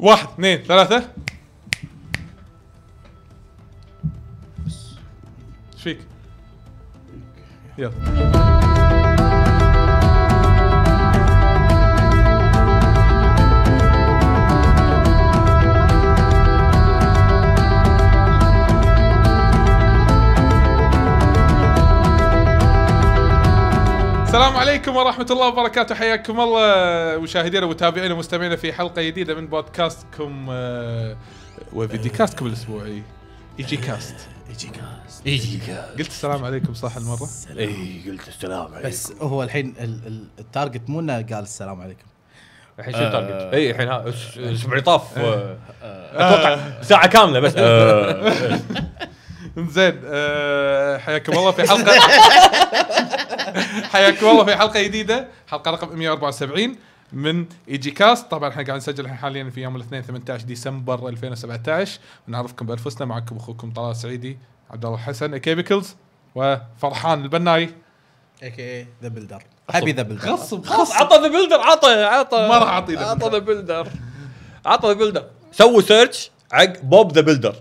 واحد اثنين ثلاثة ايش فيك؟ يلا السلام عليكم ورحمة الله وبركاته حياكم الله مشاهدينا ومتابعينا ومستمعينا في حلقة جديدة من بودكاستكم آه، وفيديو آه، كاستكم الأسبوعي ايجي كاست آه، ايجي كاست ايجي كاست قلت السلام عليكم صح المرة؟ اي قلت السلام عليكم بس هو الحين التارجت مو انه قال السلام عليكم الحين شو التارجت؟ اي الحين اسبوعي طاف اتوقع ساعة كاملة بس زين آه، حياكم الله في حلقه حياكم الله في حلقه جديده حلقه رقم 174 من ايجي كاست طبعا احنا قاعد نسجل حاليا في يوم الاثنين 18 ديسمبر 2017 نعرفكم بانفسنا معكم اخوكم طلال سعيدي عبد الله حسن كيبيكلز وفرحان البناي اي كي ذا بلدر ابي ذا بلدر غصب خصم عطى ذا بلدر عطى عطى ما راح اعطي عطى ذا بلدر عطى ذا بلدر سووا سيرش حق بوب ذا بلدر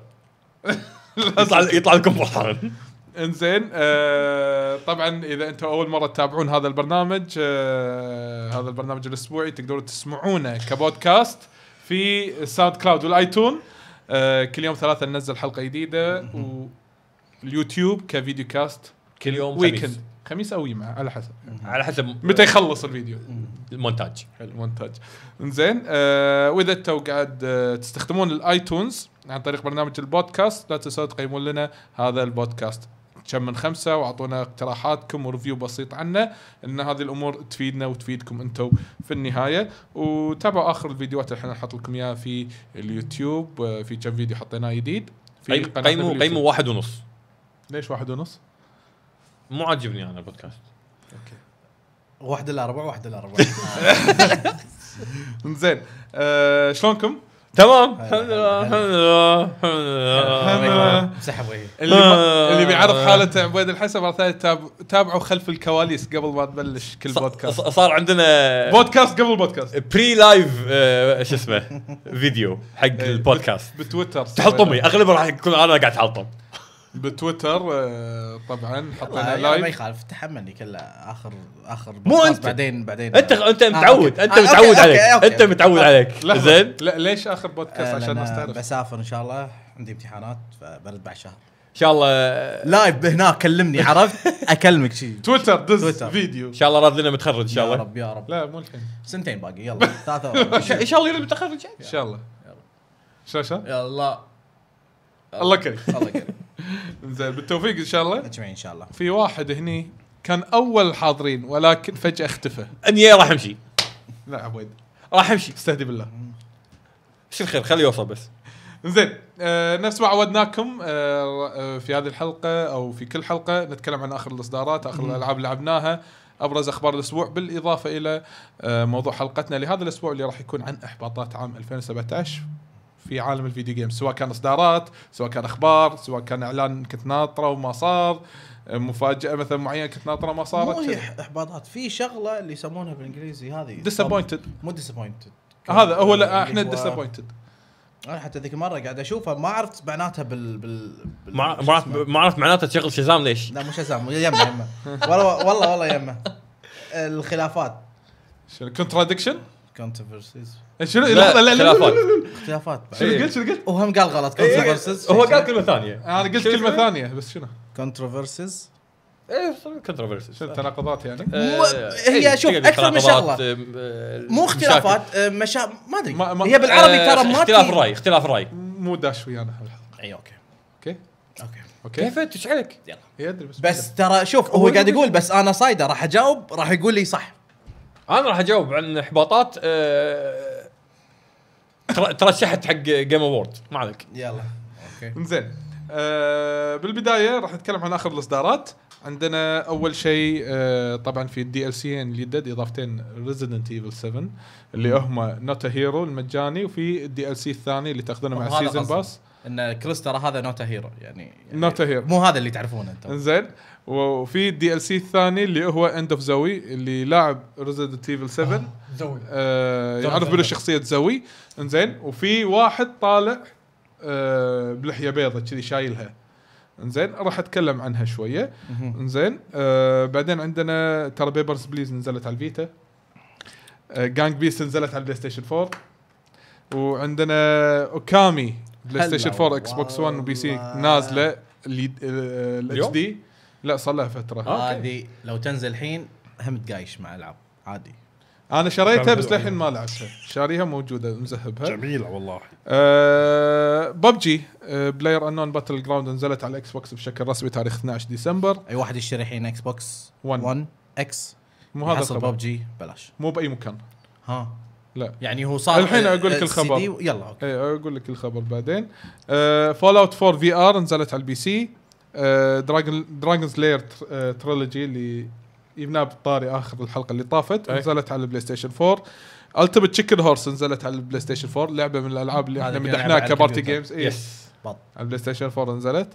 يطلع يطلع لكم فرحان انزين آه طبعا اذا انتم اول مره تتابعون هذا البرنامج آه هذا البرنامج الاسبوعي تقدرون تسمعونه كبودكاست في ساوند كلاود والايتون آه كل يوم ثلاثة ننزل حلقة جديدة واليوتيوب كفيديو كاست كل يوم ويكند خميس. او يمع على حسب على حسب متى يخلص الفيديو المونتاج حلو المونتاج انزين آه واذا انتم قاعد آه، تستخدمون الايتونز عن طريق برنامج البودكاست لا تنسوا تقيمون لنا هذا البودكاست كم من خمسة واعطونا اقتراحاتكم وريفيو بسيط عنه ان هذه الامور تفيدنا وتفيدكم انتم في النهايه وتابعوا اخر الفيديوهات اللي احنا نحط لكم اياها في اليوتيوب آه، في كم فيديو حطيناه جديد في قيموا قيموا واحد ونص ليش واحد ونص؟ مو عاجبني انا البودكاست اوكي واحد الا ربع واحد الا ربع زين آه، شلونكم؟ تمام الحمد لله الحمد لله الحمد لله سحب اللي آه. اللي بيعرف حاله عبيد الحسن مره ثانيه تابعوا خلف الكواليس قبل ما تبلش كل بودكاست صار عندنا بودكاست قبل بودكاست بري لايف آه، شو اسمه فيديو حق إيه، البودكاست بتويتر تحطمي اغلبها راح يكون انا قاعد احطم بتويتر آه، طبعا حطينا آه، لايف ما يخالف تحملني كله اخر اخر مو انت بعدين بعدين انت انت آه، متعود انت متعود عليك انت متعود عليك زين لا ليش اخر بودكاست عشان الناس تعرف بسافر ان شاء الله عندي امتحانات فبرد بعد شهر ان شاء الله لايف هناك كلمني عرفت اكلمك شيء تويتر دز فيديو ان شاء الله راد لنا متخرج ان شاء الله يا رب يا رب لا مو الحين سنتين باقي يلا ثلاثة ان شاء الله يرد متخرج ان شاء الله شو شو؟ يلا الله آه، كريم الله كريم زين بالتوفيق ان شاء الله اجمعين ان شاء الله في واحد هني كان اول الحاضرين ولكن فجاه اختفى اني راح امشي لا عبود راح امشي استهدي بالله شو الخير خليه يوصل بس زين آه نفس ما عودناكم آه،, آه في هذه الحلقه او في كل حلقه نتكلم عن اخر الاصدارات اخر الالعاب اللي لعبناها ابرز اخبار الاسبوع بالاضافه الى آه، موضوع حلقتنا لهذا الاسبوع اللي راح يكون عن احباطات عام 2017 في عالم الفيديو جيمز سواء كان اصدارات سواء كان اخبار سواء كان اعلان كنت ناطره وما صار مفاجاه مثلا معينه كنت ناطره ما صارت مو هي احباطات في شغله اللي يسمونها بالانجليزي هذه ديسابوينتد مو ديسابوينتد هذا هو لا احنا ديسابوينتد انا حتى ذيك المره قاعد اشوفها ما عرفت معناتها بال بال, بال... ما عرفت ما عرفت معناتها تشغل شزام ليش؟ لا مو شزام يمه يمه والله والله والله يمه الخلافات شنو كونترادكشن؟ كونتروفرسيز إيه، شنو لا لا لا اختلافات اختلافات شنو قلت شنو قلت وهم قال غلط كونتروفرسيز إيه، إيه، هو قال كلمه ثانيه انا قلت كلمه ثانيه بس شنو كونتروفرسيز ايه شنو تناقضات يعني آه، هي شوف اكثر من شغله آه، مو اختلافات آه، مشا ما ادري هي بالعربي ترى ما اختلاف الراي اختلاف الراي مو داش ويانا اي اوكي اوكي اوكي اوكي كيف ايش عليك؟ يلا يدري بس بس ترى شوف هو قاعد يقول بس انا صايده راح اجاوب راح يقول لي صح انا راح اجاوب عن احباطات أه... ترشحت حق جيم اوورد ما عليك يلا اوكي انزين أه بالبدايه راح نتكلم عن اخر الاصدارات عندنا اول شيء أه طبعا في الدي ال سيين الجدد اضافتين ريزدنت ايفل 7 اللي هم نوت هيرو المجاني وفي الدي ال سي الثاني اللي تاخذونه مع السيزون باس ان كريس ترى هذا نوتا هيرو يعني, يعني نوتا هيرو مو هذا اللي تعرفونه انتم زين وفي الدي ال سي الثاني اللي هو اند اوف زوي اللي لاعب ريزدنت ايفل 7 زوي آه, آه، يعرف يعني شخصيه زوي انزين وفي واحد طالع آه بلحيه بيضة كذي شايلها انزين راح اتكلم عنها شويه انزين آه بعدين عندنا ترى بيبرز بليز نزلت على الفيتا آه جانج بيس نزلت على البلاي ستيشن 4 وعندنا اوكامي بلاي ستيشن 4 اكس بوكس 1 وبي سي نازله آه، الاتش دي لا صار لها فتره آه، هذه لو تنزل الحين هم تقايش مع العاب عادي انا شريتها بس للحين ما لعبتها شاريها موجوده مزهبها جميله والله أه ببجي أه بلاير انون باتل جراوند نزلت على الاكس بوكس بشكل رسمي تاريخ 12 ديسمبر اي واحد يشتري الحين اكس بوكس 1 1 اكس مو هذا ببجي بلاش مو باي مكان ها لا يعني هو صار الحين اقول لك الخبر يلا اوكي ايه اقول لك الخبر بعدين فول اوت 4 في ار نزلت على البي سي دراجون دراجونز لاير تريلوجي اللي جبناه بالطاري اخر الحلقه اللي طافت أي. نزلت على البلاي ستيشن 4 التيمت تشيكن هورس نزلت على البلاي ستيشن 4 لعبه من الالعاب اللي احنا مدحناها كبارتي جيمز إيه. يس بط. على البلاي ستيشن 4 نزلت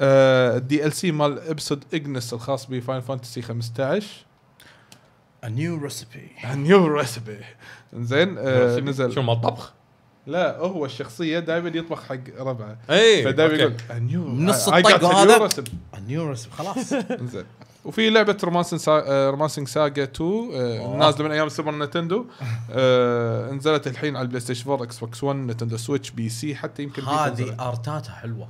الدي ال سي مال ابسود اجنس الخاص بفاين فانتسي 15 A new recipe. A new recipe. زين آه نزل شو مال الطبخ؟ لا هو الشخصيه دائما يطبخ حق ربعه اي فدائما يقول نيو نص الطق هذا new recipe خلاص زين وفي لعبه رومانسنج سا... رومانسنج ساجا 2 نازله من ايام سوبر نتندو آه نزلت الحين على البلاي ستيشن 4 اكس بوكس 1 نتندو سويتش بي سي حتى يمكن هذه ارتاتها حلوه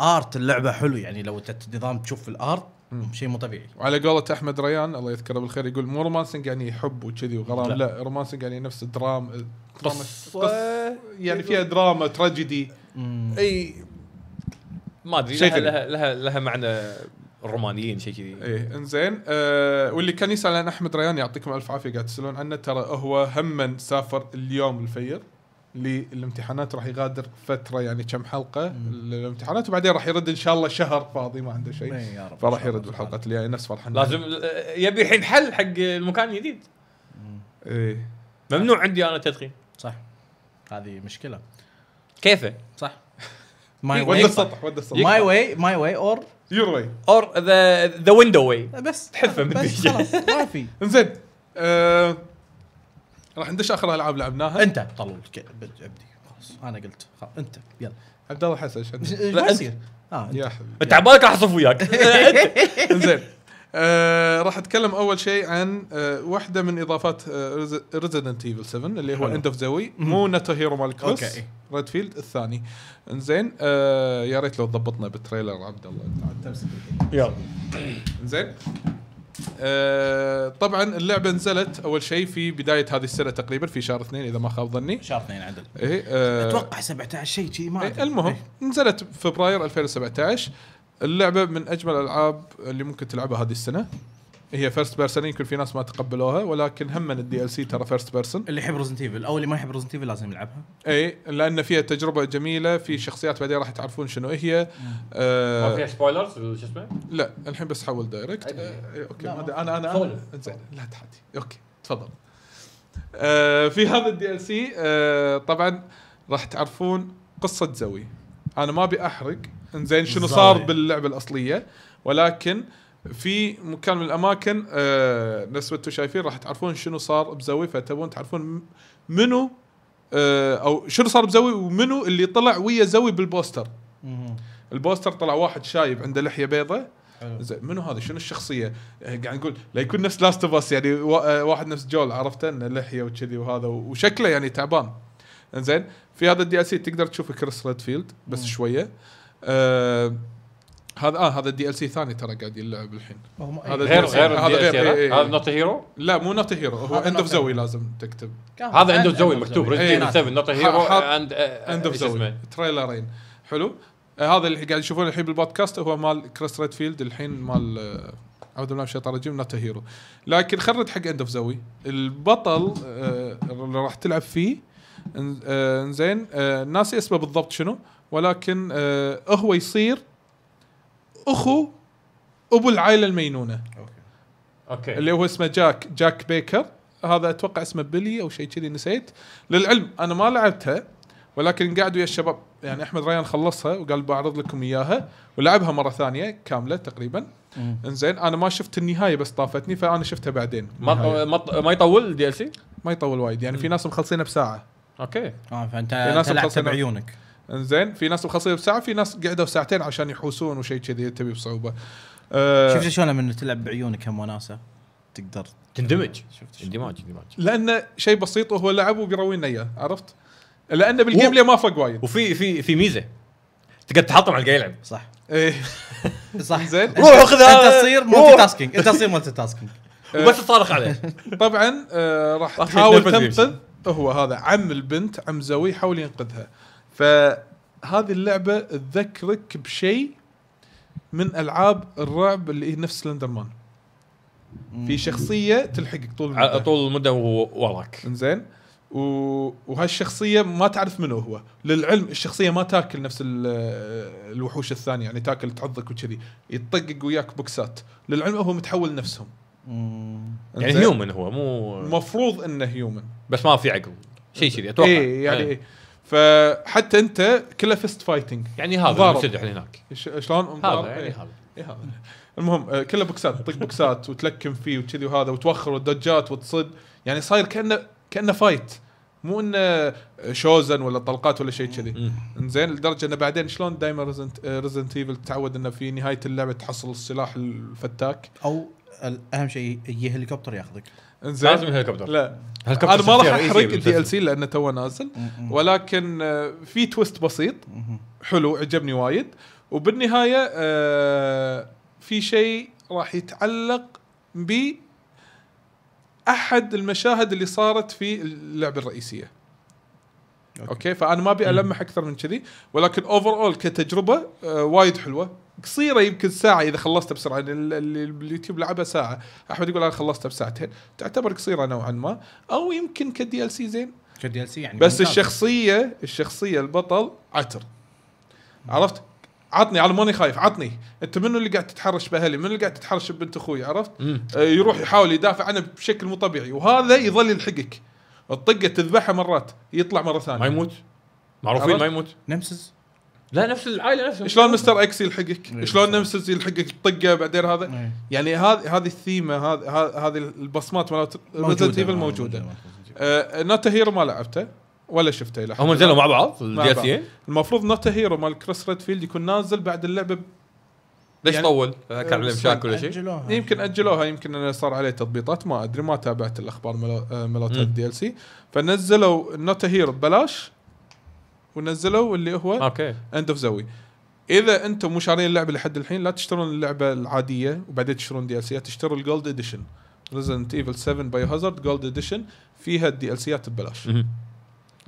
ارت اللعبه حلو يعني لو انت نظام تشوف الارت شيء مو طبيعي وعلى قولة احمد ريان الله يذكره بالخير يقول مو رومانسنج يعني حب وكذي وغرام لا, لا رومانسنج يعني نفس الدرام قص يعني فيها دراما تراجيدي اي ما ادري لها, لها لها لها معنى الرومانيين شيء كذي ايه انزين آه واللي كان يسال عن احمد ريان يعطيكم الف عافيه قاعد تسالون عنه ترى هو هم سافر اليوم الفير للامتحانات راح يغادر فتره يعني كم حلقه للامتحانات وبعدين راح يرد ان شاء الله شهر فاضي ما عنده شيء فراح يرد بالحلقه الجايه نفس فرحان لازم يبي الحين حل حق المكان الجديد ايه ممنوع عندي انا تدخين صح هذه مشكله كيفه صح ماي واي السطح ود السطح ماي واي ماي واي اور يور واي اور ذا ذا ويندو واي بس تحفه من خلاص ما في زين آه، راح ندش اخر العاب لعبناها انت طلول ابدي خلاص انا قلت خلاص انت يلا عبد الله حسن ايش يصير اه يا حبيبي انت عبالك راح اصف وياك زين آه، راح اتكلم اول شيء عن آه، واحده من اضافات ريزدنت ايفل 7 اللي هو اند اوف ذا مو ناتو هيرو مال كريس اوكي ريد فيلد الثاني انزين آه، يا ريت لو ضبطنا بالتريلر عبد الله يلا انزين آه طبعا اللعبه نزلت اول شيء في بدايه هذه السنه تقريبا في شهر اثنين اذا ما خاب ظني شهر اثنين عدل ايه آه اتوقع 17 شيء شيء ما أدري إيه المهم إيه. نزلت فبراير 2017 اللعبه من اجمل الالعاب اللي ممكن تلعبها هذه السنه هي فيرست بيرسون يمكن في ناس ما تقبلوها ولكن هم الدي ال سي ترى فيرست بيرسون اللي يحب روزن ايفل او اللي ما يحب روزن ايفل لازم يلعبها اي لان فيها تجربه جميله في شخصيات بعدين راح تعرفون شنو هي آه ما فيها سبويلرز شو اسمه؟ لا الحين بس حول دايركت آه اوكي ما انا انا انا, أنا زين لا تحدي اوكي تفضل آه في هذا الدي ال سي آه طبعا راح تعرفون قصه زوي انا ما ابي احرق انزين شنو صار باللعبه الاصليه ولكن آه في مكان من الاماكن آه نفس ما انتم شايفين راح تعرفون شنو صار بزوي فتبون تعرفون منو آه او شنو صار بزوي ومنو اللي طلع ويا زوي بالبوستر. البوستر طلع واحد شايب عنده لحيه بيضة زين منو هذا شنو الشخصيه؟ آه، قاعد نقول لا يكون نفس لاست اوف اس يعني آه، واحد نفس جول عرفته انه لحيه وكذي وهذا وشكله يعني تعبان. زين في هذا الدي اس تقدر تشوف كريس ريدفيلد بس مم. شويه. آه هذا اه هذا الدي ال سي ثاني ترى قاعد يلعب الحين هذا غير غير هذا غير هذا نوت إيه، إيه. هيرو لا مو نوت هيرو هو اند اوف زوي لازم تكتب هذا اند اوف زوي مكتوب ريزدنت 7 نوت هيرو اند اند اوف زوي تريلرين حلو آه، هذا اللي قاعد يشوفونه الحين بالبودكاست هو مال كريس ريدفيلد الحين مال اعوذ بالله من الشيطان الرجيم نوت هيرو لكن خرج حق اند اوف زوي البطل آه، اللي راح تلعب فيه آه، زين ناسي اسمه بالضبط شنو ولكن هو يصير اخو ابو العائله المينونه اوكي اوكي اللي هو اسمه جاك جاك بيكر هذا اتوقع اسمه بيلي او شيء كذي نسيت للعلم انا ما لعبتها ولكن قاعد ويا الشباب يعني احمد ريان خلصها وقال بعرض لكم اياها ولعبها مره ثانيه كامله تقريبا انزين انا ما شفت النهايه بس طافتني فانا شفتها بعدين ما ما, ما يطول الدي ال سي؟ ما يطول وايد يعني في ناس مخلصينه بساعه اوكي اه فانت لعبت بعيونك انزين في ناس مخلصين بساعه في ناس قعدوا ساعتين عشان يحوسون وشيء كذي تبي بصعوبه أه شفت شلون لما تلعب بعيونك هم وناسه تقدر تندمج شفت اندماج اندماج لانه شيء بسيط وهو لعب وبيروي لنا اياه عرفت؟ لانه بالجيم ما فرق وايد وفي في في ميزه تقدر تحطم على اللي يلعب صح ايه صح زين روح خذ انت تصير مولتي تاسكينج انت تصير مولتي تاسكينج وبس تصارخ عليه طبعا آه، راح تحاول تنقذ هو هذا عم البنت عم زوي حاول ينقذها فهذه اللعبه تذكرك بشيء من العاب الرعب اللي هي نفس سلندر مان في شخصيه تلحقك طول المده طول المده وراك زين و... وهالشخصيه ما تعرف منو هو للعلم الشخصيه ما تاكل نفس الوحوش الثانيه يعني تاكل تعضك وكذي يطقق وياك بوكسات للعلم هو متحول نفسهم يعني هيومن هو مو المفروض انه هيومن بس ما في عقل شيء كذي اتوقع اي يعني إيه. فحتى انت كله فيست فايتنج يعني هذا المنسدح هناك شلون؟ هذا يعني إيه. إيه، هذا المهم آه، كله بوكسات تطق بوكسات وتلكم فيه وكذي وهذا وتوخر والدجات وتصد يعني صاير كانه كانه فايت مو انه شوزن ولا طلقات ولا شيء كذي زين لدرجه انه بعدين شلون دائما ريزنت ايفل تعود انه في نهايه اللعبه تحصل السلاح الفتاك او اهم شيء يجي هليكوبتر ياخذك انزين لازم الهليكوبتر لا انا ما راح احرق الدي ال سي لانه تو نازل ولكن آه، في تويست بسيط حلو عجبني وايد وبالنهايه آه، في شيء راح يتعلق ب احد المشاهد اللي صارت في اللعبه الرئيسيه اوكي, أوكي. فانا ما ابي المح اكثر من كذي ولكن اوفر اول كتجربه آه وايد حلوه قصيره يمكن ساعه اذا خلصتها بسرعه اللي باليوتيوب لعبها ساعه احمد يقول انا خلصتها بساعتين تعتبر قصيره نوعا ما او يمكن كدي ال سي زين كدي ال سي يعني بس ممتاز. الشخصيه الشخصيه البطل عتر عرفت عطني على ماني خايف عطني انت منو اللي قاعد تتحرش باهلي منو اللي قاعد تتحرش ببنت اخوي عرفت آه يروح يحاول يدافع عنه بشكل مو طبيعي وهذا يظل يلحقك الطقه تذبحها مرات يطلع مره ثانيه ما يموت معروفين ما يموت نمسز لا نفس العائله نفسها شلون مستر اكس يلحقك إيه. شلون نمسز يلحقك الطقه بعدين هذا إيه. يعني هذه هذه الثيمه هذه هذه البصمات مالت ريزنت ايفل موجوده نوتا آه، هيرو ما لعبته ولا شفته الى هم نزلوا مع بعض المفروض نوتا هيرو مال كريس ريدفيلد يكون نازل بعد اللعبه ليش يعني طول؟ كان إيه، عليه مشاكل ولا شيء؟ إيه، يمكن اجلوها يمكن صار عليه تضبيطات ما ادري ما تابعت الاخبار ملوت الدي ال سي فنزلوا نوت هيرو ببلاش ونزلوا اللي هو اوكي اند اوف زوي اذا انتم مو شارين اللعبه لحد الحين لا تشترون اللعبه العاديه وبعدين تشترون دي ال سيات تشتروا الجولد اديشن ريزنت ايفل 7 باي هازارد جولد اديشن فيها الدي ال سيات ببلاش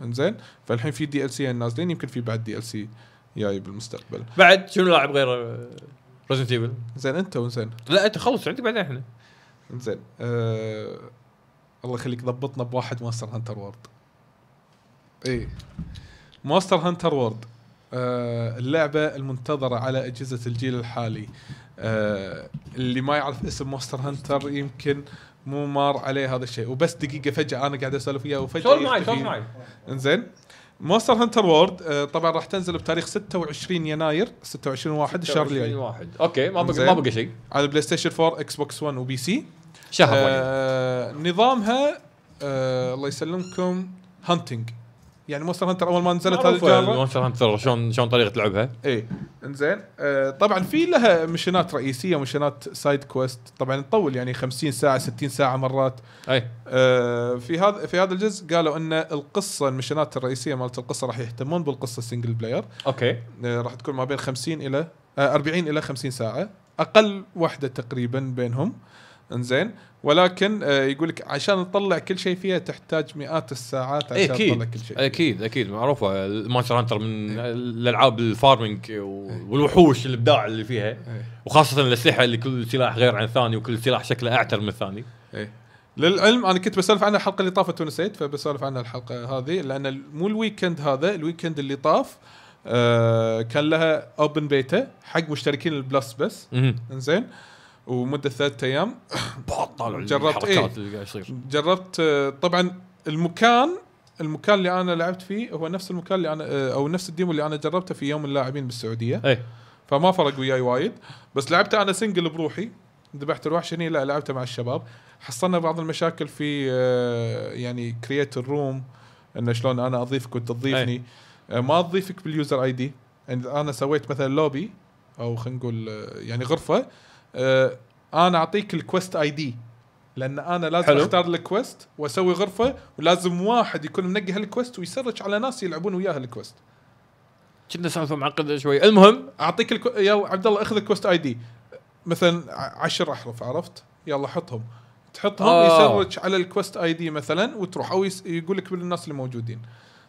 انزين فالحين في دي ال سي نازلين يمكن في بعد دي ال سي جاي بالمستقبل بعد شنو لاعب غير ريزنت ايفل زين انت وزين لا انت خلص عندك بعدين احنا زين أه... الله يخليك ضبطنا بواحد ماستر هانتر وورد اي ماستر هانتر وورد أه... اللعبة المنتظرة على أجهزة الجيل الحالي أه... اللي ما يعرف اسم ماستر هانتر يمكن مو مار عليه هذا الشيء وبس دقيقة فجأة أنا قاعد أسولف وياه وفجأة شو معي شو معي انزين مونستر هانتر وورد آه، طبعا راح تنزل بتاريخ 26 يناير 26 واحد الشهر الجاي 26 واحد اوكي ما بقى ما بقى شيء على بلاي ستيشن 4 اكس بوكس 1 وبي سي شهر آه نظامها آه الله يسلمكم هانتنج يعني مونستر هانتر اول ما نزلت هذه الجاره مونستر هانتر شلون شلون طريقه لعبها اي انزين آه طبعا في لها مشينات رئيسيه مشينات سايد كويست طبعا تطول يعني 50 ساعه 60 ساعه مرات اي آه في هذا في هذا الجزء قالوا ان القصه المشينات الرئيسيه مالت القصه راح يهتمون بالقصه سنجل بلاير اوكي آه راح تكون ما بين 50 الى آه 40 الى 50 ساعه اقل وحده تقريبا بينهم انزين ولكن آه، يقول لك عشان تطلع كل شيء فيها تحتاج مئات الساعات إيه، عشان أكيد. تطلع كل شيء اكيد اكيد معروفه مونستر هانتر من إيه. الالعاب الفارمنج والوحوش الابداع اللي فيها إيه. وخاصه الاسلحه اللي كل سلاح غير عن الثاني وكل سلاح شكله اعتر من الثاني للعلم انا كنت بسولف عنها الحلقه اللي طافت ونسيت فبسولف عنها الحلقه هذه لان مو الويكند هذا الويكند اللي طاف آه كان لها اوبن بيتا حق مشتركين البلس بس انزين ومده ثلاثة ايام جربت إيه جربت طبعا المكان المكان اللي انا لعبت فيه هو نفس المكان اللي انا آه، او نفس الديمو اللي انا جربته في يوم اللاعبين بالسعوديه اي فما فرق وياي وايد بس لعبته انا سنجل بروحي ذبحت الوحش هني لا لعبته مع الشباب حصلنا بعض المشاكل في آه، يعني كرييت الروم انه شلون انا اضيفك وانت تضيفني إيه. آه، ما اضيفك باليوزر اي دي انا سويت مثلا لوبي او خلينا نقول يعني غرفه آه، انا اعطيك الكويست اي دي لان انا لازم حلو. اختار الكويست واسوي غرفه ولازم واحد يكون منقي هالكويست ويسرج على ناس يلعبون وياه الكويست كنا سالفه معقده شوي المهم اعطيك الكو... يا عبد الله اخذ الكويست اي دي مثلا عشر احرف عرفت يلا حطهم تحطهم آه. يسرج على الكويست اي دي مثلا وتروح او يس... يقول لك بالناس اللي موجودين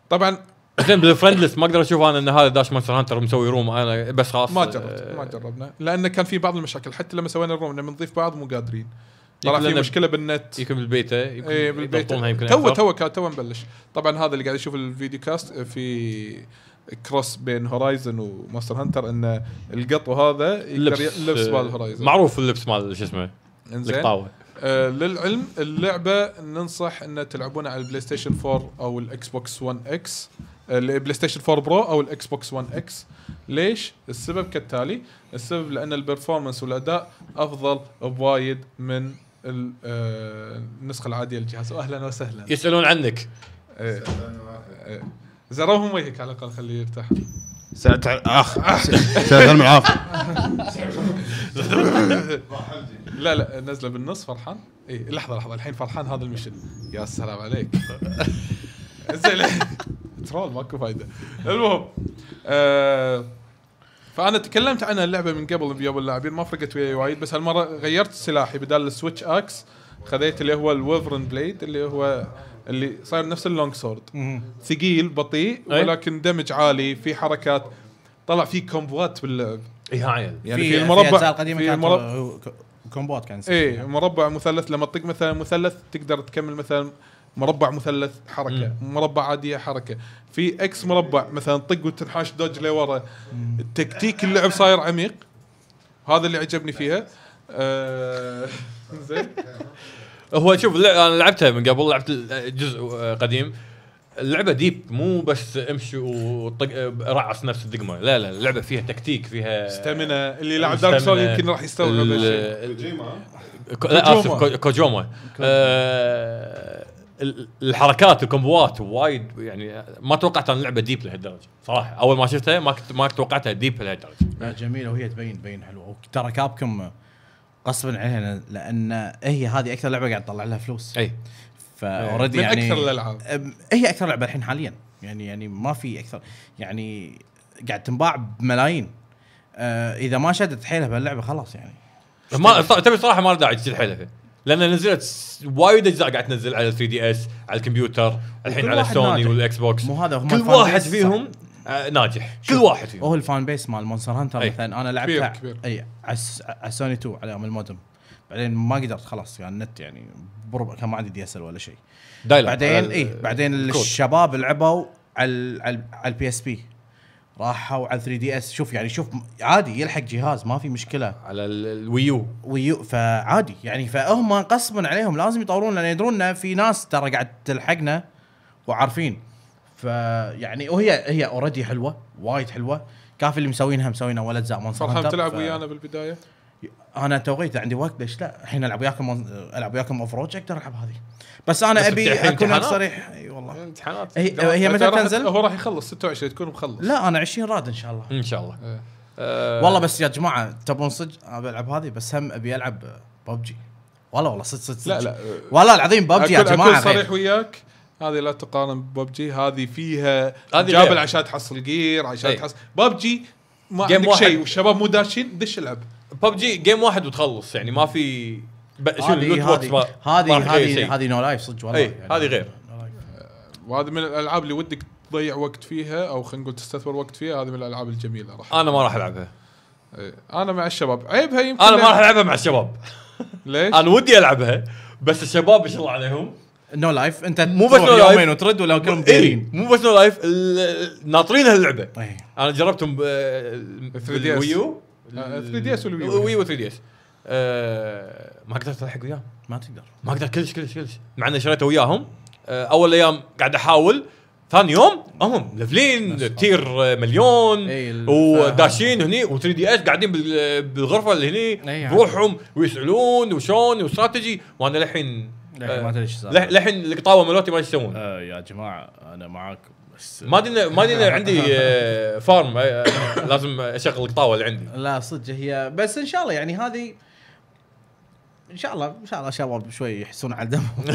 طبعا بالفرند ليست ما اقدر اشوف انا ان هذا داش مونستر هانتر مسوي روم انا بس خلاص ما جربت ما جربنا لان كان في بعض المشاكل حتى لما سوينا الروم لما نضيف بعض مو قادرين طلع في مشكله بالنت يمكن بالبيتا إيه، يمكن تو تو تو مبلش طبعا هذا اللي قاعد يشوف الفيديو كاست في كروس بين هورايزن وماستر هانتر ان القطو هذا يقدر اللبس مال هورايزن معروف اللبس مال شو اسمه القطاوه آه للعلم اللعبه ننصح ان تلعبونها على البلاي ستيشن 4 او الاكس بوكس 1 اكس البلاي ستيشن 4 برو او الاكس بوكس 1 اكس ليش السبب كالتالي السبب لان البرفورمانس والاداء افضل بوايد من آه، النسخه العاديه للجهاز واهلا وسهلا يسالون عنك إيه. إيه. زروهم وجهك على الاقل خليه يرتاح سعد اخ سعد العاف لا لا نزله بالنص فرحان اي لحظه لحظه الحين فرحان هذا المشن يا سلام عليك زين ترول ماكو فايده المهم آه، فانا تكلمت عنها اللعبه من قبل بيوم اللاعبين ما فرقت وياي وايد بس هالمره غيرت سلاحي بدال السويتش اكس خذيت اللي هو الولفرن بليد اللي هو اللي صار نفس اللونج سورد ثقيل بطيء ولكن دمج عالي في حركات طلع في كومبوات باللعب اي عيل يعني في المربع في, في المربع كومبوات كان اي مربع مثلث لما تطق مثلا مثلث تقدر تكمل مثلا مربع مثلث حركه مم. مربع عاديه حركه في اكس مربع مثلا طق وتنحاش دوج لورا التكتيك اللعب صاير عميق هذا اللي عجبني فيها آه هو شوف انا لعبتها من قبل لعبت جزء آه، قديم اللعبه ديب مو بس امشي وطق آه، رعص نفس الدقمه لا لا اللعبه فيها تكتيك فيها ستامينا اللي لعب دارك سول يمكن راح يستوعب لا اسف كوجوما آه الحركات الكومبوات وايد يعني ما توقعت ان اللعبه ديب لهالدرجه صراحه اول ما شفتها ما كنت ما توقعتها ديب لهالدرجه لا جميله وهي تبين تبين حلوه ترى كابكم غصبا عليها لان هي هذه اكثر لعبه قاعد تطلع لها فلوس اي فاوريدي يعني اكثر الالعاب هي اكثر لعبه الحين حاليا يعني يعني ما في اكثر يعني قاعد تنباع بملايين أه، اذا ما شدت حيلها بهاللعبه خلاص يعني ما تبي صراحه ما له داعي تشد حيلها فيه لان نزلت وايد اجزاء قاعد تنزل على 3 دي اس على الكمبيوتر الحين على سوني والاكس بوكس مو هذا كل واحد فيهم آه ناجح كل واحد فيهم هو الفان بيس مال مونستر هانتر مثلا انا لعبتها كبير. اي على سوني 2 على يوم المودم بعدين ما قدرت خلاص يعني النت يعني بربع كان ما عندي دي اس ال ولا شيء بعدين اي بعدين الشباب لعبوا على على البي اس بي راحوا على 3 دي اس شوف يعني شوف عادي يلحق جهاز ما في مشكله على الويو ويو فعادي يعني فهم قسما عليهم لازم يطورون لان يدرون ان في ناس ترى قاعد تلحقنا وعارفين فيعني وهي هي اوريدي حلوه وايد حلوه كافي اللي مسوينها مسوينها ولا اجزاء مونستر فرحان تلعب ويانا بالبدايه انا توقيت عندي وقت ليش لا الحين العب وياكم العب وياكم اوف اقدر العب هذه بس انا بس ابي اكون صريح اي والله امتحانات هي, هي متى تنزل؟ هو راح يخلص 26 تكون مخلص لا انا 20 راد ان شاء الله ان شاء الله إيه. أه والله بس يا جماعه تبون صدق انا بلعب هذه بس هم ابي العب ببجي والله والله صدق صدق لا لا والله العظيم ببجي يا جماعه اكون صريح وياك هذه لا تقارن ببجي هذه فيها جابل عشان تحصل جير عشان تحصل ببجي ما عندك شيء والشباب مو داشين دش العب ببجي جيم واحد وتخلص يعني ما في شو اللوت بوكس هذه هذه هذه نو لايف صدق والله يعني هذه غير. آه، وهذه من الالعاب اللي ودك تضيع وقت فيها او خلينا نقول تستثمر وقت فيها هذه من الالعاب الجميله راح انا ما راح العبها انا مع الشباب عيبها يمكن انا ما راح العبها مع الشباب ليش؟ انا ودي العبها بس الشباب ما شاء الله عليهم نو لايف انت مو بس نو life. يومين وترد ولا كلهم إيه، مو بس نو لايف ناطرين هاللعبه انا جربتهم 3 آه، دي اس ويو 3 آه، دي اس ويو 3 دي اس آه، ما قدرت الحق وياهم ما تقدر ما اقدر كلش كلش كلش مع اني شريته وياهم أه اول ايام قاعد احاول ثاني يوم هم أمم، لفلين تير آه، مليون ايه وداشين هني و3 دي اس قاعدين بالغرفه اللي هني ايه بروحهم ويسالون وشون واستراتيجي وانا للحين للحين ما آه، ادري ايش للحين القطاوه مالتي ما يسوون اه يا جماعه انا معاك بس ما ادري ما ادري عندي فارم لازم اشغل القطاوه اللي عندي لا صدق هي بس ان شاء الله يعني هذه ان شاء الله ان شاء الله شباب شوي يحسون على دمهم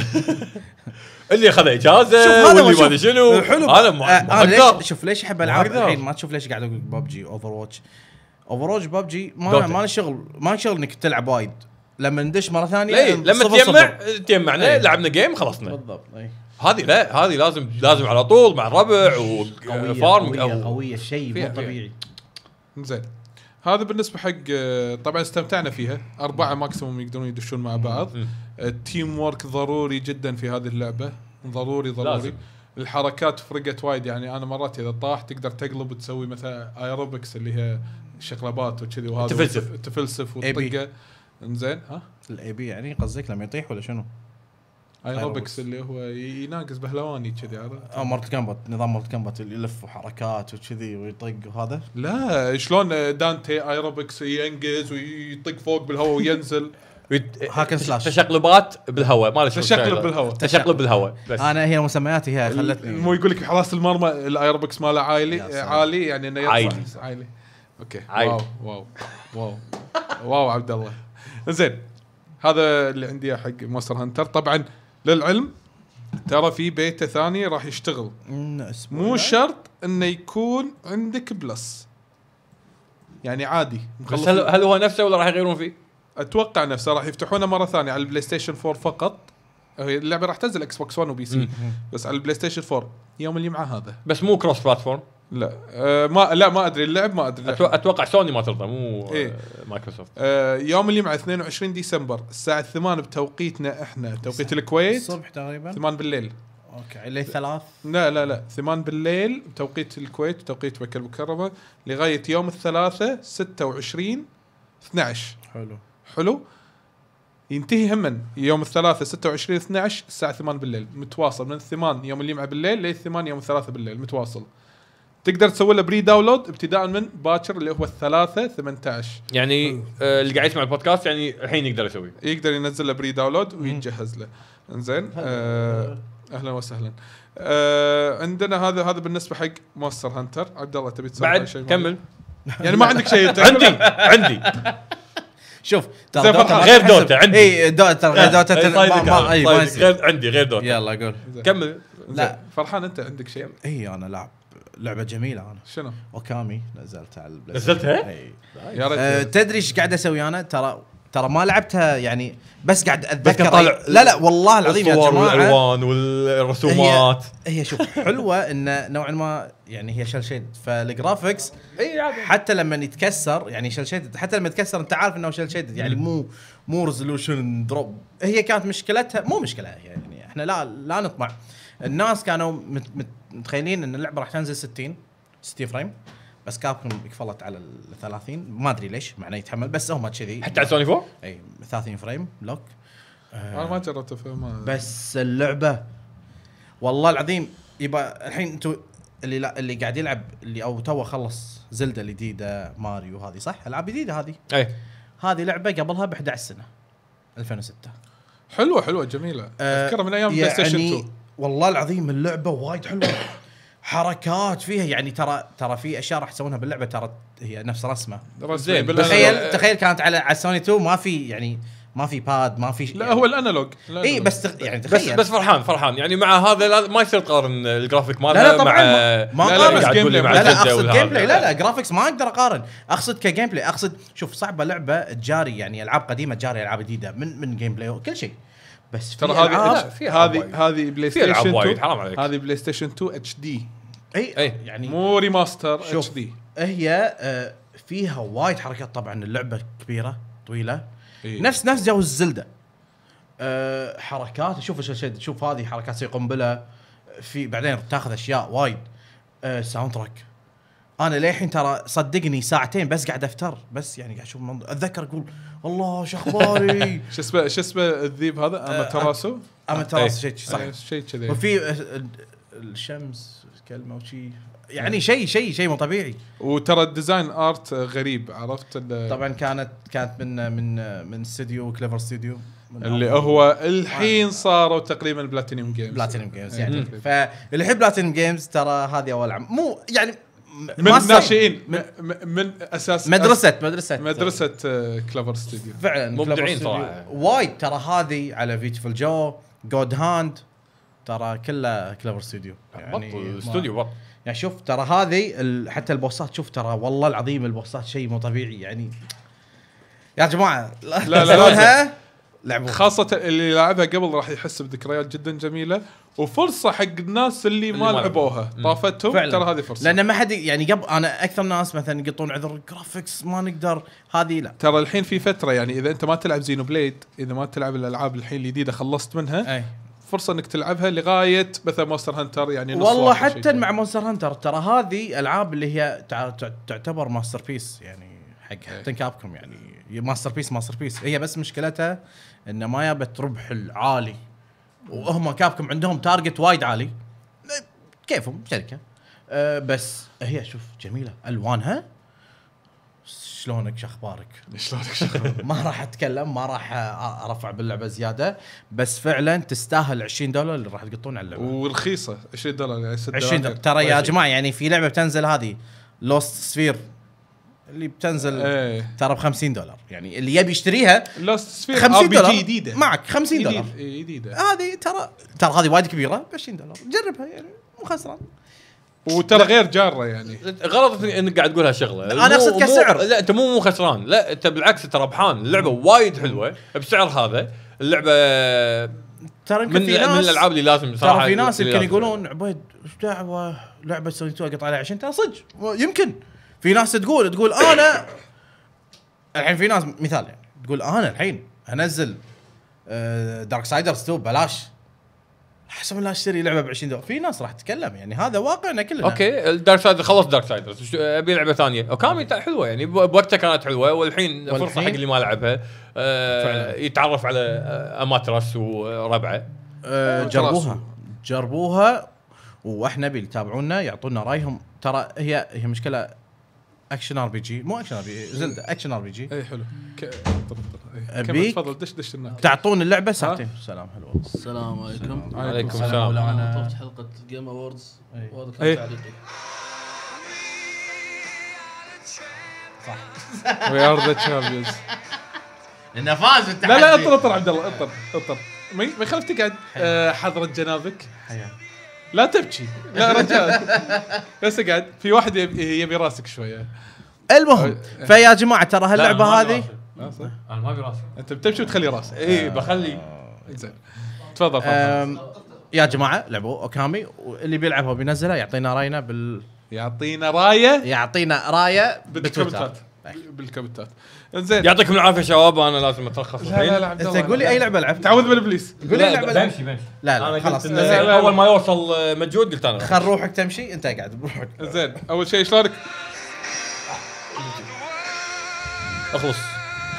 اللي اخذ اجازه واللي ما ادري شنو حلو انا ما اقدر شوف ليش احب العاب الحين ما تشوف ليش قاعد اقول ببجي اوفر واتش اوفر واتش ببجي ما ما شغل ما شغل انك تلعب وايد لما ندش مره ثانيه إيه، لما تجمع تجمعنا إيه. لعبنا جيم خلصنا بالضبط اي هذه لا هذه لازم لازم على طول مع الربع وفارم قوية قوية, قوية شيء مو طبيعي زين هذا بالنسبه حق آه، طبعا استمتعنا فيها اربعه ماكسيموم يقدرون يدشون مع بعض التيم وورك آه، ضروري جدا في هذه اللعبه ضروري ضروري لازم. الحركات فرقت وايد يعني انا مرات اذا طاح تقدر تقلب وتسوي مثلا ايروبكس اللي هي شقلبات وكذي وهذا تفلسف تفلسف وطقه انزين ها الاي بي يعني قصدك لما يطيح ولا شنو؟ ايروبكس اللي هو يناقص بهلواني كذي عرفت؟ اه مالت كامبات نظام مالت كامبات اللي يلف وحركات وكذي ويطق وهذا لا شلون دانتي ايروبكس ينقز ويطق فوق بالهواء وينزل هاكن سلاش تشقلبات بالهواء ما له تشقلب بالهواء تشقلب بالهواء بس انا هي مسمياتي هي خلتني مو يقول لك حراسه المرمى الايروبكس ماله عالي عالي يعني انه عالي عالي اوكي واو واو واو واو عبد الله زين هذا اللي عندي حق مونستر هانتر طبعا للعلم ترى في بيتا ثاني راح يشتغل مو شرط انه يكون عندك بلس يعني عادي بس هل, هل هو نفسه ولا راح يغيرون فيه؟ اتوقع نفسه راح يفتحونه مره ثانيه على البلاي ستيشن 4 فقط اللعبه راح تنزل اكس بوكس 1 وبي سي بس على البلاي ستيشن 4 يوم الجمعه هذا بس مو كروس بلاتفورم لا آه ما لا ما ادري اللعب ما ادري اللعب. اتوقع سوني ما ترضى مو إيه؟ مايكروسوفت آه يوم الجمعه 22 ديسمبر الساعه 8 بتوقيتنا احنا توقيت الكويت الصبح تقريبا 8 بالليل اوكي اللي ثلاث لا لا لا 8 بالليل بتوقيت الكويت بتوقيت مكه المكرمه لغايه يوم الثلاثاء 26 12 حلو حلو ينتهي همن يوم الثلاثاء 26 12 الساعه 8 بالليل متواصل من 8 يوم الجمعه بالليل لين 8 يوم الثلاثاء بالليل متواصل تقدر تسوي له بري داونلود ابتداء من باكر اللي هو الثلاثة 18 يعني آه اللي قاعد يسمع البودكاست يعني الحين يقدر يسوي يقدر ينزل له بري داونلود ويتجهز له انزين آه اهلا وسهلا آه عندنا هذا هذا بالنسبه حق ماستر هانتر عبد الله تبي تسوي بعد شيء كمل يعني ما عندك شيء عندي عندي شوف ترى غير دوتا عندي اي دوتا غير آه، دوتا غير عندي غير دوتا يلا قول كمل لا فرحان انت عندك شيء اي انا لاعب لعبه جميله انا شنو؟ اوكامي نزلتها على البلاي نزلتها؟ اي يا ريت أه، تدري ايش قاعد اسوي انا ترى ترى ما لعبتها يعني بس قاعد اتذكر طالع لا لا والله العظيم يا جماعه والالوان والرسومات هي, هي شوف حلوه انه نوعا ما يعني هي شل شيد فالجرافكس حتى لما يتكسر يعني شل شيد حتى لما يتكسر انت عارف انه شل شيد يعني مو مو ريزولوشن دروب هي كانت مشكلتها مو مشكله يعني احنا لا لا نطمع الناس كانوا مت مت متخيلين ان اللعبه راح تنزل 60 60 فريم بس كابكم قفلت على ال 30 ما ادري ليش معناه يتحمل بس هم كذي حتى على سوني 4 اي 30 فريم لوك آه انا ما جربت فما بس اللعبه والله العظيم يبقى الحين انتم اللي لا اللي قاعد يلعب اللي او تو خلص زلده الجديده ماريو هذه صح العاب جديده هذه اي هذه لعبه قبلها ب 11 سنه 2006 حلوه حلوه جميله اذكرها آه، من ايام يعني بلاي ستيشن 2 والله العظيم اللعبه وايد حلوه حركات فيها يعني ترى ترى في اشياء راح تسوونها باللعبه ترى هي نفس رسمه زين تخيل تخيل كانت على على سوني 2 ما في يعني ما في باد ما في لا يعني هو الانالوج اي بس تخ... يعني تخيل بس بس فرحان فرحان يعني مع هذا لا ما يصير تقارن الجرافيك مالها لا لا طبعا مع ما اقارن لا لا, لا, لا اقصد جيم بلاي لا لا جرافيكس ما اقدر اقارن اقصد كجيم بلاي اقصد شوف صعبه لعبه تجاري يعني العاب قديمه تجاري العاب جديده من من جيم بلاي كل شيء بس ترى هذه هذه هذه بلاي ستيشن 2 حرام عليك هذه بلاي ستيشن 2 اتش دي اي يعني مو ريماستر اتش دي هي آه، فيها وايد حركات طبعا اللعبه كبيره طويله إيه. نفس نفس جو الزلده أه حركات شوف شوف هذه حركات زي قنبله في بعدين تاخذ اشياء وايد أه ساوند تراك انا للحين ترى صدقني ساعتين بس قاعد افتر بس يعني قاعد اشوف منظر اتذكر اقول الله شو اخباري شو اسمه شو اسمه الذيب هذا آه، اماتراسو اماتراسو آه، شيء إيه. صح إيه، شيء كذي وفي آه، الشمس كلمه وشي يعني إيه. شيء شيء شيء مو طبيعي وترى الديزاين ارت غريب عرفت طبعا كانت كانت من من من استديو كليفر استديو اللي هو الحين صاروا تقريبا بلاتينيوم جيمز بلاتينيوم جيمز يعني فاللي يحب بلاتينيوم جيمز ترى هذه اول عام مو يعني من الناشئين من, من اساس مدرسه مدرسه مدرسه كلفر آه، ستوديو فعلا مبدعين صراحه وايد ترى هذه على بيوتيفول جو جود هاند ترى كله كلفر ستوديو يعني بط استوديو بطل يعني شوف ترى هذه حتى البوسات شوف ترى والله العظيم البوسات شيء مو طبيعي يعني يا جماعه لا لا, لا, لا لعبوها خاصة اللي لعبها قبل راح يحس بذكريات جدا جميلة وفرصة حق الناس اللي, اللي ما لعبوها طافتهم ترى هذه فرصة لان ما حد يعني قبل انا اكثر ناس مثلا يقطون عذر الجرافكس ما نقدر هذه لا ترى الحين في فترة يعني اذا انت ما تلعب زينو بليد اذا ما تلعب الالعاب الحين الجديدة خلصت منها أي. فرصه انك تلعبها لغايه مثلا مونستر هانتر يعني نص والله حتى مع مونستر هانتر ترى هذه العاب اللي هي تعتبر ماستر بيس يعني حق حتى كابكم يعني ماستر بيس ماستر بيس هي بس مشكلتها انه ما يابت ربح العالي وهم كابكم عندهم تارجت وايد عالي كيفهم شركه أه بس هي شوف جميله الوانها شلونك شخبارك شلونك شخبارك ما راح اتكلم ما راح ارفع باللعبه زياده بس فعلا تستاهل 20 دولار اللي راح تقطون على اللعبه ورخيصه 20 دولار يعني 20 دولار ترى يا طيب. جماعه يعني في لعبه بتنزل هذه لوست سفير اللي بتنزل ايه. ترى ب 50 دولار يعني اللي يبي يشتريها لوست سفير 50 دولار جديده معك 50 دولار إيه، جديده هذه ترى ترى هذه وايد كبيره ب 20 دولار جربها يعني مو خسران وترى غير جاره يعني غلط انك قاعد تقول هالشغله انا اقصد كسعر لا انت مو مو خسران لا انت بالعكس انت ربحان اللعبه وايد حلوه بسعر هذا اللعبه ترى يمكن في ناس من الالعاب اللي لازم صراحه ترى في ناس يمكن يقولون عبيد ايش دعوه لعبه سويتوها قطع عليها 20 ترى صدق يمكن في ناس تقول تقول انا الحين في ناس مثال يعني تقول انا الحين هنزل دارك آه، سايدرز 2 ببلاش احسن لا اشتري لعبه ب 20 دولار في ناس راح تتكلم يعني هذا واقعنا كلنا اوكي الدارك سايدر خلص دارك سايدر ابي لعبه ثانيه اوكامي حلوه يعني بوقتها كانت حلوه والحين, والحين فرصه حق اللي ما لعبها آه يتعرف على اماترس آه، وربعه آه, آه، جربوها جربوها واحنا نبي يتابعونا يعطونا رايهم ترى هي هي مشكله اكشن ار بي جي مو اكشن ار بي جي إيه. زلدا اكشن ار بي جي اي حلو ك... طب إيه، تفضل دش دش النار تعطون اللعبه ساعتين سلام حلو السلام عليكم وعليكم السلام انا طفت حلقه جيم اووردز وهذا كان إيه. تعليقي صح وي ار ذا تشامبيونز انه فاز بالتحدي لا لا اطر اطر عبد الله اطر اطر ما يخالف تقعد آه، حضره جنابك حياك لا تبكي لا رجال بس اقعد في واحد يبي, راسك شويه المهم فيا جماعه ترى هاللعبه هذه لا صح انا ما ابي راسي انت بتبكي وتخلي راسك اي بخلي زين تفضل يا جماعه لعبوا اوكامي واللي بيلعبها وبينزلها يعطينا راينا بال يعطينا رايه يعطينا رايه بالكومنتات بالكومنتات زين يعطيكم العافيه شباب انا لازم اترخص لا الحين لا لا انت قول لي اي لعبه لعبت تعوذ من ابليس قول لي اي لعبه بمشي بمشي لا لا أنا خلاص زين. اول ما يوصل آه، مجهود قلت انا خل روحك تمشي انت قاعد بروحك زين اول شيء شلونك؟ اخلص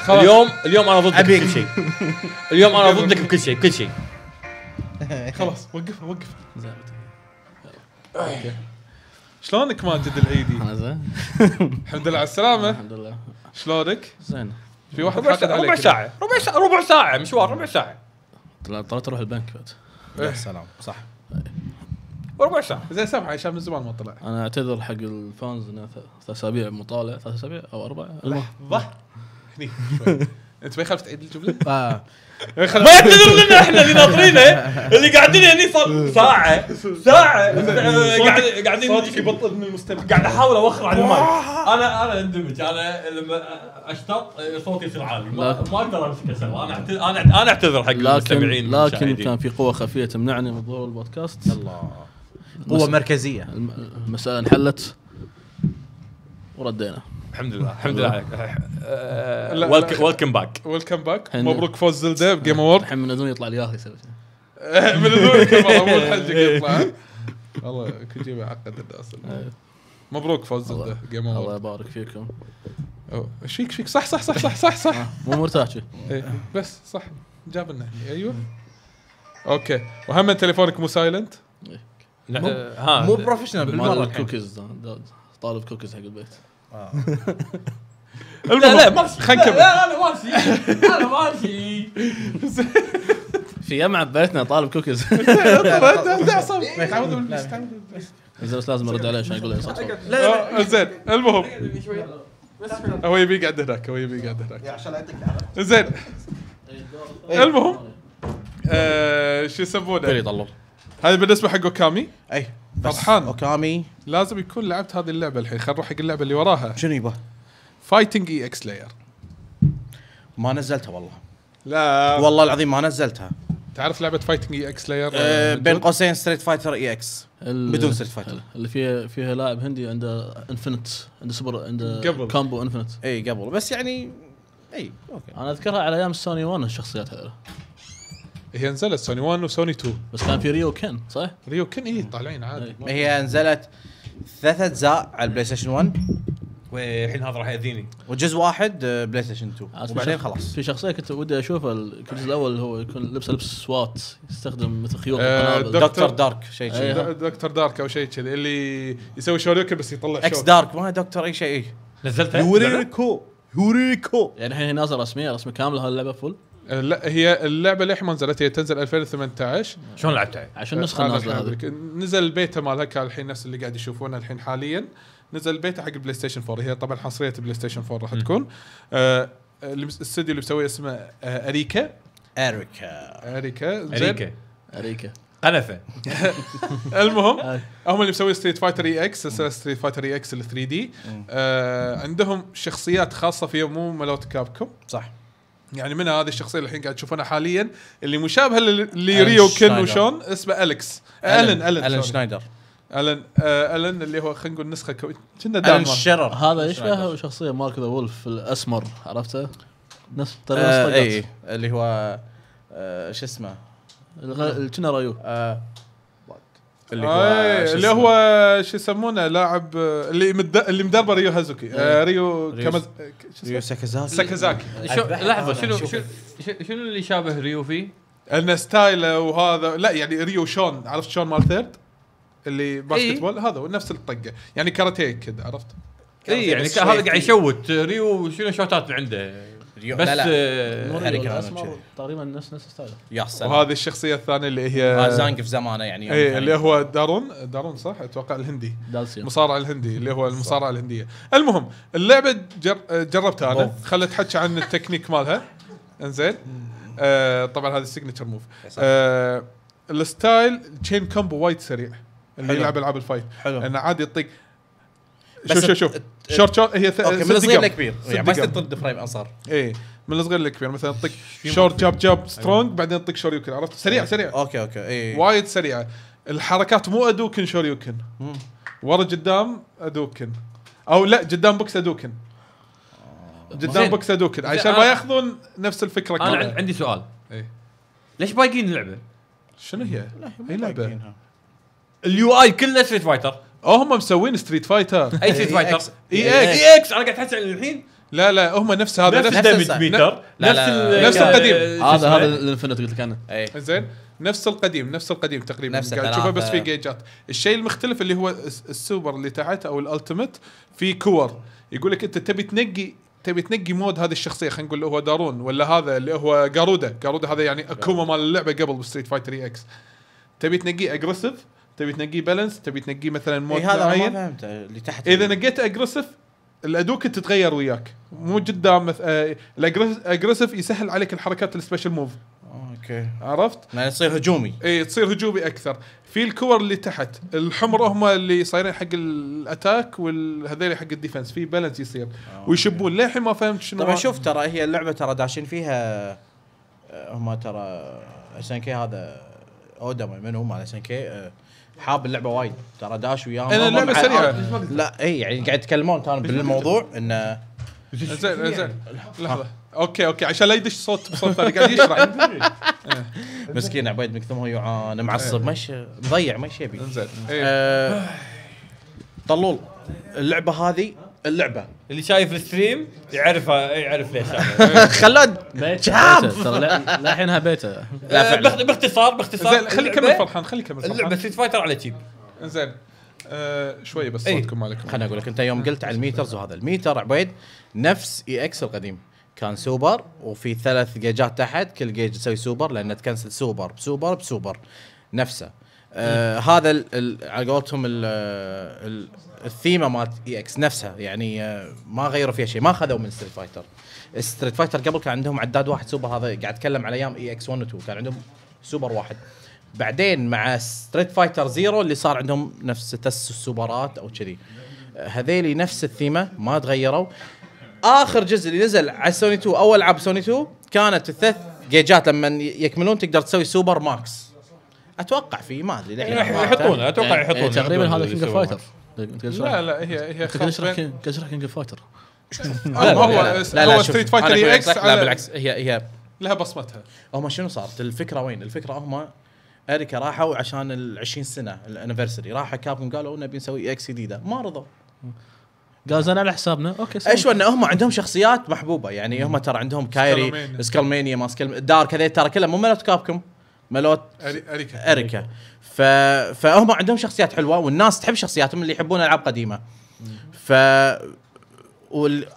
خلاص. اليوم اليوم انا ضدك بكل شيء اليوم انا ضدك بكل شيء بكل شيء خلاص وقفها وقفها شلونك ماجد العيدي؟ انا زين الحمد لله على السلامه الحمد لله شلونك؟ زين في واحد ربع ساعة ربع ساعة ربع ساعة ربع ساعة مشوار ربع ساعة اضطريت اروح البنك بعد يا إيه. سلام صح ربع ساعة زين سامح عشان من زمان ما طلع انا اعتذر حق الفانز انه ثلاث اسابيع مطالع ثلاث اسابيع او اربع لحظة هني انت ما يخالف تعيد الجمله؟ اه ما يعتذر لنا احنا اللي ناطرينه إيه؟ اللي قاعدين هني صار ساعه ساعه قاعدين صوتك يبطل من المستمع قاعد احاول اوخر عن المايك انا انا اندمج انا لما اشتط صوتي يصير عالي ما, اقدر امسكه انا انا انا اعتذر حق المستمعين لكن كان في قوه خفيه تمنعني من ظهور البودكاست الله قوه مركزيه المساله انحلت وردينا الحمد لله الحمد لله عليك ويلكم باك ويلكم باك مبروك فوز زلده بجيم اوورد الحين من اذن يطلع ياخي يسوي من اذن كمان مو الحجك إيه. يطلع والله كوجيما عقد اصلا إيه. مبروك فوز زلده جيم اوورد الله يبارك فيكم ايش فيك فيك صح صح صح صح صح صح آه، مو مرتاح إيه، بس صح جاب لنا ايوه اوكي وهم تليفونك مو سايلنت مو بروفيشنال آه، بالمره كوكيز طالب كوكيز آه، حق البيت آه. لا لا ماشي خلينا لا لا انا ماشي انا ماشي في يمعة بيتنا طالب كوكيز زين بس لازم ارد عليه عشان يقول لي إيه صح لا آه، زين المهم هو يبي يقعد هناك هو يبي يقعد هناك عشان يعطيك زين إيه. المهم إيه. آه، شو يسمونه؟ هذا بالنسبه حق اوكامي اي فرحان اوكامي لازم يكون لعبت هذه اللعبه الحين خلينا نروح حق اللعبه اللي وراها شنو يبا؟ فايتنج اي اكس لاير ما نزلتها والله لا والله العظيم ما نزلتها تعرف لعبه فايتنج اي اكس لاير أه بين قوسين ستريت فايتر اي اكس بدون ستريت فايتر اللي فيها فيها لاعب هندي عنده انفنت عنده سوبر عنده قبل كامبو انفنت اي قبل بس يعني اي اوكي انا اذكرها على ايام سوني 1 الشخصيات هذول هي نزلت سوني 1 وسوني 2 بس كان في ريو كن صح؟ ريو كن اي طالعين عادي إيه. هي نزلت ثلاث اجزاء على البلاي ستيشن 1 والحين هذا راح ياذيني وجزء واحد آه، بلاي ستيشن 2 وبعدين خلاص في شخصيه كنت ودي اشوفها الجزء الاول هو يكون لبسه لبس سوات يستخدم مثل خيوط آه، دكتور دارك شيء إيه. كذي دكتور دارك او شيء كذي اللي يسوي شوريوكن بس يطلع اكس دارك ما دكتور اي شيء اي نزلتها يوريكو يوريكو يعني الحين هي نازله رسميه رسمه كامله هاللعبه فل لا هي اللعبه اللي ما نزلت هي تنزل 2018 شلون لعبتها؟ عشان نسخه نازله هذه نزل البيتا مالها الحين نفس اللي قاعد يشوفونه الحين حاليا نزل البيتا حق البلاي ستيشن 4 هي طبعا حصريه البلاي ستيشن 4 راح تكون آه، الاستوديو اللي مسويه اسمه آه، اريكا اريكا اريكا اريكا اريكا قنفه المهم هم اللي مسوي ستريت فايتر اي اكس سلسله ستريت فايتر اي اكس ال 3 دي آه، عندهم شخصيات خاصه فيهم مو ملوت كابكم صح يعني من هذه الشخصيه اللي الحين قاعد تشوفونها حاليا اللي مشابهه لريو كن وشون اسمه اليكس الن الن الن شنايدر الن الن آه، اللي هو خلينا نقول نسخه كوي كنا دائما الشرر هذا يشبه شخصيه مارك ذا وولف الاسمر عرفته؟ نفس ترى آه، اي اللي هو آه، شو اسمه كنا رايو اللي هو آه اللي هو شو يسمونه لاعب اللي مد... اللي مدبر ريو هازوكي آه إيه. ريو كمز... ريو ساكازاكي ساكازاكي لحظه شنو شنو شنو اللي شابه ريو فيه؟ انه ستايله وهذا لا يعني ريو شون عرفت شون مال ثيرد اللي إيه. باسكت بول هذا نفس الطقه يعني كاراتيه كذا عرفت؟ اي يعني هذا قاعد يشوت ريو شنو شوتات اللي عنده ريو... بس لا لا آه، نور تقريبا نفس نفس ستايل يا سلام وهذه الشخصيه الثانيه اللي هي آه، زانك في زمانه يعني اي اللي هو دارون دارون صح اتوقع الهندي دالسيو مصارع الهندي اللي هو المصارعه الهنديه المهم اللعبه جر... جربتها انا خلت حكي عن التكنيك مالها انزين آه طبعا هذا السيجنتشر موف آه الستايل تشين كومبو وايد سريع اللي يلعب العاب الفايت حلو انه عادي يطيق شوف شوف شوف شورت شورت هي اوكي من الصغير للكبير يعني ما يصير ترد فريم انصار اي من الصغير للكبير مثلا تطق شورت جاب جاب سترونج بعدين تطق شوريوكن عرفت سريع أيوه. سريع اوكي اوكي اي وايد سريعه الحركات مو ادوكن شوريوكن ورا قدام ادوكن او لا قدام بوكس ادوكن آه. قدام بوكس ادوكن عشان ما ياخذون نفس الفكره انا كلها. عندي سؤال إيه؟ ليش بايقين اللعبه؟ شنو هي؟ هي لعبه اليو اي كله ستريت فايتر اه هم مسوين ستريت فايتر اي ستريت فايتر اي اكس اي اكس انا قاعد احس الحين لا لا هم نفس هذا نفس الدمج ميتر نفس نفس القديم هذا هذا الانفنت قلت لك انا زين نفس القديم نفس القديم تقريبا نفس قاعد تشوفه بس في جيجات الشيء المختلف اللي هو السوبر اللي تحت او الالتيميت في كور يقول لك انت تبي تنقي تبي تنقي مود هذه الشخصيه خلينا نقول هو دارون ولا هذا اللي هو جارودا جارودا هذا يعني اكوما مال اللعبه قبل بستريت فايتر اي اكس تبي تنقي اجريسيف تبي تنقيه بالانس تبي تنقيه مثلا إيه، مود اي هذا معين ما فهمته اللي تحت اذا نقيت اجريسف الادوك تتغير وياك مو قدام مث... آه الاجريسف يسهل عليك الحركات السبيشل موف اوكي عرفت؟ يعني تصير هجومي اي تصير هجومي اكثر في الكور اللي تحت الحمر هم اللي صايرين حق الاتاك وهذول حق الديفنس في بالانس يصير أوكي. ويشبون للحين ما فهمت شنو طبعا شوف ترى هي اللعبه ترى داشين فيها آه، هم ترى اس ان كي هذا اودا آه، من هم مال اس ان كي حاب اللعبه وايد ترى داش وياهم إيه، انا اللعبه سريعه لا اي يعني قاعد يتكلمون ترى بالموضوع انه زين زين لحظه اوكي اوكي عشان لا يدش صوت بصوت ثاني قاعد يشرح مسكين عبيد مكتوم هو يعان معصب إيه. مش مضيع ما يبي زين إيه. آه، طلول اللعبه هذه اللعبه اللي شايف الستريم يعرفها يعرف ليش خلود شاب الحينها بيتا آه، باختصار باختصار خلي كمل فرحان خلي كمل فرحان اللعبه ستريت فايتر على تيب زين آه، شوي شويه بس إيه. صوتكم مالكم خليني اقول لك انت يوم قلت على الميترز وهذا الميتر عبيد نفس اي اكس القديم كان سوبر وفي ثلاث جيجات تحت كل جيج تسوي سوبر لانه تكنسل سوبر بسوبر بسوبر نفسه آه هذا على قولتهم الثيمه مالت اي e اكس نفسها يعني آه ما غيروا فيها شيء ما خذوا من ستريت فايتر ستريت فايتر قبل كان عندهم عداد واحد سوبر هذا قاعد اتكلم على ايام اي اكس 1 و 2 كان عندهم سوبر واحد بعدين مع ستريت فايتر زيرو اللي صار عندهم نفس تس السوبرات او كذي هذيلي نفس الثيمه ما تغيروا اخر جزء اللي نزل على سوني 2 اول العاب سوني 2 كانت الثلاث جيجات لما يكملون تقدر تسوي سوبر ماكس اتوقع في ما ادري يحطونه اتوقع يحطونه تقريبا هذا كينج اوف فايتر لا لا هي هي تشرح كينج اوف فايتر لا هو هو ستريت فايتر اي اكس لا بالعكس هي هي لها بصمتها هم شنو صارت الفكره وين؟ الفكره هم اريكا راحوا عشان ال 20 سنه الانيفرساري راحوا كابكم قالوا نبي نسوي اكس e جديده ما رضوا قال زين على حسابنا اوكي ايش ان هم عندهم شخصيات محبوبه يعني هم ترى عندهم كايري سكالمانيا ما سكال دارك ترى كلها مو مالت كابكم ملوت اريكا اريكا ف... فهم عندهم شخصيات حلوه والناس تحب شخصياتهم اللي يحبون العاب قديمه ف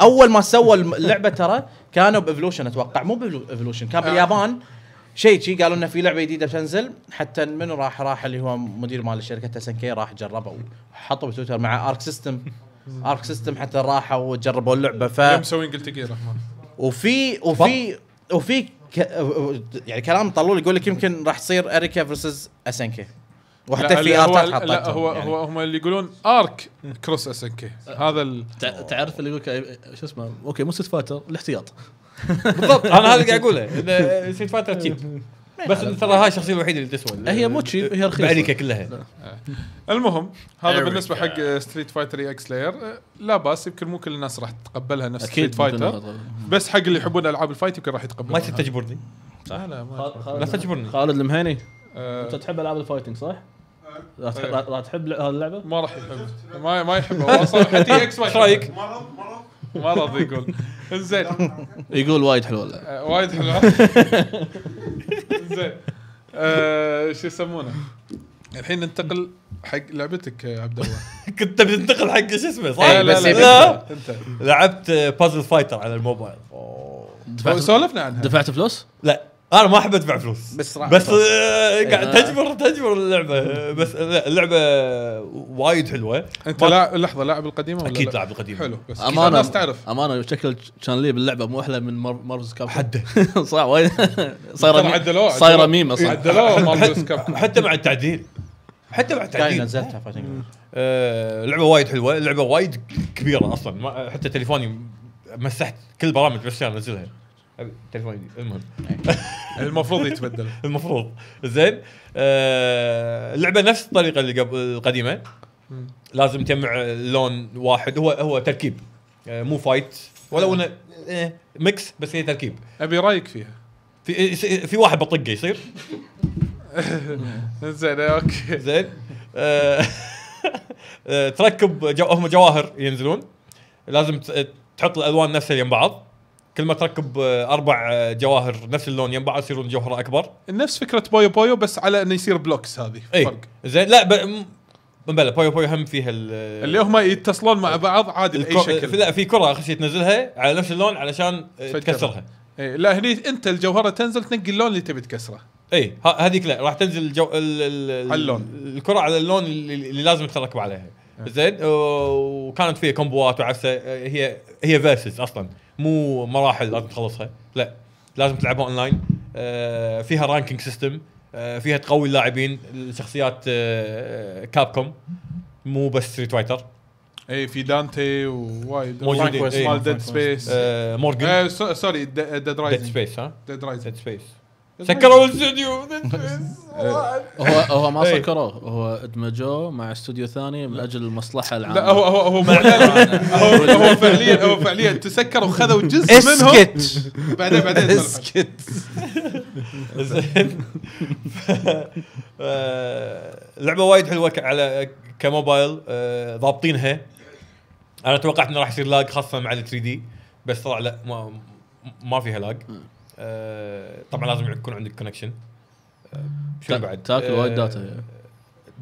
اول ما سووا اللعبه ترى كانوا بايفولوشن اتوقع مو بايفولوشن كان آه. باليابان شيء شي قالوا انه في لعبه جديده بتنزل حتى من راح راح اللي هو مدير مال الشركه اس كي راح جربه وحطوا بتويتر مع ارك سيستم ارك سيستم حتى راحوا وجربوا اللعبه ف مسوين قلت جير رحمن وفي وفي وفي ك... يعني كلام طلول يقول لك يمكن راح تصير اريكا فيرسز اس ان كي وحتى في ارتات حطيتها لا هو يعني. هو هم اللي يقولون ارك كروس اس ان كي هذا ال... تعرف اللي يقول شو اسمه اوكي مو ست فاتر الاحتياط بالضبط انا هذا قاعد اقوله ست فاتر تشيب بس ترى هاي الشخصيه الوحيده اللي تسوى هي مو تشيب هي رخيصه بعليكه كلها المهم هذا بالنسبه حق ستريت فايتر اكس لاير لا باس يمكن مو كل الناس راح تتقبلها نفس ستريت فايتر بس حق اللي يحبون العاب الفايت يمكن راح يتقبلها ما تجبرني لا لا تجبرني خالد المهني آه. انت تحب العاب الفايتنج صح؟ راح آه. تحب هذه اللعبه؟ ما راح يحب ما ما يحبها حتى اكس ما رايك؟ مرض مرض ما راضي يقول زين يقول وايد حلوه لا آه، وايد حلوه زين آه، شو يسمونه الحين ننتقل حق لعبتك يا عبد الله كنت بتنتقل حق شو اسمه صح؟ لا لا بس لا, انت لعبت بازل فايتر على الموبايل سولفنا عنها دفعت فلوس؟ لا انا ما احب ادفع فلوس بس راح بس آه، قاعد إيه. تجبر تجبر اللعبه بس اللعبه وايد حلوه انت لا لحظه لاعب القديمه ولا اكيد لاعب القديمه حلو بس امانه الناس تعرف امانه شكل كان لي باللعبه مو احلى من مارفلز كاب حده صح وايد صايره صايره ميمه صح عدلوها مارفلز كاب حتى مع التعديل حتى مع التعديل نزلتها فايتنج آه، لعبه وايد حلوه لعبه وايد كبيره اصلا حتى تليفوني مسحت كل برامج بس انزلها جديد المهم المفروض يتبدل المفروض زين آه اللعبه نفس الطريقه اللي قبل القديمه لازم تجمع لون واحد هو هو تركيب آه مو فايت ولو انه آه ميكس إيه، بس هي تركيب ابي رايك فيها في إيه، في واحد بطقه يصير زين اوكي زين آه، آه، تركب هم جواهر ينزلون لازم تحط الالوان نفسها يم بعض كل ما تركب آه، اربع آه، جواهر نفس اللون ينبع يصيرون جوهره اكبر نفس فكره بويو بويو بس على انه يصير بلوكس هذه اي زين لا ب... بلا بويو بويو هم فيها اللي هم يتصلون مع إيه. بعض عادي الكو... باي شكل لا في كره اخر شيء تنزلها على نفس اللون علشان آه، تكسرها اي لا هني انت الجوهره تنزل تنقي اللون اللي تبي تكسره اي هذيك لا راح تنزل الجو... ال... ال... اللون الكره على اللون اللي, اللي لازم تركب عليها إيه. زين وكانت فيها كومبوات وعسى هي هي فيرسز اصلا مو مراحل لازم تخلصها لا لازم تلعبها اونلاين آه، فيها رانكينج آه، سيستم فيها تقوي اللاعبين الشخصيات كاب آه، كوم مو بس ستريت فايتر اي في دانتي ووايد موجودين إيه. مال ديد سبيس مورجن سوري ديد رايزنج ديد سبيس ها ديد رايزنج ديد سبيس سكروا الاستوديو هو هو ما إيه. سكروه هو ادمجوه مع استوديو ثاني من اجل المصلحه العامه لا هو هو هو هو فعليا هو فعليا تسكر وخذوا جزء منهم اسكت بعدين بعدين اسكت زين آه، لعبه وايد حلوه على كموبايل آه، ضابطينها انا توقعت انه راح يصير لاج خاصه مع ال 3 دي بس طلع لا ما ما فيها لاج آه، طبعا لازم يكون عندك كونكشن آه، شو بعد؟ تاكل وايد داتا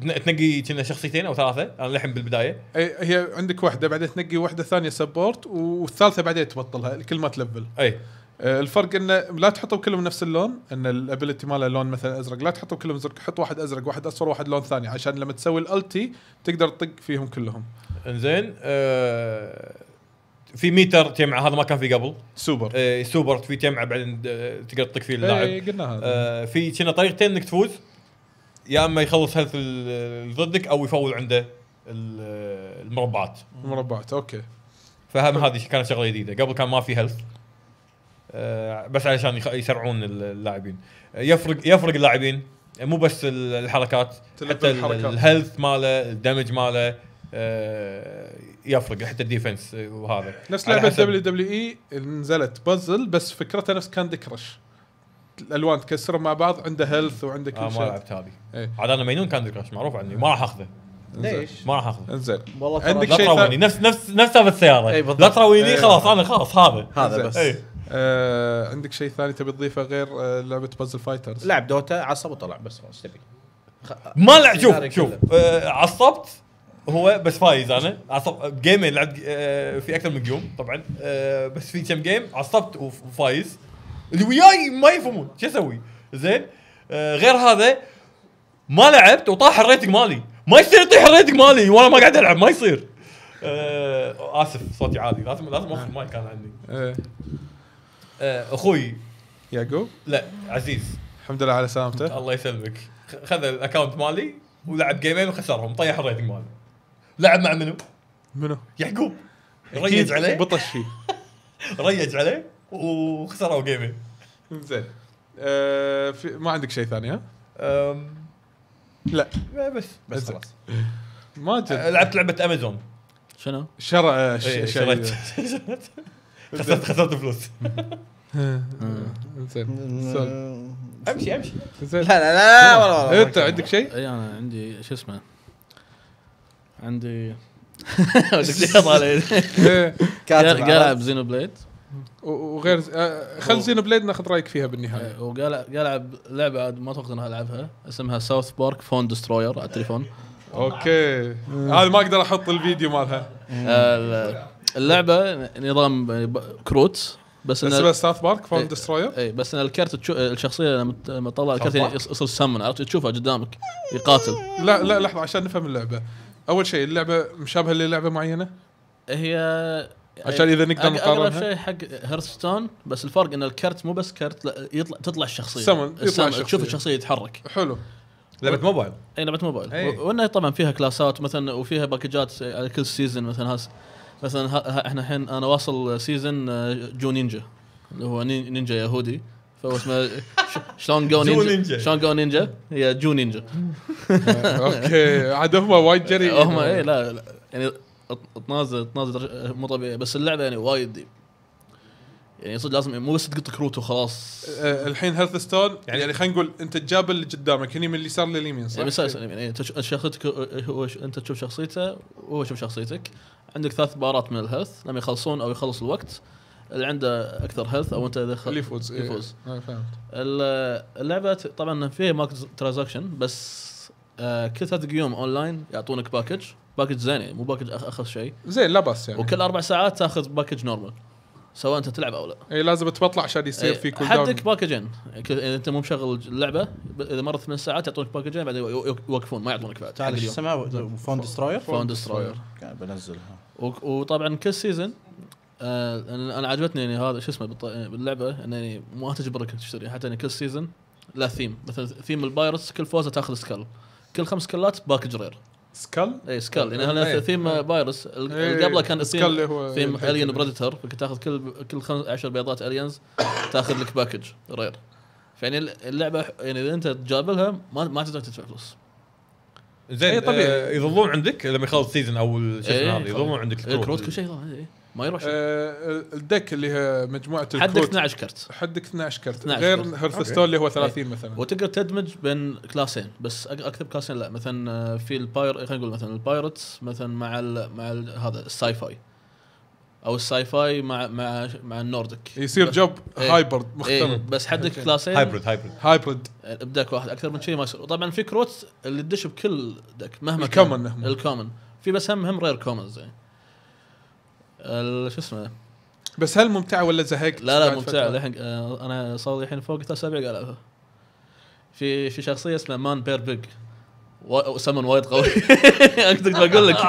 آه، تنقي كنا شخصيتين او ثلاثه انا للحين بالبدايه اي هي عندك واحده بعدين تنقي واحده ثانيه سبورت والثالثه بعدين تبطلها كل ما تلفل اي الفرق انه لا تحطوا كلهم نفس اللون ان الابيلتي ماله لون مثلا ازرق لا تحطوا كلهم ازرق حط واحد ازرق واحد اصفر واحد لون ثاني عشان لما تسوي الالتي تقدر تطق فيهم كلهم انزين آه في ميتر تجمع هذا ما كان في قبل سوبر اي سوبر في تجمع بعدين آه، تقدر تطق فيه اللاعب اي قلناها هذا آه، في كنا طريقتين انك تفوز يا اما يخلص هيلث ضدك او يفول عنده المربعات المربعات اوكي فهم هذه كانت شغله جديده قبل كان ما في هيلث آه، بس علشان يسرعون اللاعبين يفرق يفرق اللاعبين مو بس الحركات حتى الهيلث ماله الدمج ماله يفرق حتى الديفنس آه، وهذا نفس لعبه دبليو دبليو اي نزلت بازل بس فكرتها نفس كاندي كرش الالوان تكسرهم مع بعض عنده هيلث وعنده آه، كل آه شيء ما لعبت هذه ايه؟ عاد انا مجنون كاندي كرش معروف عني ما راح اخذه ليش؟ ما راح اخذه انزين والله عندك شيء ثاني نفس نفس نفس هذا السياره ايه لا تراويني إيه. خلاص انا خلاص هذا هذا بس ايه. آه عندك شيء ثاني تبي تضيفه غير آه لعبه بازل فايترز لعب دوتا عصب وطلع بس خلاص تبي ما لعب شوف شوف آه عصبت هو بس فايز انا عصب جيمين لعبت آه، في اكثر من جيم طبعا آه، بس في كم جيم عصبت وفايز اللي وياي ما يفهمون شو اسوي زين آه، غير هذا ما لعبت وطاح الريتنج مالي ما يصير يطيح الريتنج مالي وانا ما قاعد العب ما يصير آه اسف صوتي عالي لازم لازم اخذ المايك كان عندي إيه. آه اخوي يعقوب؟ لا عزيز الحمد لله على سلامته الله يسلمك خذ الاكونت مالي ولعب جيمين وخسرهم طيح الريتنج مالي لعب مع منو؟ منو؟ يعقوب ريج عليه بطش فيه ريج عليه وخسروا جيمين زين أه في ما عندك شيء ثاني ها؟ أم... لا بس بس خلاص ماجد لعبت لعبه امازون شنو؟ شرع شريت خسرت خسرت فلوس زين امشي امشي لا لا لا والله انت عندك شيء؟ اي انا عندي شو اسمه عندي شكلي طالع كاتب زينو بليد وغير آه، خل زينو بليد ناخذ رايك فيها بالنهايه إيه، وقال العب لعبه عاد ما اتوقع انها العبها اسمها ساوث بارك فون دستروير على التليفون اوكي هذا ما اقدر احط الفيديو مالها آه، اللعبه نظام كروت بس انه بس ساوث بارك فون دستروير اي بس ان الكرت الشخصيه لما تطلع الكرت يصير سمن عرفت تشوفها قدامك يقاتل لا لا لحظه عشان نفهم اللعبه اول شيء اللعبه مشابهه للعبه معينه؟ هي عشان اذا نقدر نقارنها اقرب شيء حق هيرثستون بس الفرق ان الكرت مو بس كرت لا يطلع تطلع الشخصيه سمن يطلع الشخصية. تشوف الشخصيه يتحرك حلو لعبه موبايل اي لعبه موبايل وانه طبعا فيها كلاسات مثلا وفيها باكجات على كل سيزون مثلا هاس مثلا ها احنا الحين انا واصل سيزون آه، جو نينجا اللي هو نينجا يهودي فهو اسمه شلون جو نينجا شلون جو نينجا هي جو نينجا اوكي عاد هم وايد جري هم اي لا, يعني تنازل تنازل مو طبيعي بس اللعبه يعني وايد يعني صدق لازم مو بس تقط كروت وخلاص أه، الحين هيلث ستون يعني, يعني خلينا نقول انت تجاب اللي قدامك هني من اليسار لليمين صح؟ يعني يعني انت يعني شخصيتك هو انت تشوف شخصيته وهو يشوف شخصيتك عندك ثلاث بارات من الهيلث لما يخلصون او يخلص الوقت اللي عنده اكثر هيلث او انت دخل اللي يفوز يفوز إيه. آه، فهمت اللعبه طبعا فيها ماركت ترانزكشن بس آه، كل ثلاث قيوم اونلاين يعطونك باكج باكج زين يعني مو باكج اخس شيء زين لا بس يعني وكل اربع ساعات تاخذ باكج نورمال سواء انت تلعب او لا اي لازم تبطلع عشان يصير إيه، في كل حدك باكجين اذا انت مو مشغل اللعبه اذا مرت ثمان ساعات يعطونك باكجين بعدين يوقفون ما يعطونك بعد تعال شو اسمها فون دستروير فون دستروير بنزلها وطبعا كل سيزون آه، انا عجبتني يعني هذا شو اسمه باللعبه انه يعني ما تجبرك تشتري حتى يعني كل سيزون له ثيم مثلا ثيم البايرتس كل فوزه تاخذ سكال كل خمس كلات باك جرير سكال؟ اي سكال يعني هذا ثيم بايرس اللي إيه، قبله كان ثيم اللي هو ثيم الين بريدتر فكنت تاخذ كل كل خمس عشر بيضات الينز تاخذ لك باكج رير فيعني اللعبه يعني اذا انت تجابلها ما ما تقدر تدفع فلوس زين إيه، طبيعي آه، يظلون عندك لما يخلص سيزون او الشيء إيه، هذا يظلون عندك الكروت كل شيء ما يروح آه الدك اللي هي مجموعه الكروت حدك 12 كرت حدك 12 كرت غير غير هيرثستون اللي هو 30 أي. مثلا وتقدر تدمج بين كلاسين بس اكثر كلاسين لا مثلا آه، في الباير خلينا نقول مثلا البايرتس مثلا مع الـ مع الـ هذا الساي فاي او الساي فاي مع مع مع النورديك يصير جوب هايبرد إيه. مختلف ايه بس حدك كلاسين هايبرد هايبرد هايبرد بدك واحد اكثر من شيء ما يصير وطبعا في كروت اللي تدش بكل دك مهما الكومن الكومن في بس هم هم رير كومنز يعني شو اسمه بس هل ممتع ولا زهقت؟ لا لا ممتع الحين آه، انا صار الحين فوق اسابيع قالها في في شخصيه اسمها مان بير بيج سمن وايد قوي انا كنت بقول لك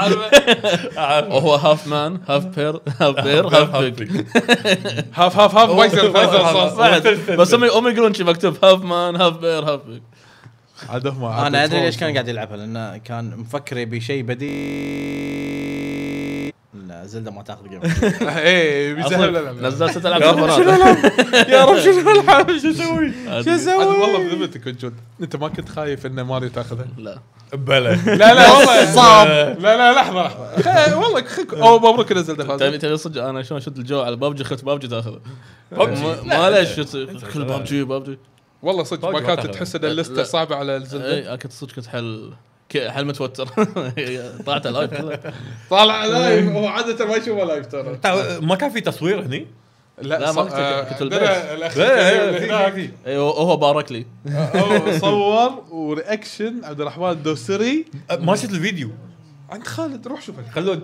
وهو هاف مان هاف بير هاف بير هاف بيج هاف هاف هاف بس هم يقولون شي مكتوب هاف مان هاف بير هاف بيج عاد هم انا ادري ليش كان قاعد يلعبها لانه كان مفكر يبي شيء بديل لا زلدة ما تاخذ جيم ايه نزلت نزل ست العاب يا رب شو العب شو اسوي؟ شو اسوي؟ والله بذمتك وجود انت ما كنت خايف ان ماري تاخذها؟ لا بلى لا لا والله صعب لا لا لحظه لحظه والله او مبروك ان زلدة فازت تبي تبي صدق انا شلون شفت الجو على بابجي خفت بابجي تاخذه ما ليش كل بابجي بابجي والله صدق ما كانت تحس ان اللسته صعبه على الزلده اي كنت صدق كنت حل حل متوتر طلعت لايف طالع لايف هو عاده ما يشوفه لايف ترى طيب، ما كان في تصوير هني؟ لا, لا ما كنت آه، كنت البيت إيه، إيه، إيه، هو بارك لي آه، صور ورياكشن عبد الرحمن الدوسري أه، ما شفت الفيديو عند خالد روح شوفه خلود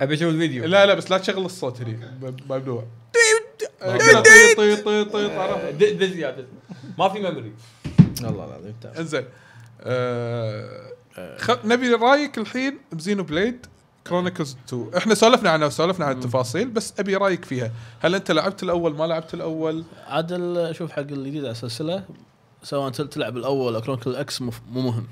ابي اشوف الفيديو لا لا بس لا تشغل الصوت هني ممنوع طيب. طيط طيط طيط عرفت دز يا دز ما في ميموري والله العظيم انزين آه، نبي رايك الحين بزينو بليد كرونيكلز 2 احنا سولفنا عنها وسولفنا عن التفاصيل بس ابي رايك فيها هل انت لعبت الاول ما لعبت الاول عاد شوف حق الجديد على السلسله سواء تلعب الاول او كرونيكل اكس مو مهم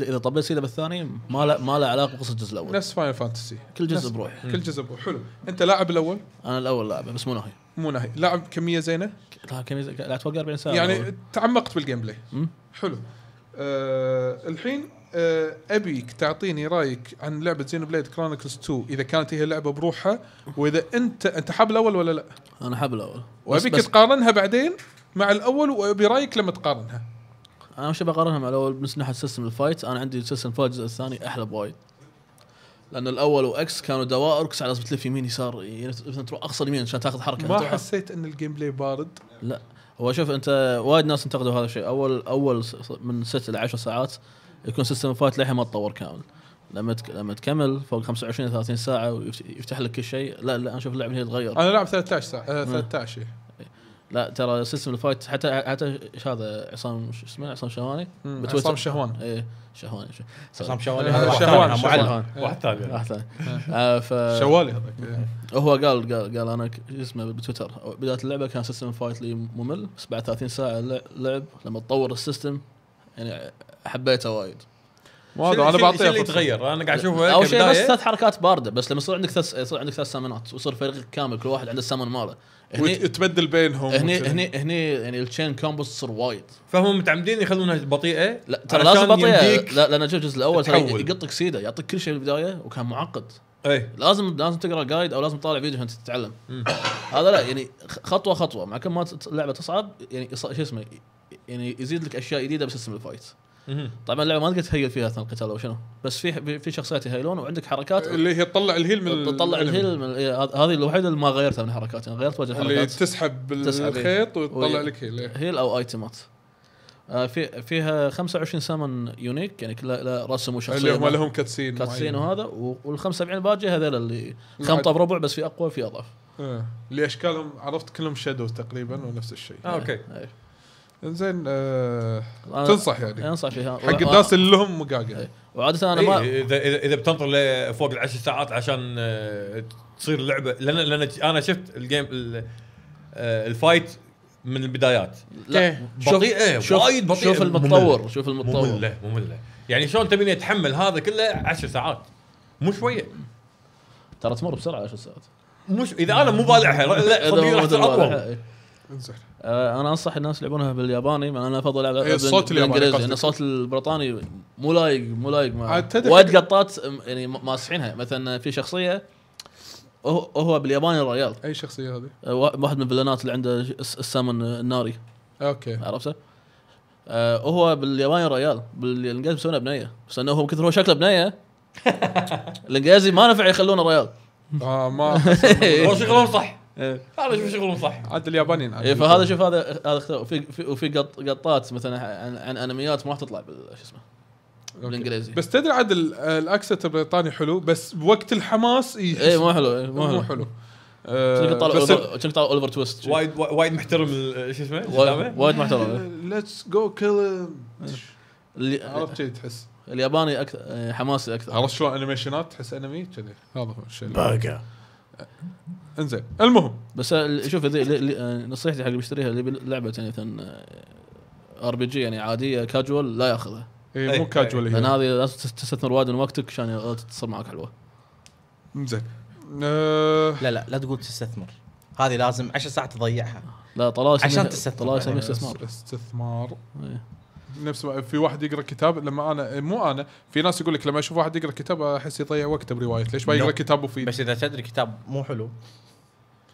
اذا طبيت سيده الثاني ما له ما له علاقه بقصه الجزء الاول نفس فاين فانتسي كل جزء بروحه كل جزء بروحه حلو انت لاعب الاول انا الاول لاعبه بس مو ناهي مو ناهي لاعب كميه زينه لاعب كميه زينة. لا اتوقع 40 ساعه يعني أول. تعمقت بالجيم بلاي حلو أه الحين أه ابيك تعطيني رايك عن لعبه زينو بليد كرونيكلز 2 اذا كانت هي لعبه بروحها واذا انت انت حاب الاول ولا لا؟ انا حاب الاول وابيك بس تقارنها بعدين مع الاول وابي رايك لما تقارنها انا وش بقارنها مع الاول بس ناحيه سيستم الفايت انا عندي سيستم فايت الجزء الثاني احلى بوايد لان الاول واكس كانوا دوائر على لازم تلف يمين يسار مثلا يعني تروح اقصى يمين عشان تاخذ حركه ما حسيت ان الجيم بلاي بارد لا هو شوف انت وايد ناس انتقدوا هذا الشيء اول اول من ست الى 10 ساعات يكون سيستم فايت للحين ما تطور كامل لما لما تكمل فوق 25 30 ساعه ويفتح لك كل شيء لا لا انا اشوف اللعبه هي تغير انا لعب 13 ساعه 13 آه، لا ترى سيستم الفايت حتى حتى ايش هذا عصام شو اسمه عصام شهواني عصام شهوان اي شهواني عصام شهواني هذا آه، شهوان شهوان واحد ثاني واحد ثاني آه. آه، شوالي هذاك إيه. هو قال قال انا اسمه بتويتر بدايه اللعبه كان سيستم الفايت لي ممل بس بعد 30 ساعه لعب لما تطور السيستم يعني حبيته وايد مو هذا انا بعطيه اللي يتغير انا قاعد اشوفه اول شيء بس ثلاث حركات بارده بس لما يصير عندك ثلاث يصير عندك ثلاث سامونات ويصير فريقك كامل كل واحد عنده السامن ماله هني وتبدل بينهم هني هني هني يعني التشين كومبوز تصير وايد فهم متعمدين يخلونها بطيئه لا ترى لازم بطيئه لا لان الجزء الاول ترى يقطك سيده يعطيك كل شيء البدايه وكان معقد اي لازم لازم تقرا جايد او لازم تطالع فيديو عشان تتعلم هذا لا يعني خطوه خطوه مع كل ما اللعبه تصعب يعني شو اسمه يعني يزيد لك اشياء جديده بسيستم الفايت طبعا اللعبه ما تقدر تهيل فيها اثناء القتال او شنو بس في في شخصيات يهيلون وعندك حركات اللي هي تطلع الهيل من تطلع الهيل من إيه، هذه الوحيده اللي ما غيرتها من حركاتي يعني غيرت وجه الحركات اللي تسحب إيه. الخيط وتطلع لك هيل إيه. هيل او ايتمات آه، في فيها 25 سمن يونيك يعني كلها رسم وشخصيه اللي هم لهم كاتسين كاتسين وهذا وال 75 باجي هذول اللي خمطه بربع بس في اقوى في اضعف اللي اشكالهم عرفت كلهم شادو تقريبا ونفس الشيء آه اوكي آه. زين آه تنصح يعني انصح فيها حق الناس اللي لهم مقاقع إيه. وعاده انا إيه، ما إيه، اذا اذا, بتنطر فوق العشر ساعات عشان آه، تصير لعبه لان لان انا شفت الجيم الفايت آه، من البدايات لا بطيئه وايد بطيئه شوف المتطور مملة. شوف المتطور ممله ممله يعني شلون تبيني اتحمل هذا كله 10 ساعات مو شويه ترى تمر بسرعه 10 ساعات مش اذا انا مو بالعها لا صدقني راح تصير آه، انا انصح الناس يلعبونها بالياباني انا افضل العب الصوت الانجليزي لان الصوت البريطاني مو لايق مو لايق وايد قطات يعني ماسحينها مثلا في شخصيه هو بالياباني الريال اي شخصيه هذه؟ آه، واحد من الفلانات اللي عنده السمن آه، الناري اوكي عرفته؟ آه هو بالياباني الرجال بالانجليزي مسوينه بنيه بس انه هو كثر هو شكله بنيه الانجليزي ما نفع يخلونه ريال اه ما هو شغلهم صح إيه. هذا شوف شغلهم صح عاد اليابانيين اي فهذا شوف هذا هذا وفي وفي قطات مثلا عن, عن انميات ما راح تطلع شو اسمه بالانجليزي بس تدري عاد الاكسنت البريطاني حلو بس بوقت الحماس اي مو حلو إيه، مو حلو مو حلو. كنت طالع آه، اوليفر تويست وايد وايد محترم شو اسمه وايد محترم ليتس جو كيل عرفت تحس الياباني اكثر آه، حماسي اكثر عرفت شلون انيميشنات تحس انمي كذي هذا هو الشيء باقا انزين المهم بس شوف يعني نصيحتي حق اللي بيشتريها اللي لعبه يعني مثلا ار بي جي يعني عاديه كاجوال لا ياخذها اي إيه، مو كاجوال إيه. لان هذه لازم تستثمر وايد من وقتك عشان تتصل معك حلوه زين أه لا لا لا تقول تستثمر هذه لازم 10 ساعات تضيعها لا طلال عشان تستثمر طلال يسميه استثمار استثمار إيه. نفس في واحد يقرا كتاب لما انا مو انا في ناس يقول لك لما اشوف واحد يقرا كتاب احس يضيع وقته بروايه ليش ما يقرا كتاب مفيد بس اذا تدري كتاب مو حلو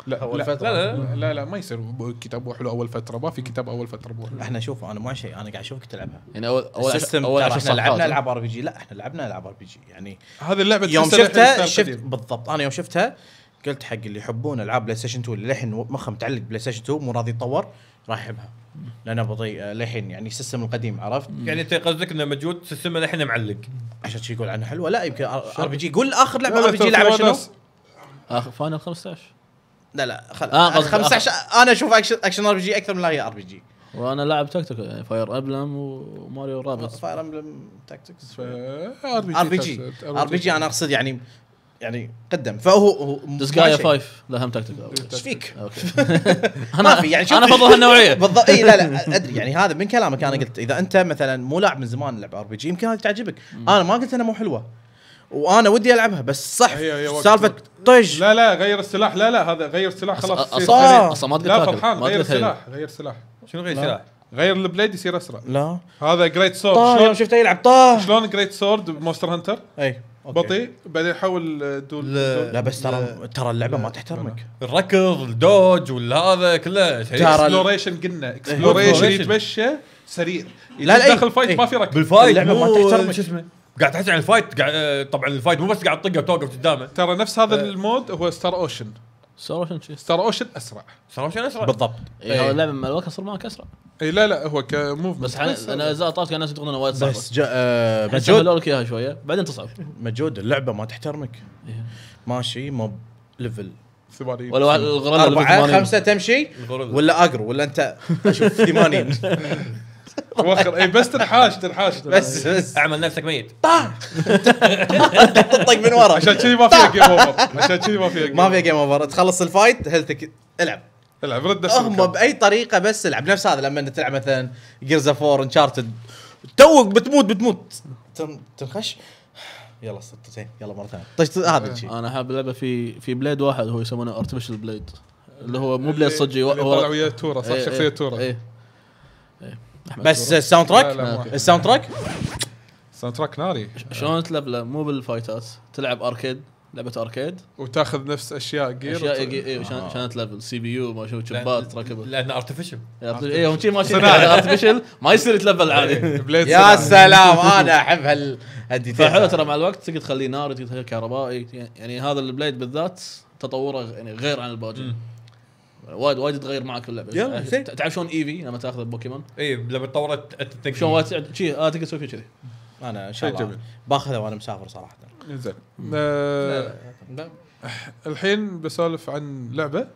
لا اول لا فتره لا لا, لا لا ما يصير كتاب مو حلو اول فتره ما في كتاب اول فتره مو حلو احنا شوف انا ما شيء انا قاعد اشوفك تلعبها يعني اول اول اول احنا لعبنا العاب ار بي جي لا احنا لعبنا العاب ار بي جي يعني هذه اللعبه يوم شفتها شفت بالضبط انا يوم شفتها قلت حق اللي يحبون العاب بلاي ستيشن 2 اللي للحين مخهم متعلق بلاي ستيشن 2 مو راضي يتطور راحبها لان بطيئه للحين يعني السيستم القديم عرفت؟ يعني انت قصدك انه مجهود سيستم للحين معلق عشان شي يقول عنها حلوه لا يمكن ار بي جي قول اخر لعبه ار بي جي لعبها شنو؟ اخر فاينل 15 لا لا خل... آه 15 انا اشوف اكشن ار بي جي اكثر من لاعب ار بي جي وانا لاعب تكتك يعني فاير امبلم وماريو رابط فاير امبلم تكتكس ار بي جي ار بي جي انا اقصد يعني يعني قدم فهو جاي فايف لا هم تكتيكال ايش فيك؟ ما في يعني شوف انا افضل هالنوعيه بالضبط اي لا لا ادري يعني هذا من كلامك انا قلت اذا انت مثلا مو لاعب من زمان لعب ار بي جي يمكن هذه تعجبك انا ما قلت انها مو حلوه وانا ودي العبها بس صح سالفه طش لا لا غير السلاح لا لا هذا غير السلاح خلاص آه. اصلا اصلا ما تقدر لا فرحان غير السلاح غير السلاح شنو غير السلاح؟ غير البليد يصير اسرع لا هذا جريت سورد شلون شفته يلعب طاح شلون جريت سورد بمونستر هانتر؟ اي بطيء بعدين حاول دول آه، لا, لا بس ترى ترى اللعبه ما تحترمك الركض الدوج والهذا كله اكسبلوريشن قلنا اكسبلوريشن يتمشى سريع لا لا إيه، داخل الفايت ايه ما في ركض بالفايت اللعبه ما تحترمك شو اسمه قاعد تحكي عن الفايت آه، طبعا الفايت مو بس قاعد تطقه وتوقف قدامه ترى نفس هذا آه. المود هو ستار اوشن ستار اوشن ستار اوشن اسرع ستار اوشن اسرع بالضبط هو إيه، إيه. اللعبه مع الوقت اصلا معك اسرع اي لا لا هو كموف بس انا اذا كان الناس يدخلون وايد صعبه بس جا... آه مجود لك اياها شويه بعدين تصعب مجود اللعبه ما تحترمك إيه. ماشي مو ليفل 80 ولا الغرنة أربعة خمسة تمشي ولا اقر ولا أنت أشوف 80 وخر اي بس تنحاش تنحاش بس إيه. بس اعمل نفسك ميت طاح طق من ورا عشان كذي ما فيها جيم اوفر عشان كذي ما فيها ما فيها جيم اوفر تخلص الفايت هيلثك العب العب رد نفس هم باي طريقه بس العب نفس هذا لما تلعب مثلا جيرز اوف فور انشارتد توك بتموت بتموت تنخش يلا صدتين يلا مره ثانيه طش هذا إيه. الشيء انا حاب لعبه في في بليد واحد هو يسمونه ارتفيشال بليد اللي هو مو بليد صجي هو طلع ويا تورا صح إيه،, إيه، شخصيه إيه، تورا إيه. إيه. بس الساوند تراك الساوند تراك ساوند تراك ناري شلون تلعب مو بالفايتات تلعب اركيد لعبه اركيد وتاخذ نفس اشياء جير اشياء جير اي وشان- شانت ليفل سي بي يو ما شو شبات تركبه لان ارتفيشل اي هم شي ماشيين ما يصير يتلفل إيه، عادي يا سلام انا احب هال فحلو ترى مع الوقت تقدر تخليه ناري تقدر تخليه كهربائي يعني هذا البليد بالذات تطوره يعني غير عن الباجي وايد وايد تغير معك اللعبه يعني تعرف شلون ايفي e لما تاخذ بوكيمون اي لما تطورت شلون وايد شي آه، تقدر تسوي فيه كذي انا ان شاء طيب، الله باخذه وانا مسافر صراحه زين آه، الحين بسولف عن لعبه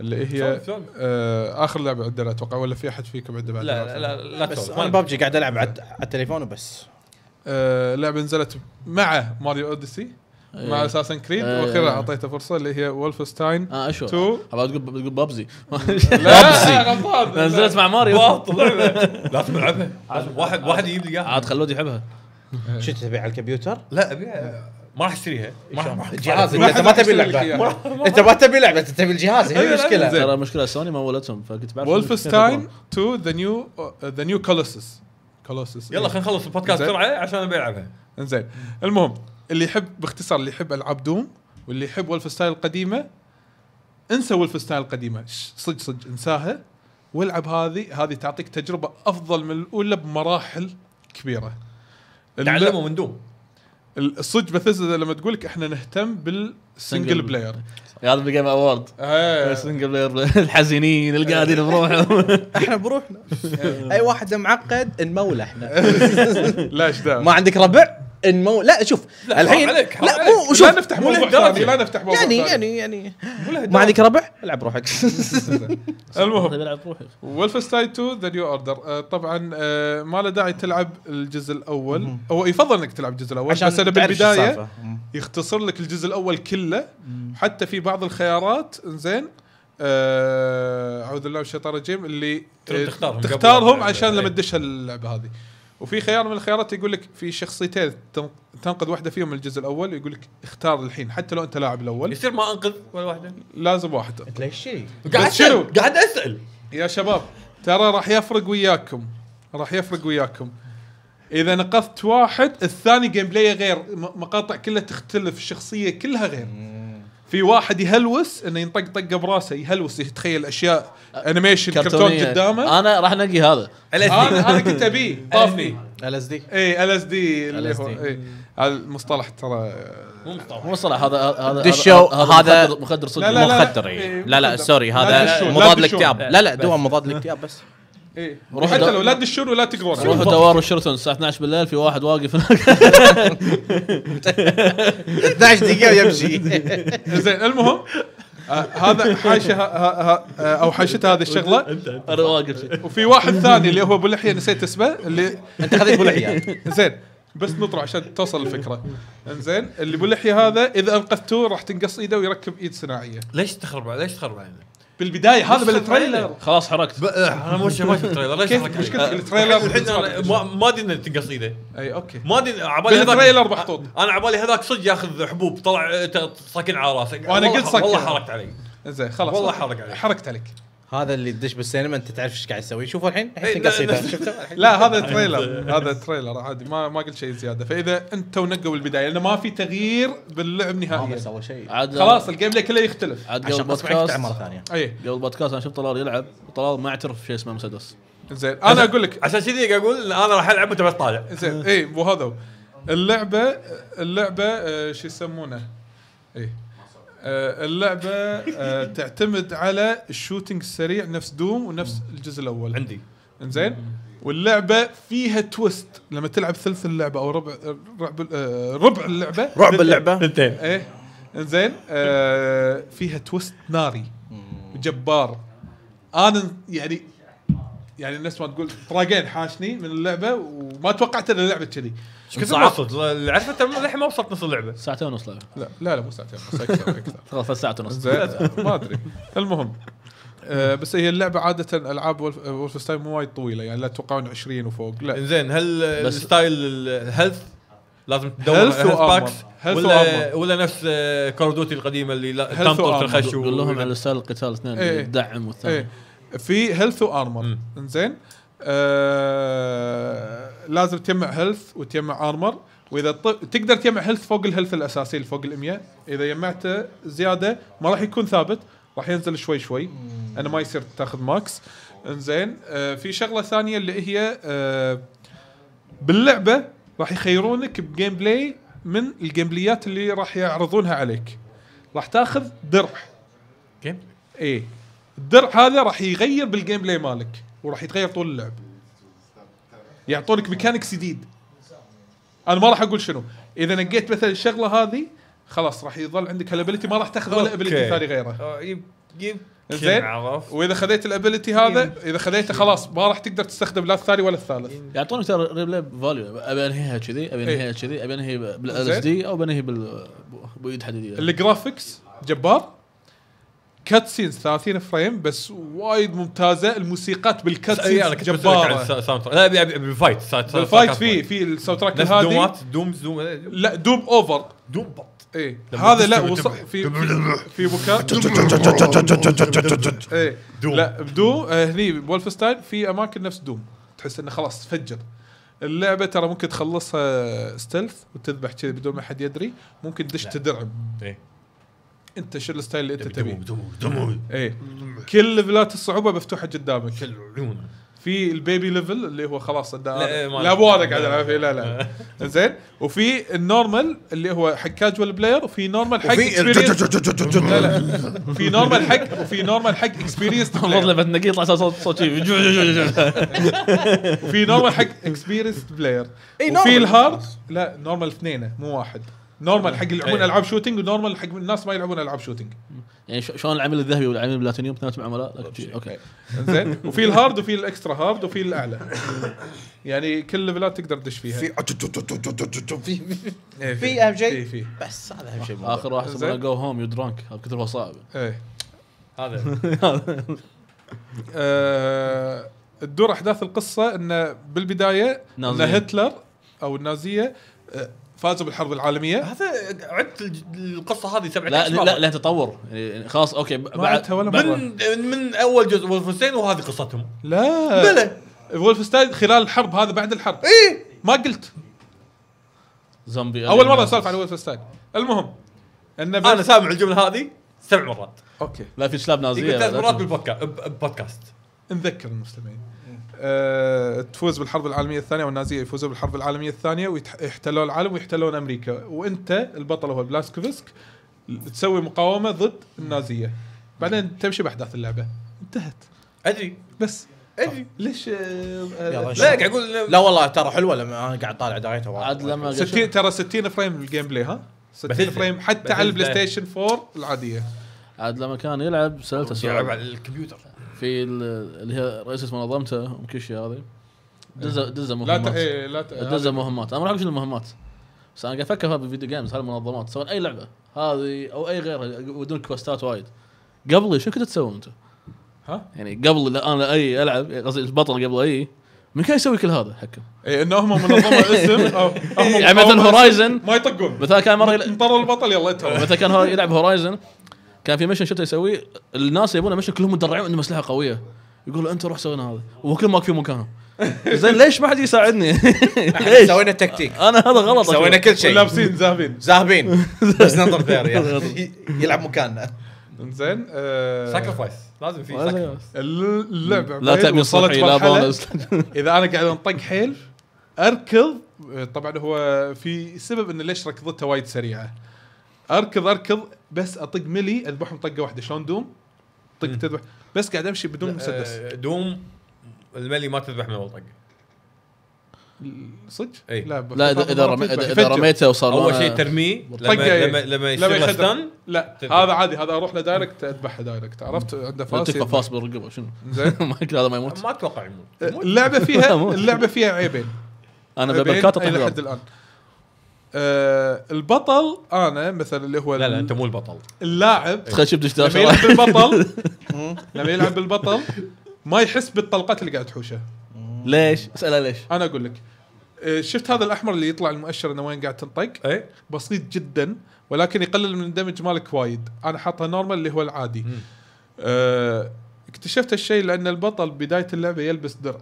اللي هي آه اخر لعبه عندنا اتوقع ولا في احد فيكم عنده بعد لا لا لا, لا بس انا ببجي قاعد العب على التليفون وبس آه لعبه نزلت مع ماريو اوديسي مع إيه. اساسن كريد إيه. واخيرا اعطيته فرصه اللي هي ولفستاين اه اشو 2 تقول بتقول بابزي بابزي نزلت مع ماريو لا تلعبها واحد واحد يجيب لي اياها عاد خلود يحبها شو تبيع على الكمبيوتر؟ لا ابيها ما راح اشتريها جهاز انت ما تبي لعبه انت ما تبي لعبه انت تبي الجهاز هي أيوة، المشكله ترى المشكله سوني ما ولتهم فكنت بعرف ولفستاين 2 ذا نيو ذا نيو كولوسس كولوسس يلا خلينا نخلص البودكاست بسرعه عشان ابي العبها انزين المهم اللي يحب باختصار اللي يحب العاب دوم واللي يحب ولف ستايل القديمه انسى ولف ستايل القديمه صدق صدق انساها والعب هذه هذه تعطيك تجربه افضل من الاولى بمراحل كبيره تعلموا يعني من دوم الصج بثزدا لما تقول لك احنا نهتم بالسنجل بلاير هذا بالجيم اوورد السنجل بلاير الحزينين القاعدين بروحهم احنا بروحنا اي واحد معقد نموله احنا لا ايش ما عندك ربع ان مو لا شوف لا الحين عليك لا مو شوف لا نفتح موضوع ثاني لا نفتح موضوع يعني يعني يعني ما عندك ربع العب روحك المهم العب روحك ولفستاي 2 ذا نيو اوردر طبعا آه، ما له داعي تلعب الجزء الاول هو يفضل انك تلعب الجزء الاول بس انا بالبدايه يختصر لك الجزء الاول كله حتى في بعض الخيارات زين آه، اعوذ بالله من الشيطان الرجيم اللي آه، تختارهم تختارهم عشان لما إيه. تدش اللعبه هذه وفي خيار من الخيارات يقول لك في شخصيتين تنقذ واحده فيهم من الجزء الاول يقول لك اختار الحين حتى لو انت لاعب الاول يصير ما انقذ ولا واحده لازم واحده ليش شيء قاعد اسال قاعد اسال يا شباب ترى راح يفرق وياكم راح يفرق وياكم اذا نقذت واحد الثاني جيم بلاي غير مقاطع كلها تختلف الشخصيه كلها غير في واحد يهلوس انه ينطق طقه براسه يهلوس يتخيل اشياء انيميشن كرتون قدامه انا راح انقي هذا انا انا كنت ابيه طافني ال اس دي اي ال اس دي اللي هو إيه. هذا المصطلح ترى مو مصطلح هذا هذا دشوا هذا- مخدر- مخدر صدق لا لا لا مخدر إيه. لا لا سوري هذا مضاد الاكتئاب لا لا دواء مضاد الاكتئاب بس ايه حتى لو لا تدشون ولا تقرون روحوا دوار الشرطن الساعه 12 بالليل في واحد واقف هناك 12 دقيقه ويمشي زين المهم آه، هذا حاشه آه، او حاشته هذه الشغله انا واقف وفي واحد ثاني اللي هو ابو لحيه نسيت اسمه اللي انت خذيت ابو لحيه زين بس نطرع عشان توصل الفكره انزين اللي ابو لحيه هذا اذا انقذتوه راح تنقص ايده ويركب ايد صناعيه ليش تخرب ليش تخرب علينا؟ بالبدايه هذا بالتريلر خلاص حركت آه، انا مو ما شفت التريلر ليش كيف مشكلتك آه، التريلر ما ادري انه إيه. قصيده اي اوكي ما ادري عبالي بالتريلر محطوط آه، انا عبالي هذاك صدق ياخذ حبوب طلع ساكن على راسك وانا قلت ساكن والله حركت علي زين خلاص والله حرك عليك حركت عليك هذا اللي تدش بالسينما انت تعرف ايش قاعد يسوي شوفوا الحين الحين إيه، قصيده لا هذا تريلر هذا تريلر عادي ما ما قلت شيء زياده فاذا انت ونقوا البدايه لانه ما في تغيير باللعب نهائيا ما سوى شيء خلاص الجيم بلاي كله يختلف عاد قبل البودكاست مره ثانيه اي قبل البودكاست انا شفت طلال يلعب طلال ما يعترف شيء اسمه مسدس زين انا اقول لك عشان كذي اقول انا راح العب وانت بس طالع زين اي وهذا اللعبه اللعبه آه، شو يسمونه اي آه، اللعبه آه، تعتمد على الشوتنج السريع نفس دوم ونفس الجزء الاول عندي انزين واللعبه فيها تويست لما تلعب ثلث اللعبه او ربع آه، ربع ربع اللعبه ربع اللعبه انتين ايه انزين فيها تويست ناري جبار انا يعني يعني الناس ما تقول طراقين حاشني من اللعبه وما توقعت ان اللعبه كذي ايش كنت وصلت؟ عرفت للحين ما وصلت نص اللعبه ساعتين ونص لا لا لا مو ساعتين ونص اكثر اكثر ثلاث ساعات ونص ما ادري المهم آه، بس هي اللعبه عاده العاب ستايل مو وايد طويله يعني لا تتوقعون 20 وفوق لا زين هل الستايل الهيلث لازم تدور هيلث باكس ولا ولا نفس كاردوتي آه، القديمه اللي تنطر تنخش قول لهم على ستايل القتال اثنين إيه، دعم والثاني إيه. في هيلث وارمر زين آه، لازم تجمع هيلث وتجمع ارمر واذا تقدر تجمع هيلث فوق الهيلث الاساسي اللي فوق ال 100 اذا جمعته زياده ما راح يكون ثابت راح ينزل شوي شوي انا ما يصير تاخذ ماكس انزين آه في شغله ثانيه اللي هي آه باللعبه راح يخيرونك بجيم بلاي من الجيم بلايات اللي راح يعرضونها عليك راح تاخذ درع جيم ايه الدرع هذا راح يغير بالجيم بلاي مالك وراح يتغير طول اللعب يعطونك ميكانكس جديد انا ما راح اقول شنو اذا نقيت مثلا الشغله هذه خلاص راح يظل عندك هالابيلتي ما راح تاخذ ولا ابيلتي ثاني غيره آه، زين واذا خذيت الابيلتي هذا اذا خذيته خلاص ما راح تقدر تستخدم لا الثاني ولا الثالث يعطونك ترى ريبلاي فاليو ابي انهيها كذي ابي إيه. انهيها كذي ابي انهي بالال اس دي او بنهي بال بايد حديديه الجرافكس جبار كات سينز 30 فريم بس وايد ممتازه الموسيقات بالكات إيه، سينز أنا كنت جباره الساوند تراك لا أبي أبي بالفايت بالفايت في في الساوند تراك هذه دومات دوم زوم لا دوم اوفر دوم بط اي هذا لا في في بكاء لا بدو آه، هني بولفستاين في اماكن نفس دوم تحس انه خلاص تفجر اللعبه ترى ممكن تخلصها ستيلث آه، وتذبح كذي بدون ما حد يدري ممكن تدش تدرع إيه. انت شو الستايل اللي انت تبيه اي كل ليفلات الصعوبه مفتوحه قدامك كل عيونه في البيبي ليفل اللي هو خلاص إيه، لا لا وانا قاعد العب فيه لا لا زين وفي النورمال اللي هو حق كاجوال بلاير وفي نورمال حق لا لا في نورمال حق وفي نورمال حق اكسبيرينس والله لما تنقي يطلع صوت صوت وفي نورمال حق اكسبيرينس بلاير إيه، وفي الهارد لا نورمال اثنين مو واحد نورمال حق اللي يلعبون إيه. العاب شوتنج ونورمال حق الناس ما يلعبون العاب شوتنج يعني شلون العمل الذهبي والعمل البلاتينيوم اثنيناتهم عملاء طيب، اوكي زين وفي الهارد وفي الاكسترا هارد وفي الاعلى يعني كل ليفلات تقدر تدش فيها في في اهم شيء في بس هذا اهم شيء اخر واحد اسمه جو هوم يو درانك كثر هو صعب ايه هذا آه، تدور احداث القصه انه بالبدايه ان هتلر او النازيه آه، فازوا بالحرب العالميه هذا عدت القصه هذه 17 لا لا, لا تطور يعني خلاص اوكي بعد ولا مرة. من من اول جزء ولفنستين وهذه قصتهم لا بلى ولفنستين خلال الحرب هذا بعد الحرب اي ما قلت زومبي اول مره اسولف عن ولفنستين المهم انا سامع الجمله هذه سبع مرات اوكي لا في سلاب نازيه ثلاث مرات بالبودكاست نذكر المستمعين آه، تفوز بالحرب العالميه الثانيه والنازيه يفوزوا بالحرب العالميه الثانيه ويحتلون العالم ويحتلون امريكا وانت البطل هو بلاسكوفسك تسوي مقاومه ضد النازيه بعدين تمشي باحداث اللعبه انتهت ادري بس ادري ليش آه، آه، لا قاعد اقول لا والله ترى حلوه لما انا قاعد طالع دعايتها عاد لما 60 ترى 60 فريم الجيم بلاي ها 60 فريم حتى على البلاي ستيشن 4 العاديه عاد لما كان يلعب سالته سؤال يلعب على الكمبيوتر في اللي هي رئيسة منظمته ام كيشي هذه دزه إيه. دزه مهمات لا ت... إيه، لا دزه مهمات انا ما شنو المهمات بس انا قاعد افكر في الفيديو جيمز هالمنظمات سواء اي لعبه هذه او اي غيرها بدون كوستات وايد قبل شو كنت تسوي انت؟ ها؟ يعني قبل انا اي العب يعني قصدي البطل قبل اي من كان يسوي كل هذا حكم؟ اي انه هم منظمه اسم او هم يعني مثلا هورايزن ما يطقون مثلا كان مره مطر البطل يلا مثلا كان يلعب هورايزن كان في مشن شفته يسويه الناس يبون مشن كلهم مدرعين عندهم اسلحه قويه يقول انت روح سوينا هذا وكل ما في مكانه زين ليش ما حد يساعدني؟ ليش؟ سوينا التكتيك انا هذا غلط سوينا كل شيء لابسين زاهبين زاهبين بس ننطر ثيري يلعب مكاننا زين ساكرفايس آه، لازم في اللعبه لا تامين صحي لا بونس اذا انا قاعد انطق حيل اركض طبعا هو في سبب انه ليش ركضته وايد سريعه اركض اركض بس اطق ملي اذبحهم طقه واحده شلون دوم طق تذبح بس قاعد امشي بدون مسدس آه، دوم الملي ما تذبح من اول طقه صدق؟ اي لا لا اذا اذا رميته وصار اول شيء ترميه لما يعني. لما لما يصير ستان لا هذا عادي هذا اروح له دايركت اذبحه دايركت عرفت عنده فاس تكفى فاس بالرقبه شنو؟ زين هذا ما يموت ما اتوقع يموت اللعبه فيها اللعبه فيها عيبين انا ببركات اطلع الى الان آه البطل انا مثلا اللي هو لا لا انت مو البطل اللاعب تخيل شفت ايش لما يلعب بالبطل لما يلعب بالبطل ما يحس بالطلقات اللي قاعد تحوشه ليش؟ اساله ليش؟ انا اقول لك آه، شفت هذا الاحمر اللي يطلع المؤشر انه وين قاعد تنطق؟ اي بسيط جدا ولكن يقلل من الدمج مالك وايد انا حاطها نورمال اللي هو العادي آه، اكتشفت هالشيء لان البطل بدايه اللعبه يلبس درع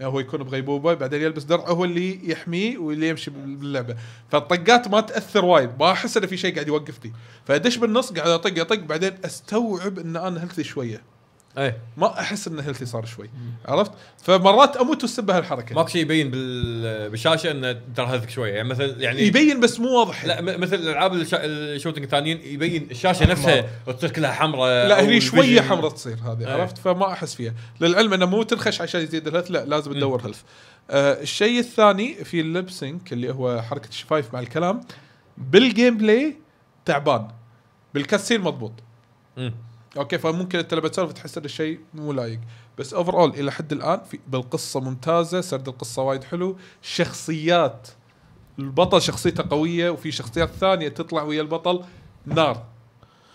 يعني هو يكون بغيبوبه بعدين يلبس درع هو اللي يحميه واللي يمشي باللعبه فالطقات ما تاثر وايد ما احس انه في شيء قاعد يوقفني فادش بالنص قاعد اطق اطق بعدين استوعب ان انا هلثي شويه ايه ما احس ان هيلثي صار شوي عرفت فمرات اموت وسب هالحركه ماكو شيء يبين بالشاشه انه ترى هيلثك شويه يعني مثل يعني يبين بس مو واضح لا مثل الالعاب الشوتنج الثانيين يبين الشاشه أحمر. نفسها تصير كلها حمراء لا هي شويه حمراء تصير هذه ايه. عرفت فما احس فيها للعلم انه مو تنخش عشان يزيد الهيلث لا لازم تدور هيلث آه الشيء الثاني في اللبسنك اللي هو حركه الشفايف مع الكلام بالجيم بلاي تعبان بالكاسين مضبوط مم. اوكي فممكن انت لما تسولف تحس ان الشيء مو لايق بس اوفر اول الى حد الان في بالقصه ممتازه سرد القصه وايد حلو شخصيات البطل شخصيته قويه وفي شخصيات ثانيه تطلع ويا البطل نار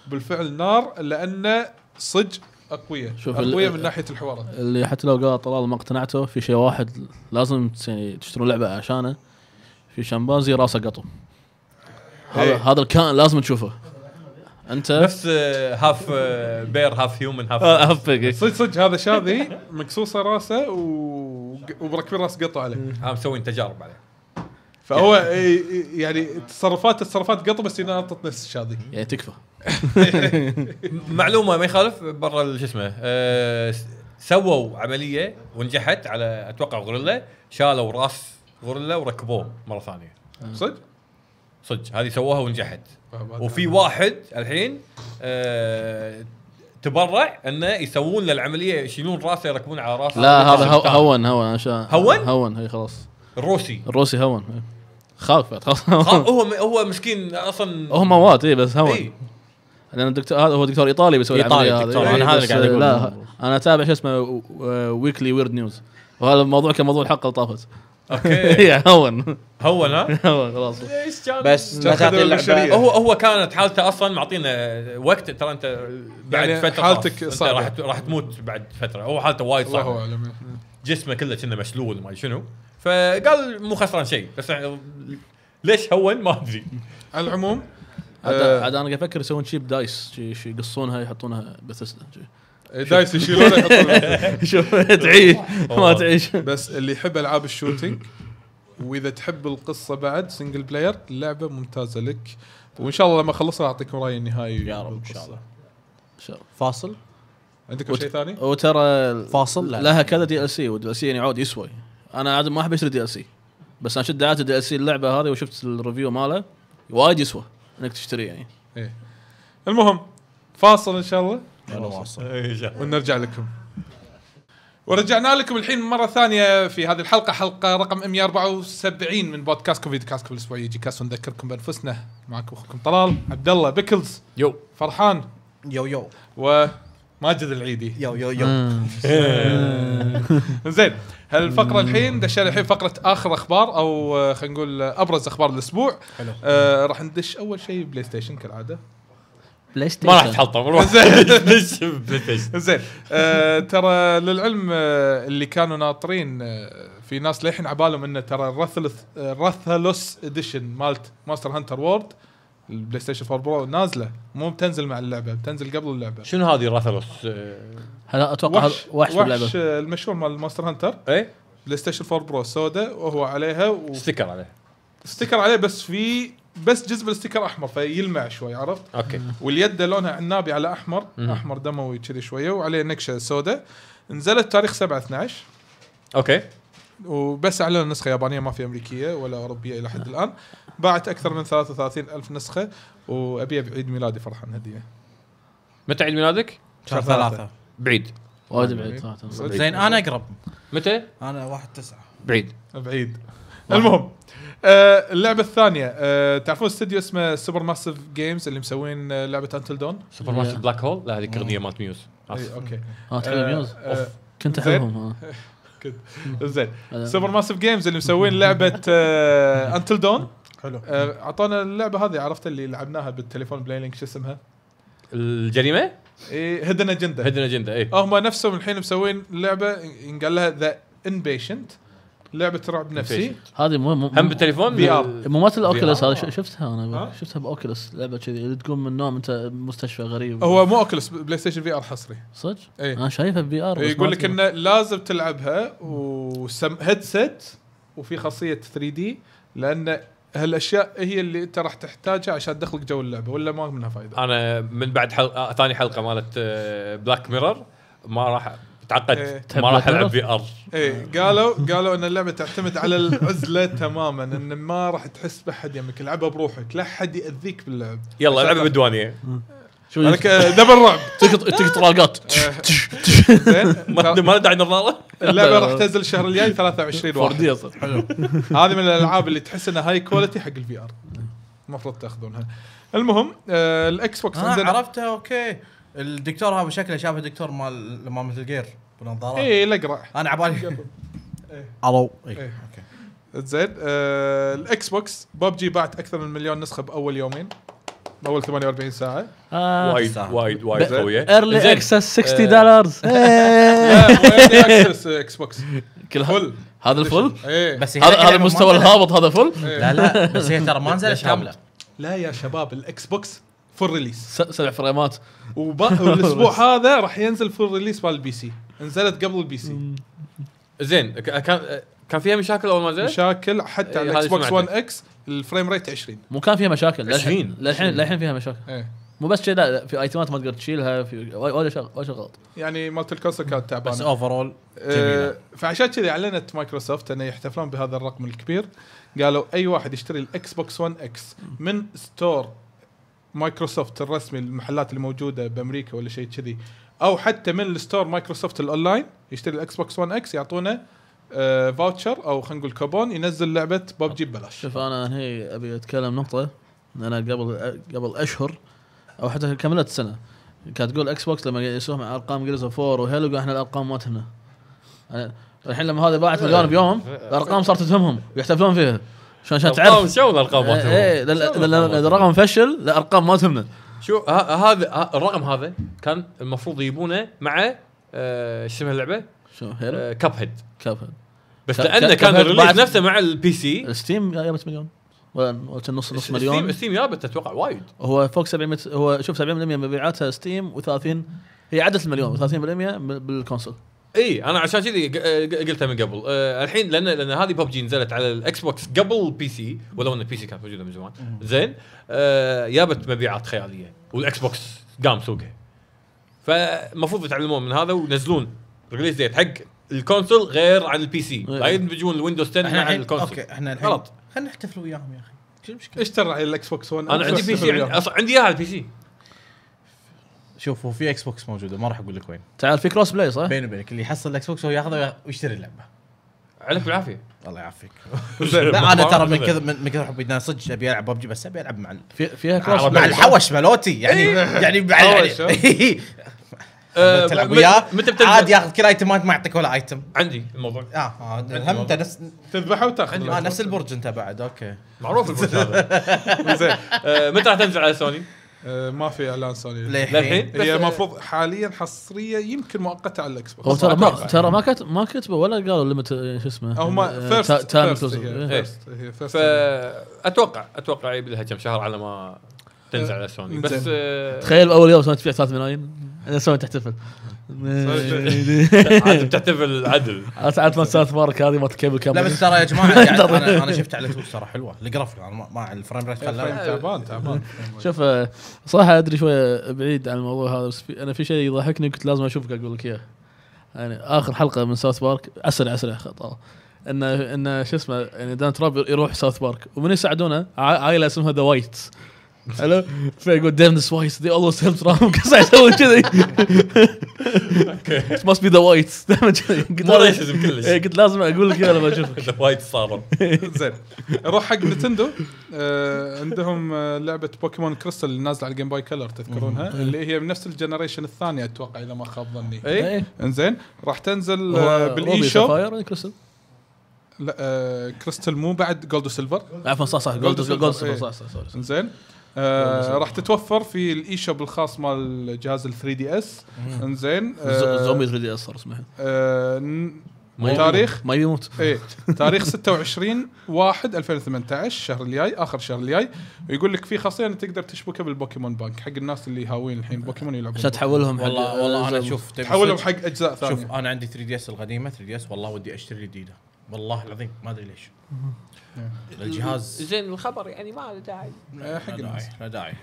بالفعل نار لانه صدق اقوياء شوف اقوياء من ناحيه الحوارات اللي حتى لو قال طلال ما اقتنعته في شيء واحد لازم يعني تشترون لعبه عشانه في شمبانزي راسه قطو إيه. هذا هذا الكائن لازم تشوفه انت نفس هاف بير هاف هيومن هاف هاف صدق صدق هذا شاذي مقصوصه راسه ومركبين راس قطو عليه مسويين مسوين تجارب عليه فهو يعني تصرفات تصرفات قطو بس انها نفس الشاذي يعني تكفى معلومه ما يخالف برا شو اسمه آه، سووا عمليه ونجحت على اتوقع غوريلا شالوا راس غوريلا وركبوه مره ثانيه صدق؟ صدق هذه سووها ونجحت وفي واحد الحين آه تبرع انه يسوون له العمليه يشيلون راسه يركبون على راسه لا هذا هو هون هون عشان هون؟ هون هي خلاص الروسي الروسي هون خاف خلاص هو هو مسكين اصلا هو موات اي بس هون إيه؟ لان الدكتور هذا هو دكتور ايطالي بيسوي ايطالي دكتور إيه، انا هذا اللي قاعد اقول لا انا اتابع شو اسمه ويكلي ويرد نيوز وهذا الموضوع كان موضوع الحلقه طافت اوكي هون هون ها؟ هون خلاص بس هو هو كانت حالته اصلا معطينا وقت ترى انت بعد يعني فتره حالتك صعبه راح راح تموت بعد فتره هو حالته وايد صعبه جسمه كله كنا مشلول ما شنو فقال مو خسران شيء بس يعني ليش هون ما ادري على العموم عاد آه، انا قاعد افكر يسوون شيب دايس يقصونها يحطونها بثسدا دايس يشيلونه شوف تعيش ما تعيش بس اللي يحب العاب الشوتينج واذا تحب القصه بعد سنجل بلاير اللعبه ممتازه لك وان شاء الله لما اخلصها اعطيكم رايي النهائي يا رب ان شاء الله فاصل عندكم وت... شيء ثاني؟ وترى فاصل لا. لها كذا دي ال سي والدي ال سي يعني عود يسوى انا عاد ما احب اشتري دي ال سي بس انا شفت دعايه الدي ال سي اللعبه هذه وشفت الريفيو ماله وايد يسوى انك تشتريه يعني ايه المهم فاصل ان شاء الله انا إيه، إيه. ونرجع لكم ورجعنا لكم الحين مرة ثانية في هذه الحلقة حلقة رقم 174 من بودكاست كوفيد كاست كل اسبوع يجي كاست ونذكركم بانفسنا معكم اخوكم طلال عبد الله بيكلز يو فرحان يو يو وماجد العيدي يو يو يو زين هالفقره الحين دشينا الحين فقره اخر اخبار او آه، خلينا نقول آه، ابرز اخبار الاسبوع آه راح ندش اول شيء بلاي ستيشن كالعاده بلاي ستيشن ما راح تحطم زين زين آه، ترى للعلم آه، اللي كانوا ناطرين آه، في ناس للحين عبالهم انه ترى الرثلث الرثلوس اديشن مالت ماستر هانتر وورد البلاي ستيشن 4 برو نازله مو بتنزل مع اللعبه بتنزل قبل اللعبه شنو هذه الرثلوس؟ هلا اتوقع وحش وحش, وحش المشهور مال ماستر هانتر اي بلاي ستيشن 4 برو سوداء وهو عليها و... ستيكر عليه ستيكر عليه بس في بس جزء الاستيكر احمر فيلمع شوي عرفت؟ اوكي واليد لونها عنابي على احمر مم. احمر دموي كذي شويه وعليه نكشه سوداء نزلت تاريخ 7 12 اوكي وبس اعلن نسخه يابانيه ما في امريكيه ولا اوروبيه الى حد الان باعت اكثر من 33 الف نسخه وابيها بعيد ميلادي فرحان هديه متى عيد ميلادك؟ شهر ثلاثة بعيد وايد بعيد ثلاثة زين انا اقرب متى؟ انا واحد تسعة بعيد بعيد المهم آه، اللعبه الثانيه آه تعرفون استوديو اسمه سوبر ماسيف جيمز اللي مسوين آه، لعبه انتل دون سوبر ماسيف بلاك هول لا هذه كرديه آه. مالت ميوز أي اوكي اه تحب ميوز كنت احبهم زين سوبر ماسيف جيمز اللي مسوين لعبه انتل دون حلو اعطونا اللعبه هذه عرفت اللي لعبناها بالتليفون بلاي لينك شو اسمها؟ الجريمه؟ اي هيدن اجنده هيدن اجنده اي هم نفسهم الحين مسوين لعبه ينقال لها ذا انبيشنت لعبه رعب نفسي هذه مو هم بالتليفون في ار ممثل اوكيلس هذا شفتها انا آه؟ شفتها باوكلس لعبه كذي اللي تقوم من النوم انت مستشفى غريب هو مو اوكلس بلاي ستيشن في ار حصري صدق؟ ايه؟ انا شايفها بي ار إيه، يقول لك انه لازم تلعبها وسم هيدسيت وفي خاصيه 3 دي لان هالاشياء هي اللي انت راح تحتاجها عشان تدخلك جو اللعبه ولا ما منها فائده انا من بعد حلقه آه، ثاني حلقه مالت بلاك آه، ميرور ما راح تعقدت إيه. ما راح العب في ار اي قالوا قالوا ان اللعبه تعتمد على العزله تماما ان ما راح تحس باحد يمك العبها بروحك لا حد ياذيك باللعب يلا العبها بالديوانيه شو دبل رعب تقط طلاقات إيه. ما داعي نظاره اللعبه راح تنزل الشهر الجاي 23 واحد حلو هذه من الالعاب اللي تحس انها هاي كواليتي حق الفي ار المفروض تاخذونها المهم آه، الاكس بوكس آه، عرفتها اوكي الدكتور هذا شكله شاف الدكتور مال مال مثل جير بنظاره اي الاقرع انا عبالي الو اي إيه. إيه. اوكي زين آه، الاكس بوكس ببجي باعت اكثر من مليون نسخه باول يومين اول 48 ساعه آه وايد وايد وايد قويه ايرلي اكسس 60 دولار لا اكسس اكس بوكس فل هذا الفل؟ إيه. بس هذا هذا المستوى الهابط هذا فل؟ لا لا بس هي ترى ما نزلت كامله لا يا شباب الاكس بوكس فول ريليس سبع فريمات والاسبوع هذا راح ينزل فول ريليس مال البي سي نزلت قبل البي سي زين كان كان فيها مشاكل اول ما نزلت؟ مشاكل حتى إيه، على الاكس بوكس 1 اكس الفريم ريت 20 مو كان فيها مشاكل للحين 20. للحين للحين فيها مشاكل ايه مو بس كذا في ايتمات ما تقدر تشيلها في ولا شغ ولا شغ غلط يعني مالت الكونسل كانت تعبانه بس اوفرول إيه، فعشان كذا اعلنت مايكروسوفت انه يحتفلون بهذا الرقم الكبير قالوا اي واحد يشتري الاكس بوكس 1 اكس من ستور مايكروسوفت الرسمي المحلات اللي موجوده بامريكا ولا شيء كذي او حتى من الستور مايكروسوفت الاونلاين يشتري الاكس بوكس 1 اكس يعطونه فاوتشر آه، او خلينا نقول كوبون ينزل لعبه ببجي ببلاش شوف انا هني ابي اتكلم نقطه انا قبل قبل اشهر او حتى كملت سنه كانت تقول اكس بوكس لما يسوهم ارقام جيرز اوف 4 وهيلو احنا الارقام ما تهمنا يعني الحين لما هذا باعت مليون بيوم الارقام صارت تهمهم ويحتفلون فيها عشان عشان تعرف ارقام شو الارقام ما ايه, إيه، لان الرقم فشل الارقام ما تهمنا شو هذا الرقم هذا كان المفروض يجيبونه مع ايش آه، شو اسمها اللعبه؟ شو آه، كاب هيد كاب هيد بس لانه كان الريليز نفسه مع البي سي ستيم جابت مليون ولا نص نص ستيم مليون ستيم جابت اتوقع وايد هو فوق 700 هو شوف 70% مبيعاتها ستيم و30 هي عدت المليون و30% بالكونسول اي انا عشان كذي آه، قلتها من قبل أه الحين لان لان هذه ببجي نزلت على الاكس بوكس قبل البي سي ولو ان البي سي كانت موجوده من زمان زين أه يابت مبيعات خياليه والاكس بوكس قام سوقها فالمفروض يتعلمون من هذا وينزلون ريليز ديت حق الكونسول غير عن البي سي لا يدمجون الويندوز 10 مع الكونسول اوكي احنا الحين غلط خلينا نحتفل وياهم يا اخي شو المشكله؟ اشتر على الاكس بوكس 1 انا عندي بي سي عندي اياها على البي سي هو في اكس بوكس موجوده ما راح اقول لك وين تعال في كروس بلاي صح؟ بيني وبينك اللي يحصل الاكس بوكس هو ياخذه ويشتري اللعبه عليك بالعافيه الله يعافيك لا انا ترى من كذا من كذا حبي انا صدق ابي العب ببجي بس ابي العب مع في فيها كروس مع, الحوش مالوتي يعني إيه. يعني مع أه، تلعب وياه متى عادي ياخذ كل ايتمات ما يعطيك ولا ايتم عندي الموضوع اه, آه، هم انت نفس تذبحه وتاخذ آه، نفس البرج انت بعد اوكي معروف البرج هذا زين متى راح تنزل على سوني؟ آه، ما في اعلان سوني يعني. للحين هي المفروض حاليا حصريه يمكن مؤقته على الاكس بوكس ترى ما ترى ما يعني. كتب ما كتبوا ولا قالوا ليمت إيه، شو اسمه هم فيرست فيرست فاتوقع اتوقع يبي إيه لها كم شهر على ما تنزل آه، على سوني بس آه، تخيل اول يوم سوني تبيع 3 ملايين سوني تحتفل عاد بتحتفل عدل عاد ساوث بارك هذه مالت تكمل كامل لا بس ترى يا جماعه يعني انا شفت على تويتر حلوه الجراف ما, ما الفريم ريت تعبان تعبان شوف آه، صراحه ادري شويه بعيد عن الموضوع هذا بس انا في شيء يضحكني كنت لازم اشوفك اقول لك اياه يعني اخر حلقه من ساوث بارك اسرع اسرع خطأ ان ان شو اسمه يعني دان تراب يروح ساوث بارك ومن يساعدونه عائله اسمها ذا وايتس حلو فيقول damn this oh, whites they always help Trump قصة يسوي كذي اوكي ماست بي ذا وايت دائما كذي كلش قلت لازم اقول لك لما اشوفك ذا وايت صار زين نروح حق نتندو آه، عندهم آه، لعبه بوكيمون كريستال اللي نازله على الجيم باي كلر تذكرونها اللي هي بنفس الجنريشن الثانيه اتوقع اذا ما خاب ظني اي إيه. انزين راح تنزل آه، بالاي شوب يعني لا كريستال مو بعد جولد وسيلفر عفوا صح صح جولد وسيلفر صح صح زين آه، راح تتوفر في الاي شوب الخاص مال جهاز ال 3 دي اس انزين آه، زومبي 3 دي اس صار اسمه آه، تاريخ ما يموت اي تاريخ 26 1 2018 الشهر الجاي اخر شهر الجاي يقول لك في خاصيه انك تقدر تشبكه بالبوكيمون بانك حق الناس اللي هاوين الحين بوكيمون يلعبون عشان تحولهم والله والله انا شوف تحولهم حق اجزاء ثانيه شوف انا عندي 3 دي اس القديمه 3 دي اس والله ودي اشتري جديده والله العظيم ما ادري ليش الجهاز زين الخبر يعني ما له داعي حق لا داعي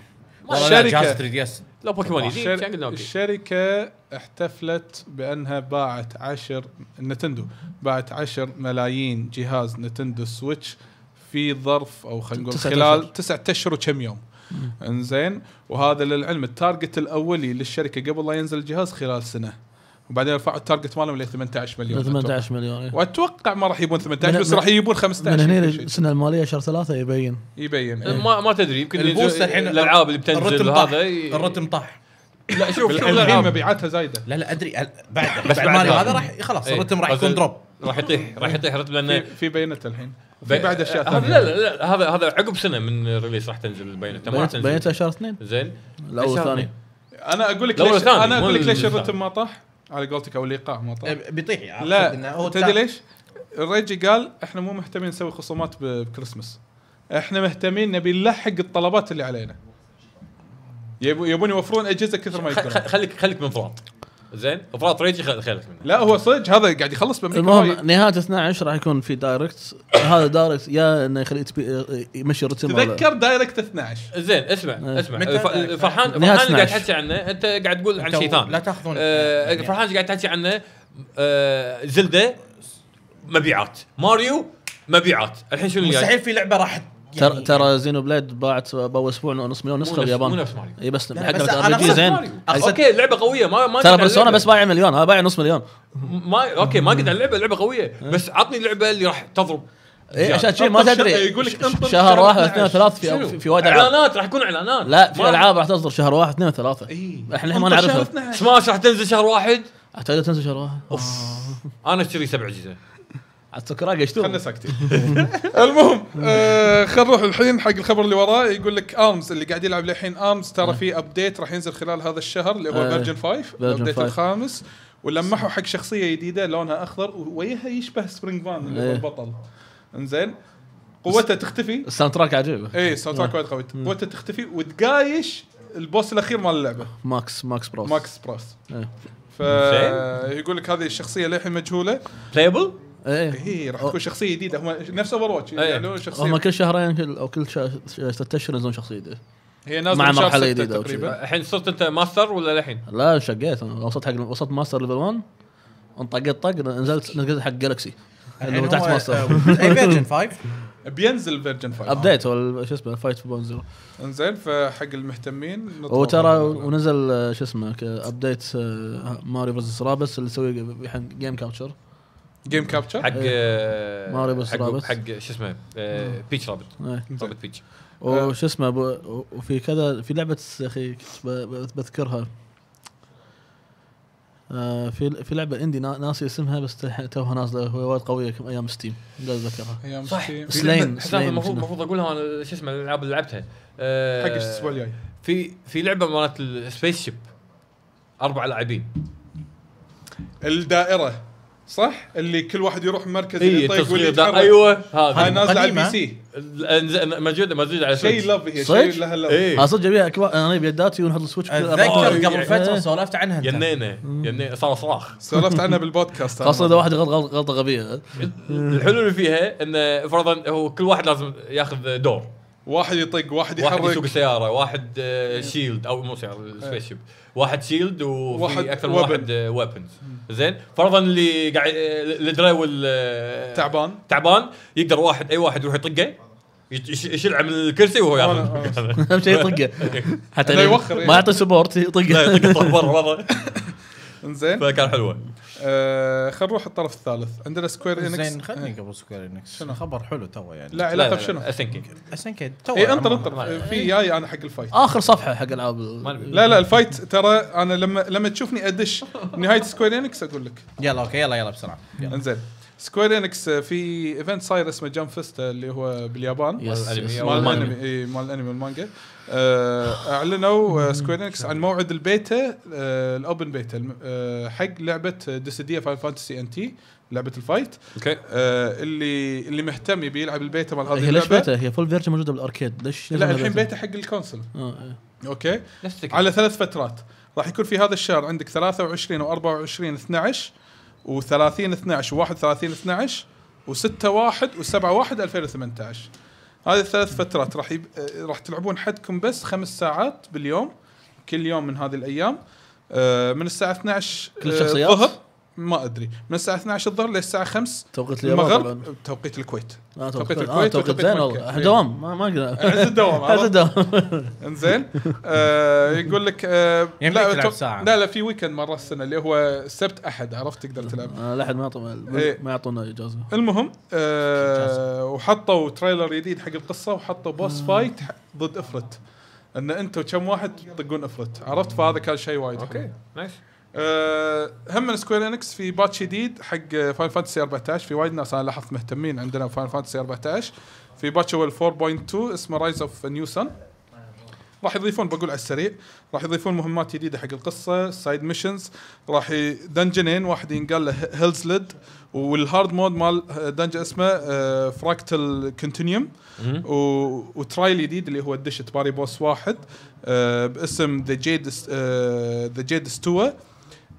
والله لا داعي 3 الشركه احتفلت بانها باعت عشر نتندو باعت 10 ملايين جهاز نتندو سويتش في ظرف او خلينا نقول خلال تسعة اشهر وكم يوم انزين وهذا للعلم التارجت الاولي للشركه قبل لا ينزل الجهاز خلال سنه وبعدين رفعوا التارجت مالهم ل 18 مليون 18 مليون إيه. واتوقع ما راح يبون 18 بس راح يبون 15 من هنا السنه الماليه شهر ثلاثه يبين يبين إيه. ما, ما تدري يمكن البوست الحين الالعاب اللي بتنزل هذا الرتم طاح لا شوف شوف الحين مبيعاتها زايده لا لا ادري بعد بس بعد هذا راح إيه، خلاص إيه. الرتم راح يكون دروب راح يطيح راح يطيح رتم لانه في بينته الحين في بعد اشياء ثانيه لا لا لا هذا هذا عقب سنه من الريليس راح تنزل البينته ما راح تنزل بينته شهر اثنين زين الاول والثاني انا اقول لك ليش انا اقول لك ليش الرتم ما طاح على قولتك او الايقاع ما إيه، بيطيح يعني لا تدري ليش؟ الريجي قال احنا مو مهتمين نسوي خصومات بكريسماس احنا مهتمين نبي نلحق الطلبات اللي علينا يبون يوفرون اجهزه كثر ما يقدرون خليك خليك منفرط زين افراد ريجي خلت منه لا هو صدق هذا قاعد يخلص المهم نهايه 12 راح يكون في دايركت هذا دايركت يا انه يخليك إيه، يمشي الرتم تذكر دايركت 12 زين اسمع إيه. اسمع فرحان فرحان قاعد تحكي عنه انت قاعد تقول عن شيء ثاني لا تاخذون آه، يعني. فرحان قاعد تحكي عنه آه، زلده مبيعات ماريو مبيعات الحين شنو مستحيل في لعبه راح ترى يعني ترى يعني زينو بليد باعت باول اسبوع نص مليون نسخه باليابان مو نفس ماريو اي بس حق ار بي جي زين اوكي لعبه قويه ما ما ترى برسونا بس بايع مليون هذا آه، بايع نص مليون ما اوكي ما قد على اللعبه لعبه قويه بس عطني لعبه اللي راح تضرب اي عشان شيء ما تدري يقول لك شهر واحد اثنين وثلاث في في وايد العاب اعلانات راح يكون اعلانات لا في العاب راح تصدر شهر واحد اثنين ثلاثة اي احنا ما نعرفها سماش راح تنزل شهر واحد اعتقد تنزل شهر واحد اوف انا اشتري سبع اجهزه السكراق يشتغل خلنا ساكتين المهم آه خلينا نروح الحين حق الخبر اللي وراه يقول لك ارمز اللي قاعد يلعب للحين ارمز ترى في ابديت راح ينزل خلال هذا الشهر اللي هو فيرجن 5 الابديت الخامس ولمحوا حق شخصيه جديده لونها اخضر ووجهها يشبه سبرينج فان اللي هو إيه. البطل انزين قوته تختفي الساوند تراك عجيب اي الساوند تراك وايد قوي قوته تختفي وتقايش البوس الاخير مال اللعبه ماكس ماكس بروس ماكس بروس ف يقول لك هذه الشخصيه للحين مجهوله بلايبل إيه. ايه هي راح تكون شخصيه جديده هم نفس اوفر إيه. يعني واتش شخصيه هم كل شهرين او كل ست اشهر ينزلون شخصيه جديده هي نازله مع مرحله جديده تقريبا الحين صرت انت ماستر ولا الحين؟ لا شقيت انا وصلت حق وصلت ماستر ليفل 1 انطقيت طق نزلت نزلت حق جالكسي اللي هو تحت ماستر اي فيرجن 5 بينزل فيرجن 5 ابديت شو اسمه فايت 2.0 انزين فحق المهتمين وترى ونزل آه، شو اسمه ابديت ماريو فيرسس رابس اللي يسوي جيم كابتشر جيم كابتشر حق إيه. آه، ماري بس رابط حق شو اسمه بيتش آه، آه. رابط إيه. رابط بيتش وش اسمه وفي كذا في لعبه يا اخي بذكرها في في لعبه اندي ناسي اسمها بس توها نازله هو وايد قويه كم ايام ستيم لا اتذكرها ايام صح ستيم سلين سلين المفروض المفروض اقولها انا شو اسمه الالعاب اللي لعبتها حق الاسبوع الجاي في في لعبه مالت السبيس شيب اربع لاعبين الدائره صح اللي كل واحد يروح مركز اي إيه، طيب، تصغير ايوه هذا هاي نازله على البي سي موجوده موجوده على شيء لف هي شيء لها لف ايه. صدق ابيها انا ابي ونحط السويتش اتذكر قبل فتره إيه. سولفت عنها جنينة جنينة صار صراخ سولفت عنها بالبودكاست خاصه اذا واحد غلط غلطه غبيه الحلو اللي فيها انه فرضا هو كل واحد لازم ياخذ دور واحد يطق واحد يحرك واحد يسوق سياره واحد شيلد آه، إيه. او مو سياره سبيس شيب واحد شيلد وفي اكثر من واحد ويبنز آه، زين فرضا اللي قاعد وال آه، تعبان تعبان يقدر واحد اي واحد يروح يطقه يشلعه من الكرسي وهو ياخذ اهم شيء يطقه إيه. حتى يوخر ما إيه. يعطي سبورت يطقه يطقه برا برا زين فكان حلوه آه، خلينا نروح الطرف الثالث عندنا سكوير انكس زين خلني إيه. قبل سكوير انكس شنو خبر حلو تو يعني لا علاقه بشنو؟ اثنكينج اثنكينج تو اي انطر انطر في جاي انا حق الفايت اخر صفحه حق العاب لا لا الفايت ترى انا لما لما تشوفني ادش نهايه سكوير انكس اقول لك يلا اوكي يلا يلا بسرعه انزين سكوير انكس uh, في ايفنت صاير اسمه جام فيستا uh, اللي هو باليابان إيه، مال الانمي مال الانمي والمانجا uh, اعلنوا سكوير انكس mm-hmm. عن موعد البيتا الاوبن بيتا حق لعبه ديسيديا فاين فانتسي ان تي لعبه الفايت اوكي اللي اللي مهتم يبي يلعب البيتا مال هذه اللعبه هي ليش بيتا هي فول فيرجن موجوده بالاركيد ليش لا الحين بيتا حق الكونسل اوكي آه، آه. على ثلاث فترات راح يكون في هذا الشهر عندك 23 و24 12 و30 12 و31 12 و6 1 و7 1 2018 هذه الثلاث فترات راح يب... آه، راح تلعبون حدكم بس خمس ساعات باليوم كل يوم من هذه الايام آه، من الساعه 12 كل الشخصيات آه، ما ادري من الساعه 12 الظهر للساعه 5 توقيت المغرب توقيت الكويت آه توقيت الكويت آه توقيت زين والله احنا إيه. دوام ما اقدر عز الدوام عز الدوام انزين آه يقول لك آه لا ساعة. لا لا في ويكند مره السنه اللي هو السبت احد عرفت تقدر تلعب آه الاحد ما إيه. ما يعطونا اجازه المهم آه وحطوا تريلر جديد حق القصه وحطوا بوس فايت آه. ضد افرت ان انت وكم واحد تطقون افرت عرفت فهذا كان شيء وايد اوكي نايس آه، هم هم سكوير انكس في باتش جديد حق فاين فانتسي 14 في وايد ناس انا لاحظت مهتمين عندنا فاين فانتسي 14 في باتش 4.2 اسمه رايز اوف نيو سن راح يضيفون بقول على السريع راح يضيفون مهمات جديده حق القصه سايد ميشنز راح دنجنين واحد ينقال له هيلز ليد والهارد مود مال دنجن اسمه فراكتل كونتينيوم وترايل جديد اللي هو الدش تباري بوس واحد آه، باسم ذا جيد ذا جيد ستوا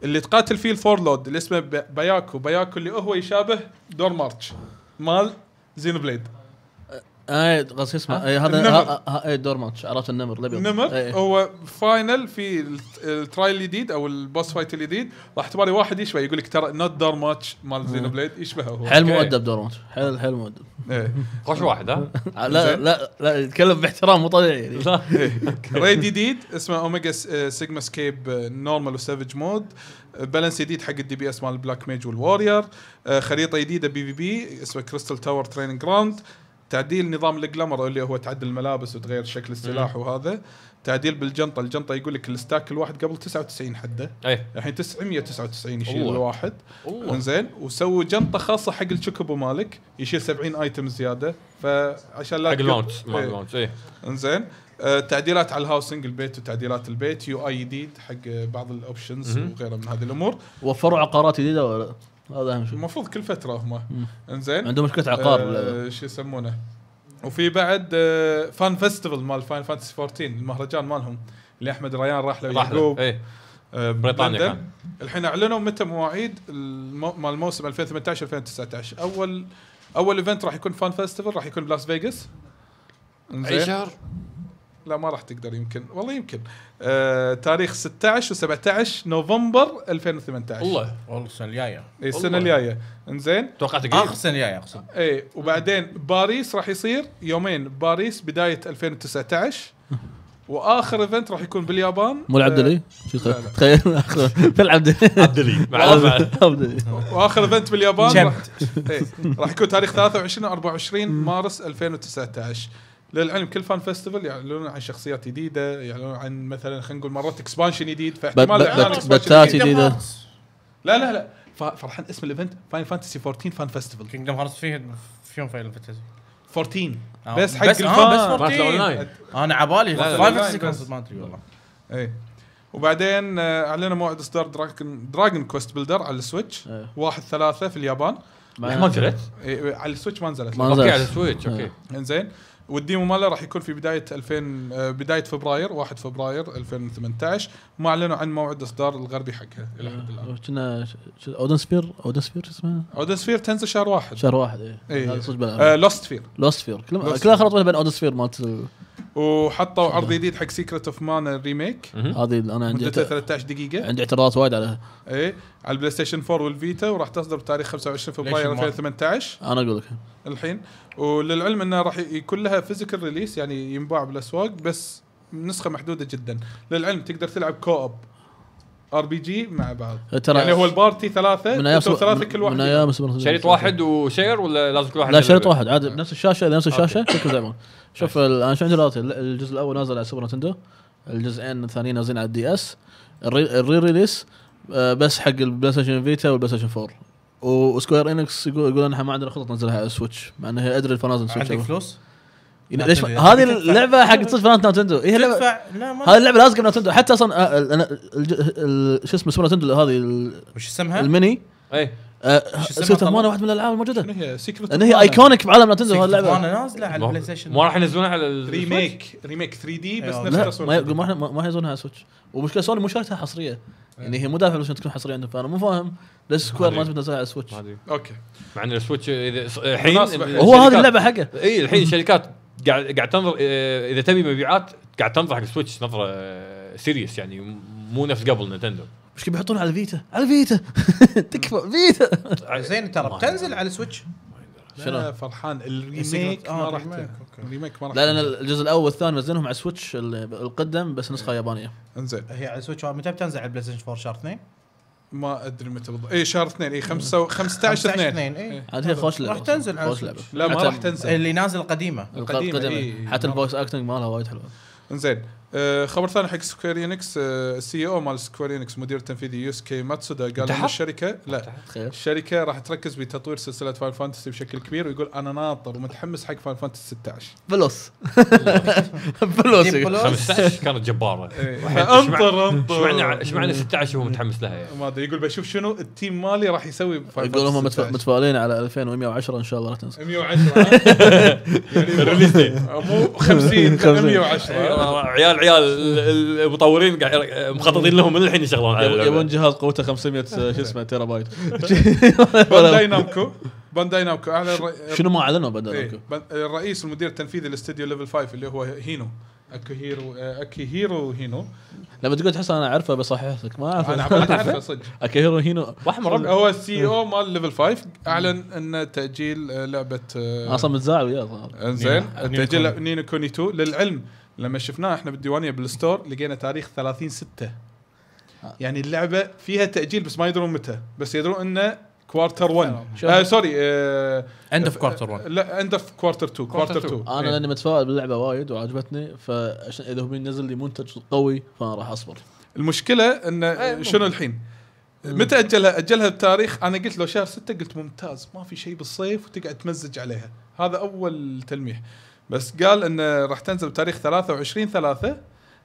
اللي تقاتل فيه الفور لود اللي اسمه باياكو باياكو اللي هو يشابه دور مارتش مال زينو بليد اي آه، قصدي اسمه اي هذا اي دور ماتش عرفت النمر الابيض النمر ايه. هو فاينل في الترايل الجديد او البوس فايت الجديد راح تباري واحد يشبه يقول لك ترى نوت دور ماتش مال زينو بليد يشبهه هو حيل مؤدب دور ماتش حيل حيل مؤدب ايه خوش واحد ها آه، لا لا لا يتكلم باحترام مو طبيعي يعني. إيه. ريد جديد اسمه اوميجا سيجما سكيب نورمال وسافج مود بالانس جديد حق الدي بي اس مال البلاك ميج والوارير خريطه جديده بي في بي اسمها كريستال تاور تريننج جراوند تعديل نظام الجلمر اللي هو تعدل الملابس وتغير شكل السلاح مم. وهذا تعديل بالجنطه الجنطه يقول لك الستاك الواحد قبل 99 حده اي الحين 999 يشيل أوه. الواحد انزين وسووا جنطه خاصه حق الشوكوبو مالك يشيل 70 ايتم زياده فعشان لا حق الماونت اي إيه. انزين آه تعديلات على الهاوسنج البيت وتعديلات البيت يو اي جديد حق بعض الاوبشنز وغيره من هذه الامور وفروا عقارات جديده ولا هذا اهم شيء المفروض كل فتره هم انزين عندهم مشكله عقار آه شو يسمونه وفي بعد آه فان فيستيفال مال فاين فانتسي 14 المهرجان مالهم اللي احمد ريان راح له راح له إيه. آه، بريطانيا كان الحين اعلنوا متى مواعيد مال الموسم 2018 2019 اول اول ايفنت راح يكون فان فيستيفال راح يكون بلاس فيغاس اي شهر لا ما راح تقدر يمكن والله يمكن آه تاريخ 16 و17 نوفمبر 2018 والله والله السنه الجايه اي السنه الجايه انزين توقعت قريب اخر السنه الجايه اقصد اي وبعدين باريس راح يصير يومين باريس بدايه 2019 واخر ايفنت راح يكون باليابان مو العبدلي آه، تخيل اخر في العبدلي عبدلي واخر ايفنت باليابان إيه، راح يكون تاريخ 23 و24 مارس 2019 للعلم كل فان فيستيفال يعلنون عن شخصيات جديده يعلنون عن مثلا خلينا نقول مرات اكسبانشن جديد فاحتمال اعلان جديده لا لا لا فرحان اسم الايفنت فاين فانتسي 14 فان فيستيفال كينجدم هارتس فيه فيهم فاين فانتسي 14 بس حق بس آه، الفان بس 14 انا بالي فاين فانتسي ما ادري والله اي وبعدين آه، اعلنوا موعد اصدار دراجن دراجن كويست بلدر على السويتش 1 3 في اليابان ما نزلت؟ إيه، على السويتش ما نزلت ما نزلت على السويتش اوكي إيه. انزين والديمو ماله راح يكون في بدايه 2000 آه، بدايه فبراير 1 فبراير 2018 ما اعلنوا عن موعد اصدار الغربي حقها الى حد الان آه، كنا اودن سفير اودن سفير شو اسمه؟ اودن سفير تنزل شهر واحد شهر واحد اي لوست فير لوست فير كلها خلط بين اودن سفير مالت وحطوا عرض جديد حق سيكرت اوف مان الريميك هذه انا عندي مدته 13 دقيقه عندي اعتراضات وايد عليها ايه على البلاي ستيشن 4 والفيتا وراح تصدر بتاريخ 25 فبراير 2018 انا اقول لك الحين وللعلم انه راح يكون لها فيزيكال ريليس يعني ينباع بالاسواق بس نسخه محدوده جدا للعلم تقدر تلعب كوب ار بي جي مع بعض ترى يعني هو البارتي ثلاثه من ايام ثلاثه كل واحد من ايام شريط واحد وشير ولا لازم كل واحد لا شريط واحد عادي آه. نفس الشاشه اذا نفس الشاشه شكله ما شوف انا شو عندي الجزء الاول نازل على سوبر نتندو الجزئين الثانيين نازلين على الدي اس الري ريليس آه، بس حق البلاي ستيشن فيتا والبلاي ستيشن 4 وسكوير انكس يقول, يقول احنا ما عندنا خطط ننزلها على السويتش مع انه ادري الفنازل سويتش عندك فلوس؟ ليش هذه اللعبه حق صدق فانات نتندو هي لعبه هذه اللعبه لازقه بنتندو حتى اصلا انا شو اسمه سوبر نتندو هذه وش اسمها؟ الميني اي سويت ثمانية واحد من الالعاب الموجوده ان هي ايكونيك بعالم نتندو هذه اللعبه نازله على البلاي ستيشن ما راح ينزلونها على ريميك ريميك 3 دي بس نفس ما راح ينزلونها على سويتش ومشكله سوني مو شارتها حصريه يعني هي مو دافع عشان تكون حصريه عندهم فانا مو فاهم ليش سكوير ما تبي تنزلها على سويتش اوكي مع ان السويتش الحين هو هذه اللعبه حقه اي الحين الشركات قاعد قاعد تنظر آه، اذا تبي مبيعات قاعد تنظر حق السويتش نظره سيريس يعني مو نفس قبل نتندو مش بيحطون على فيتا على فيتا تكفى فيتا آه، زين ترى بتنزل على السويتش شنو؟ فرحان الريميك ما آه، راح الريميك ما راح لا لان الجزء الاول والثاني نزلهم على سويتش القدم بس نسخه إيه. يابانيه انزين هي على سويتش متى بتنزل على بلاي ستيشن 4 شهر 2؟ ما ادري متى بالضبط اي شهر اثنين اي 15 2 اي هذه خوش لعبه راح تنزل خوش لعبه لا ما راح تنزل اللي نازل قديمه القديمه, إيه. إيه. حتى نعم. الفويس اكتنج مالها وايد حلوه انزين آه، خبر ثاني حق سكوير يونكس آه، السي او مال سكوير يونكس مدير التنفيذي يوس كي ماتسودا قال ان الشركه لا الشركه راح تركز بتطوير سلسله فاين فانتسي بشكل كبير ويقول انا ناطر ومتحمس حق فاين فانتسي 16 فلوس فلوس 15 كانت جباره إيه. انطر انطر ايش معنى 16 وهو متحمس لها يعني ما ادري يقول بشوف شنو التيم مالي راح يسوي يقول هم متفائلين على 2110 ان شاء الله راح تنزل 110 يعني مو 50 110 عيال العيال المطورين قاعد مخططين لهم من الحين يشغلون على يبون جهاز قوته 500 شو اسمه تيرا بايت بانداي نامكو بانداي نامكو اعلن شنو ما اعلنوا بانداي إيه، نامكو الرئيس المدير التنفيذي لاستديو ليفل 5 اللي هو هينو اكيهيرو اكيهيرو هينو لما تقول تحس انا اعرفه بصحح لك ما اعرفه انا اعرفه صدق اكيهيرو هينو احمر هو السي او e مال ليفل 5 اعلن ان تاجيل لعبه اصلا متزاعل وياه انزين تاجيل نينو كوني 2 للعلم لما شفناه احنا بالديوانيه بالستور لقينا تاريخ 30 6 يعني اللعبه فيها تاجيل بس ما يدرون متى بس يدرون انه كوارتر 1 سوري اند اوف كوارتر 1 لا اند اوف كوارتر 2 كوارتر 2 انا إيه. لاني متفائل باللعبه وايد وعجبتني فعشان اذا هو بينزل لي منتج قوي فانا راح اصبر المشكله انه آه، شنو الحين؟ متى اجلها؟ اجلها بتاريخ انا قلت لو شهر 6 قلت ممتاز ما في شيء بالصيف وتقعد تمزج عليها هذا اول تلميح بس قال انه راح تنزل بتاريخ 23 3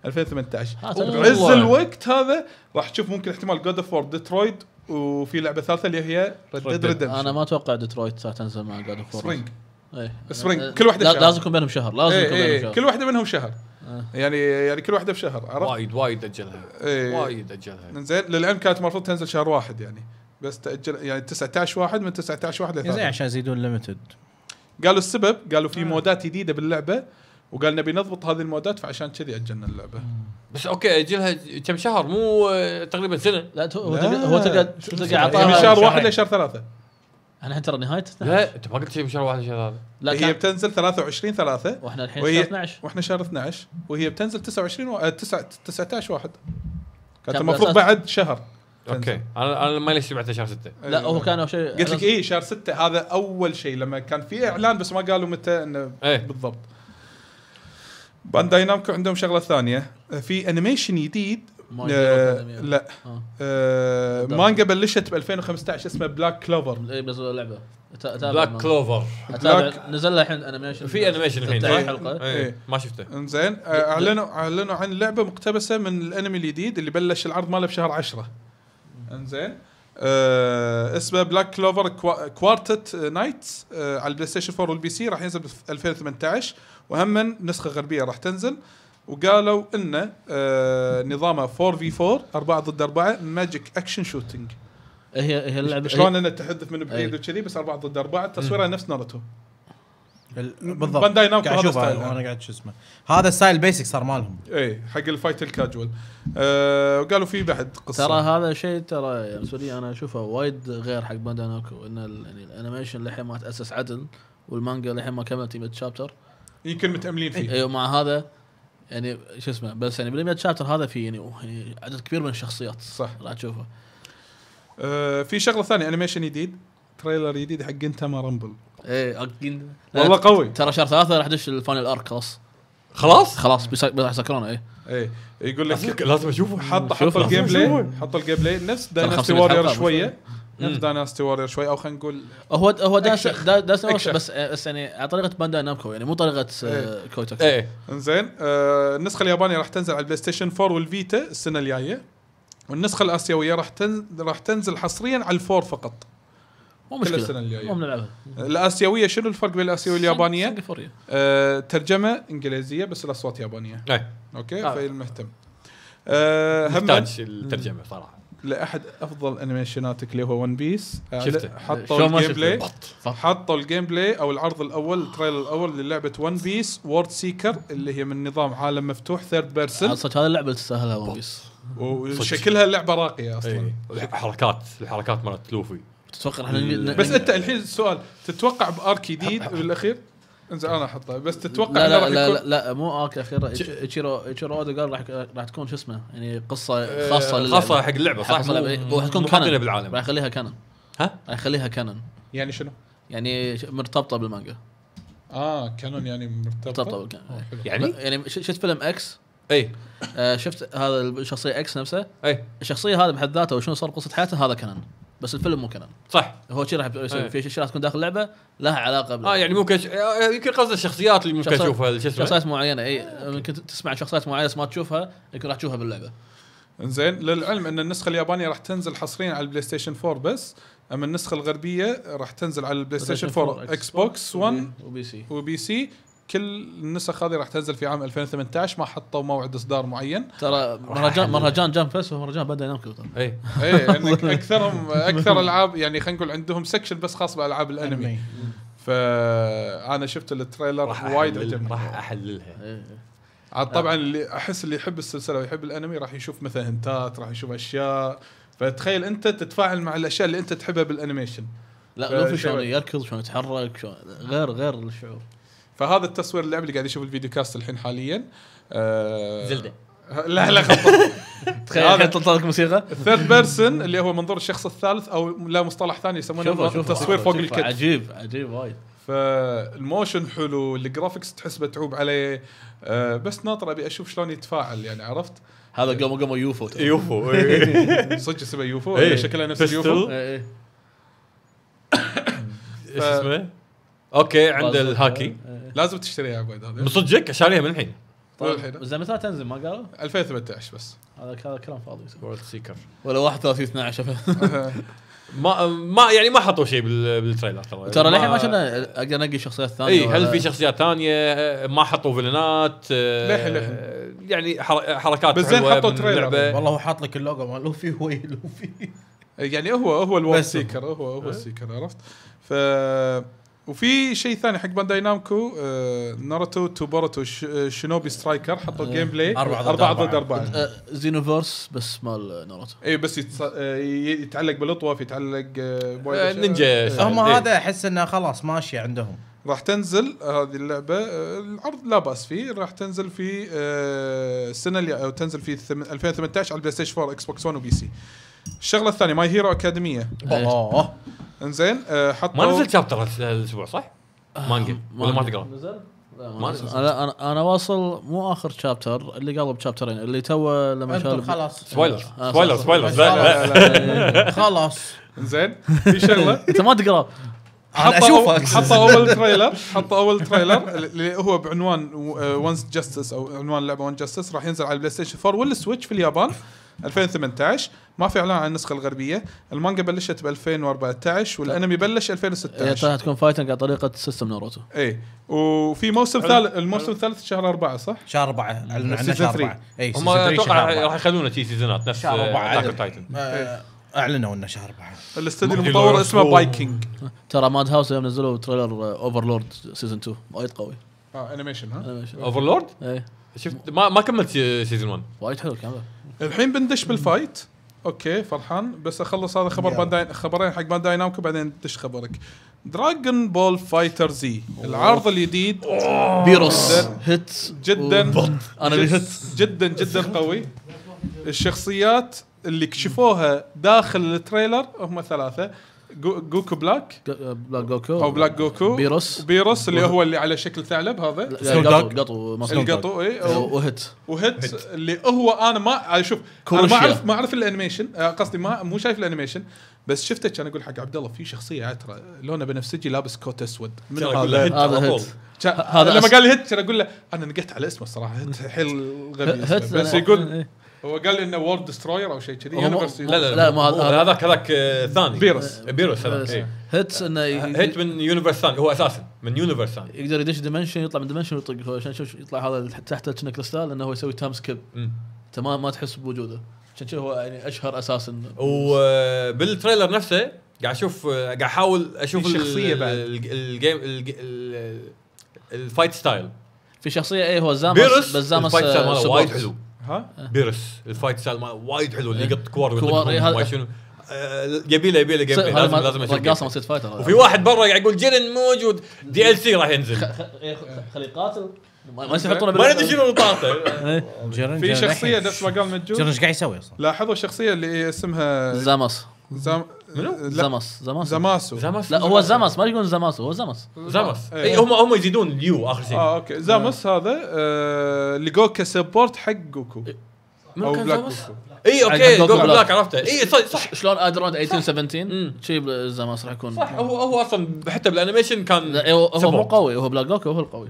2018 عز الوقت هذا راح تشوف ممكن احتمال جود اوف وور ديترويد وفي لعبه ثالثه اللي هي ريد ديد انا ما اتوقع ديترويت تنزل مع جود اوف وور سبرينج سبرينج كل واحده شهر لازم يكون بينهم شهر لازم إيه، يكون بينهم إيه، شهر كل واحده منهم شهر آه. يعني يعني كل واحده بشهر عرفت؟ وايد وايد اجلها إيه. وايد اجلها زين للعلم كانت المفروض تنزل شهر واحد يعني بس تاجل يعني 19 واحد من 19 واحد زين عشان يزيدون ليمتد قالوا السبب قالوا في آه. مودات جديده باللعبه وقال نبي نضبط هذه المودات فعشان كذي اجلنا اللعبه بس اوكي اجلها كم شهر مو تقريبا سنه لا هو تلقى هو من يعني شهر واحد لشهر ثلاثه انا الحين ترى نهايه لا انت ما قلت شيء شهر واحد شهر ثلاثه لا هي بتنزل 23 3 واحنا الحين وهي شهر 12 واحنا شهر 12 وهي بتنزل 29 و... 19 آه، واحد كانت المفروض بعد شهر اوكي انا انا ما ليش سمعته شهر 6 لا أيوة. هو كان اول شيء قلت لك اي شهر 6 هذا اول شيء لما كان في اعلان بس ما قالوا متى انه ايه. بالضبط بانداي نامكو عندهم شغله ثانيه في انيميشن جديد آه لا آه. آه مانجا بلشت ب 2015 اسمه بلاك كلوفر اي بس لعبه بلاك كلوفر نزل له الحين انيميشن في انيميشن الحين صح؟ حلقه إيه، إيه. ما شفته انزين آه، اعلنوا اعلنوا عن لعبه مقتبسه من الانمي الجديد اللي بلش العرض ماله بشهر 10 انزين آه اسمه بلاك كلوفر كوارتت نايتس آه على البلاي ستيشن 4 والبي سي راح ينزل ب 2018 وهم نسخه غربيه راح تنزل وقالوا انه آه نظامه 4 في 4 4 ضد 4 ماجيك اكشن شوتنج هي هي اللعبه شلون انه تحدث من بعيد وكذي بس 4 ضد 4 تصويرها نفس ناروتو بالضبط بانداي نامكو هذا ستايل انا قاعد شو اسمه هذا ستايل بيسك صار مالهم اي حق الفايت الكاجوال أه قالوا في بعد قصه ترى هذا شيء ترى سوري انا اشوفه وايد غير حق بانداي نامكو ان يعني الانيميشن للحين ما تاسس عدل والمانجا للحين ما كملت 100 شابتر يمكن متاملين فيه ايوه مع هذا يعني شو اسمه بس يعني بال 100 شابتر هذا في يعني, يعني عدد كبير من الشخصيات صح راح تشوفه أه في شغله ثانيه انيميشن جديد تريلر جديد حق انتما رامبل ايه اقين والله قوي ترى شهر ثلاثه راح ادش الفاينل ارك خلاص خلاص خلاص بيسكرونه ايه ايه يقول لك لازم اشوفه حط حط الجيم بلاي حط الجيم بلاي نفس داينستي وورير شويه إيه. نفس داينستي وورير شوي او خلينا نقول هو هو داس بس إيه، بس يعني على طريقه باندا نامكو يعني مو طريقه آه، ايه كويتك ايه انزين آه النسخه اليابانيه راح تنزل على البلاي ستيشن 4 والفيتا السنه الجايه والنسخه الاسيويه راح تنزل راح تنزل حصريا على الفور فقط مو مشكله كل السنه الجايه مو بنلعبها الاسيويه شنو الفرق بين الاسيويه واليابانيه؟ آه ترجمه انجليزيه بس الاصوات يابانيه اي اوكي آه. فالمهتم آه محتاج الترجمه صراحه لاحد افضل انيميشناتك اللي هو ون بيس آه، شفته حطوا الجيم بلاي حطوا الجيم بلاي او العرض الاول التريلر الاول للعبه ون بيس وورد سيكر اللي هي من نظام عالم مفتوح ثيرد بيرسون آه، صدق هذه اللعبه تستاهلها ون بيس وشكلها اللعبه راقيه اصلا ايه. الحركات الحركات مالت لوفي تتوقع بس انت الحين السؤال تتوقع بارك جديد بالاخير؟ انزين انا احطه بس تتوقع لا لا لا, لا, لا مو ارك اخير اتشيرو اتشيرو اودا قال راح راح تكون شو اسمه يعني قصه إيه، خاصه خاصه حق اللعبه صح؟ راح تكون كانون بالعالم راح يخليها كانون ها؟ راح يخليها كانون يعني شنو؟ يعني مرتبطه بالمانجا اه كانون يعني مرتبطه مرتبطه بالكانون يعني؟ يعني شفت فيلم اكس اي آه، شفت هذا الشخصيه اكس نفسه اي الشخصيه هذه بحد ذاتها وشنو صار قصه حياته هذا كانون بس الفيلم مو كلام صح هو شيء راح يصير إيه. في اشياء تكون داخل اللعبه لها علاقه بال... اه يعني ممكن ش... آه، آه، يمكن قصد الشخصيات اللي ممكن تشوفها شخصيات معينه اي ممكن تسمع شخصيات معينه ما تشوفها يمكن راح تشوفها باللعبه انزين للعلم ان النسخه اليابانيه راح تنزل حصريا على البلاي ستيشن 4 بس اما النسخه الغربيه راح تنزل على البلاي ستيشن 4 اكس بوكس 1 وبي سي وبي سي كل النسخ هذه راح تنزل في عام 2018 ما حطوا موعد اصدار معين ترى مهرجان مهرجان جام فيس مهرجان بدا ينام كثر اي اي اكثرهم اكثر العاب يعني خلينا نقول عندهم سكشن بس خاص بالعاب الانمي فانا شفت التريلر وايد عجبني راح احللها عاد إيه، إيه. آه، طبعا اللي احس اللي يحب السلسله ويحب الانمي راح يشوف مثلا هنتات راح يشوف اشياء فتخيل انت تتفاعل مع الاشياء اللي انت تحبها بالانيميشن لا لوفي شلون يركض شلون يتحرك شلون غير غير الشعور فهذا التصوير اللعب اللي قاعد يشوف الفيديو كاست الحين حاليا آه زلده لا لا خطأ تخيل لك موسيقى الثيرد بيرسون اللي هو منظور الشخص الثالث او لا مصطلح ثاني يسمونه تصوير فوق الكتف عجيب عجيب وايد فالموشن حلو الجرافكس تحس بتعوب عليه آه بس ناطر ابي اشوف شلون يتفاعل يعني عرفت هذا قمو قمو يوفو يوفو إيه. صدق اسمه يوفو إيه. شكلها نفس اليوفو إيه، ايش اسمه؟ اوكي عند الهاكي آه، آه. لازم تشتريها يا عبيد هذا بصدقك شاريها من الحين طيب, طيب، زين متى تنزل ما قالوا؟ 2018 بس هذا كلام فاضي وورد سيكر ولا 31 12 ما ما يعني ما حطوا شيء بالتريلر ترى ترى للحين ما شفنا اقدر انقي شخصيات ثانيه اي هل في شخصيات ثانيه آه، ما حطوا فيلنات للحين للحين يعني حركات بس زين حطوا تريلر والله هو حاط لك اللوجو مال لوفي هو لوفي يعني هو هو الوورد سيكر هو هو السيكر عرفت؟ ف وفي شيء ثاني حق بانداي نامكو آه، ناروتو تو بوروتو آه، شينوبي سترايكر حطوا جيم آه، بلاي أربعة ضد أربعة زينوفرس بس مال ناروتو اي بس يتعلق بالاطواف يتعلق نينجا إيه. هم إيه. هذا احس انه خلاص ماشي عندهم راح تنزل هذه اللعبه العرض لا باس فيه راح تنزل في السنه اللي او تنزل في 2018 على البلاي ستيشن 4 اكس بوكس 1 وبي سي الشغله الثانيه ماي هيرو اكاديميه الله انزين آه، حطوا ما نزل شابتر الاسبوع صح؟ مانجا آه، ولا ما تقرا؟ نزل؟ ما نزل. انا انا انا واصل مو اخر شابتر اللي قبل بشابترين اللي تو لما شال خلاص سبويلر سبويلر سبويلر خلاص انزين في شغله انت ما تقرا انا حطوا حطوا اول تريلر حطوا اول تريلر اللي هو بعنوان ونس آه، جاستس او عنوان اللعبه ون جاستس راح ينزل على البلاي ستيشن 4 والسويتش في اليابان 2018 ما في اعلان عن النسخه الغربيه المانجا بلشت ب 2014 والانمي أه، بلش 2016 هي تكون فايتنج على طريقه سيستم ناروتو اي وفي موسم ثالث الموسم الثالث شهر أربعة صح؟ شهر أربعة اعلنوا عنه شهر 4 اي هم اتوقع راح يخلونه تي سيزونات نفس شهر 4 تايتن اعلنوا انه شهر 4 الاستوديو المطور اسمه بايكنج ترى ماد هاوس يوم نزلوا تريلر اوفرلورد سيزون 2 وايد قوي اه انيميشن ها؟ انيميشن اوفرلورد؟ ايه شفت ما ما كملت سيزون 1 وايد حلو كمل الحين بندش بالفايت اوكي فرحان بس اخلص هذا خبر بانداي خبرين حق بانداي نامكو بعدين دش خبرك دراجون بول فايتر زي العرض الجديد بيروس هيت جدا انا بهيت جدا جدا قوي الشخصيات اللي كشفوها داخل التريلر هم ثلاثه جوكو بلاك بلاك جوكو او بلاك جوكو بيروس بيروس اللي هو اللي على شكل ثعلب هذا القطو القطو اي وهت وهت اللي هو انا ما شوف انا ما اعرف ما اعرف الانيميشن آه، قصدي ما مو شايف الانيميشن بس شفته كان اقول حق عبد الله في شخصيه عتره لونه بنفسجي لابس كوت اسود من هذا هت هذا لما قال لي هت كان اقول له انا نقيت على اسمه الصراحه هت حيل غبي بس يقول إيه. هو قال لي انه وورد دستروير او شيء كذي يونيفرس لا لا لا مو هذا هذاك هذاك آه، ثاني فيروس فيروس آه، هذاك هيتس انه هيت من يونيفرس ثاني هو اساسا من يونيفرس ثاني يقدر يدش دمنشن يطلع من دمنشن ويطق هو عشان يطلع هذا تحته كريستال انه هو يسوي تايم سكيب انت ما تحس بوجوده عشان كذا هو يعني اشهر اساسا وبالتريلر آه، نفسه قاعد اشوف قاعد احاول اشوف الشخصيه بعد الجيم الفايت ستايل في شخصيه ايه هو زامس بس زامس وايد حلو ها بيرس الفايت ستايل وايد حلو اللي إيه. يقط كوار كوار إيه، شنو آه، يبي له يبي له جيم لازم لازم قاسم مصيد فايتر وفي واحد برا قاعد يقول جيرن موجود دي ال سي راح ينزل خليه يقاتل ما يحطونه ما ندري شنو نطاطه في شخصيه نفس ما قال مجود جيرن ايش قاعد يسوي اصلا؟ لاحظوا الشخصيه اللي اسمها زامس زام منو؟ زمس زمس زماسو زمس لا هو زمس ما يقولون زمس هو زمس زمس اي إيه، هم هم يزيدون اليو اخر شيء اه اوكي زمس آه. هذا آه، اللي لقوه كسبورت حق جوكو إيه. او بلاك اي اوكي جوكو بلاك, عرفته اي صح صح شلون ادرون 1817 شيء زمس راح يكون صح هو هو اصلا حتى بالانيميشن كان هو مو قوي هو بلاك جوكو هو القوي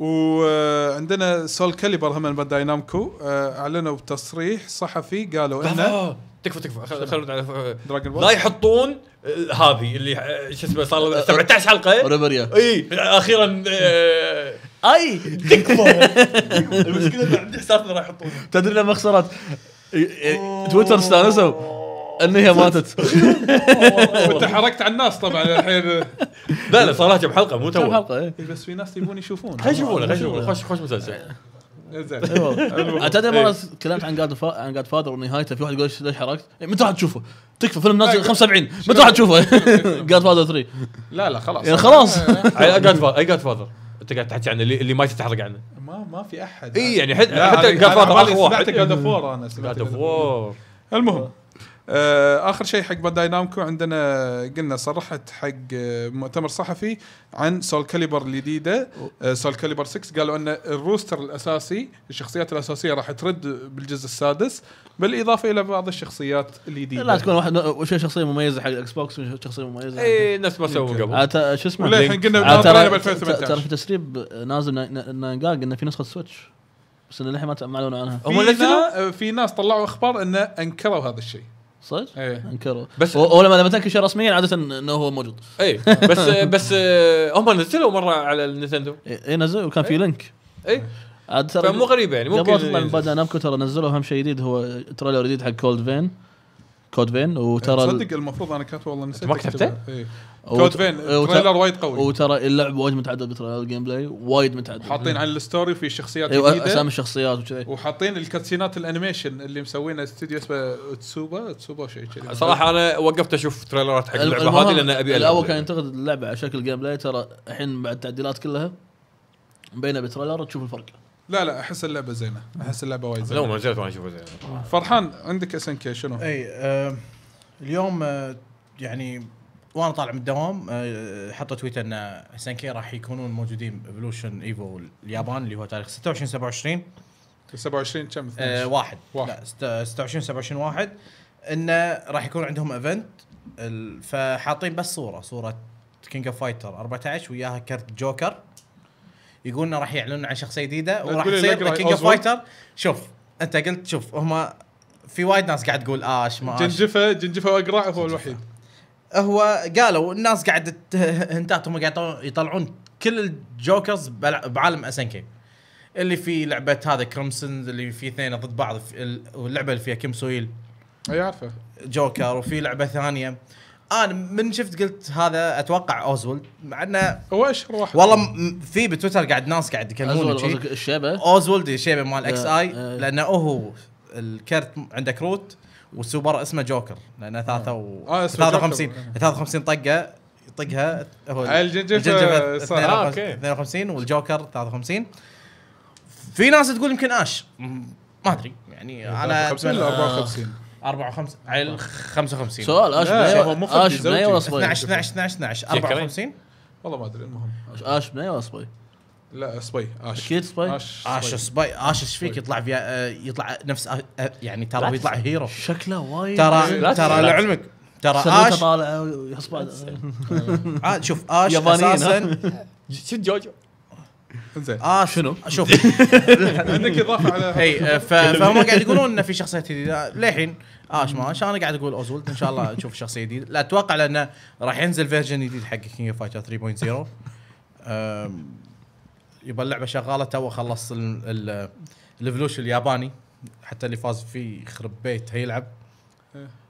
وعندنا آه، سول كاليبر هم من داينامكو اعلنوا بتصريح صحفي قالوا انه تكفى تكفى خلونا على دراجون بول لا يحطون آه، هذه اللي آه، شو اسمه صار 17 حلقه ريفريا اي اخيرا آه، اي تكفى المشكله عندي احساس انه راح يحطون تدري لما خسرت تويتر استانسوا ان هي ماتت انت حركت على الناس طبعا الحين لا لا صار لها كم حلقه مو تو حلقه بس في ناس يبون يشوفون خلينا يشوفونه خلينا يشوفونه خوش خوش مسلسل زين إيه تدري مره تكلمت إيه. عن جاد عن جاد فادر ونهايته في واحد يقول ليش حرقت؟ إيه، متى راح تشوفه؟ تكفى فيلم نازل 75 أيوة. متى راح تشوفه؟ جاد فادر 3 لا لا خلاص يعني خلاص اي جاد فادر انت قاعد تحكي عنه اللي ما تتحرق عنه ما ما في احد اي يعني حتى جاد فادر اخر واحد سمعت جاد فور انا سمعت جاد فور المهم آه، اخر شيء حق بانداي نامكو عندنا قلنا صرحت حق آه، مؤتمر صحفي عن سول كاليبر الجديده سول كاليبر 6 قالوا ان الروستر الاساسي الشخصيات الاساسيه راح ترد بالجزء السادس بالاضافه الى بعض الشخصيات الجديده لا تكون واحد وش شخصيه مميزه حق الاكس بوكس شخصيه مميزه اي نفس ما سووا قبل شو اسمه للحين قلنا ترى ترى في تسريب نازل نانجاج قلنا في نسخه سويتش بس للحين ما معلومه عنها هم في ناس طلعوا اخبار انه انكروا هذا الشيء صدق؟ ايه انكروا بس ولما لما تنكر شيء رسميا عاده انه هو موجود اي بس بس آه، هم نزلوا مره على النينتندو اي إيه، نزلوا وكان في إيه. لينك اي فمو غريبه يعني ممكن قبل تطلع من بعد نامكو ترى نزلوا اهم شيء جديد هو تريلر جديد حق كولد فين كود فين وترى تصدق المفروض انا كاتبه والله نسيت ما كتبته؟ إيه. كود فين تريلر وايد قوي وترى اللعب وايد متعدد بالتريلر الجيم بلاي وايد متعدد حاطين على الستوري في شخصيات أيوة، جديده ايوه اسامي الشخصيات وكذي وحاطين الكاتسينات الانيميشن اللي مسوينه استوديو اسمه تسوبا تسوبا شيء كذي صراحه انا وقفت اشوف تريلرات حق اللعبه هذه لان ابي الاول كان ينتقد اللعبه على شكل جيم بلاي ترى الحين بعد التعديلات كلها مبينه بتريلر تشوف الفرق لا لا احس اللعبه زينه احس اللعبه وايد زينه لو ما نزلت ما اشوفها زينه فرحان عندك اس ان كي شنو؟ اي آه اليوم آه يعني وانا طالع من الدوام آه حطوا تويت ان اس ان كي راح يكونون موجودين ايفولوشن ايفو اليابان اللي هو تاريخ 26 27 27 كم؟ آه واحد واحد لا 26 27 واحد انه راح يكون عندهم ايفنت فحاطين بس صوره صوره كينج اوف فايتر 14 وياها كرت جوكر يقولنا راح يعلنون عن شخصيه جديده وراح تصير كينج اوف فايتر شوف انت قلت شوف هم في وايد ناس قاعد تقول اش آه، ما اش جنجفه جنجفه واقرع هو الوحيد هو قالوا الناس قاعد هنتات هم قاعد يطلعون كل الجوكرز بعالم اس كي اللي في لعبه هذا كريمسون اللي في اثنين ضد بعض واللعبه اللي فيها كيم سويل اي عارفه جوكر وفي لعبه ثانيه انا من شفت قلت هذا اتوقع اوزولد مع انه هو اشهر واحد والله في بتويتر قاعد ناس قاعد يكلمون الشيبه اوزولد الشيبه مال اكس اي لانه هو الكرت عنده كروت والسوبر اسمه جوكر لانه 53 53 طقه يطقها هو الجنجفه آه، 52 آه، والجوكر 53 في ناس تقول يمكن اش ما ادري يعني إيه، انا 54 54 54 على 55 سؤال اش بنيه هو مو اش بنيه 12 12 12 12 54 والله ما ادري المهم اش بنيه ولا لا سباي اش اكيد سباي اش سباي اش ايش فيك يطلع في آه، يطلع نفس آه، آه، يعني ترى يطلع هيرو شكله وايد ترى ترى لعلمك ترى اش عاد شوف اش اساسا شفت جوجو زين اه شنو؟ شوف عندك اضافه على اي فهم قاعد يقولون انه في شخصيات جديده للحين اش آه، ما انا قاعد اقول اوزولد ان شاء الله نشوف شخصيه جديده لا اتوقع لانه راح ينزل فيرجن جديد حق كينج اوف فايتر 3.0 يبقى اللعبه شغاله تو خلصت الفلوش الياباني حتى اللي فاز فيه يخرب بيت هيلعب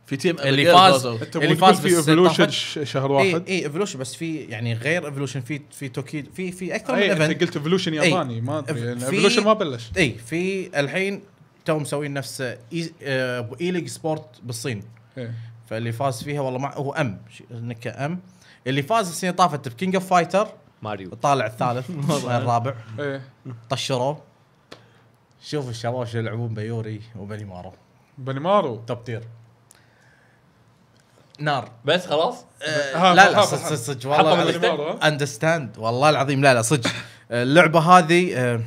في تيم اللي فاز اللي فاز في ايفولوشن شهر إيه، واحد اي ايفولوشن بس في يعني غير ايفولوشن في في توكي في في اكثر آه، من ايفنت انت قلت ايفولوشن إيه، ياباني ما ادري ايفولوشن يعني ما بلش اي في الحين تو مسويين نفس آه، ايليج سبورت بالصين إيه. فاللي فاز فيها والله ما هو ام نكا ام اللي فاز السنه طافت بكينج اوف فايتر ماريو طالع الثالث الرابع إيه. طشروه شوف الشباب شو يلعبون بيوري وبني مارو بني مارو توب تير نار بس خلاص؟ آه لا لا صدق صدق والله اندستاند والله العظيم لا لا صدق آه، اللعبه هذه آه،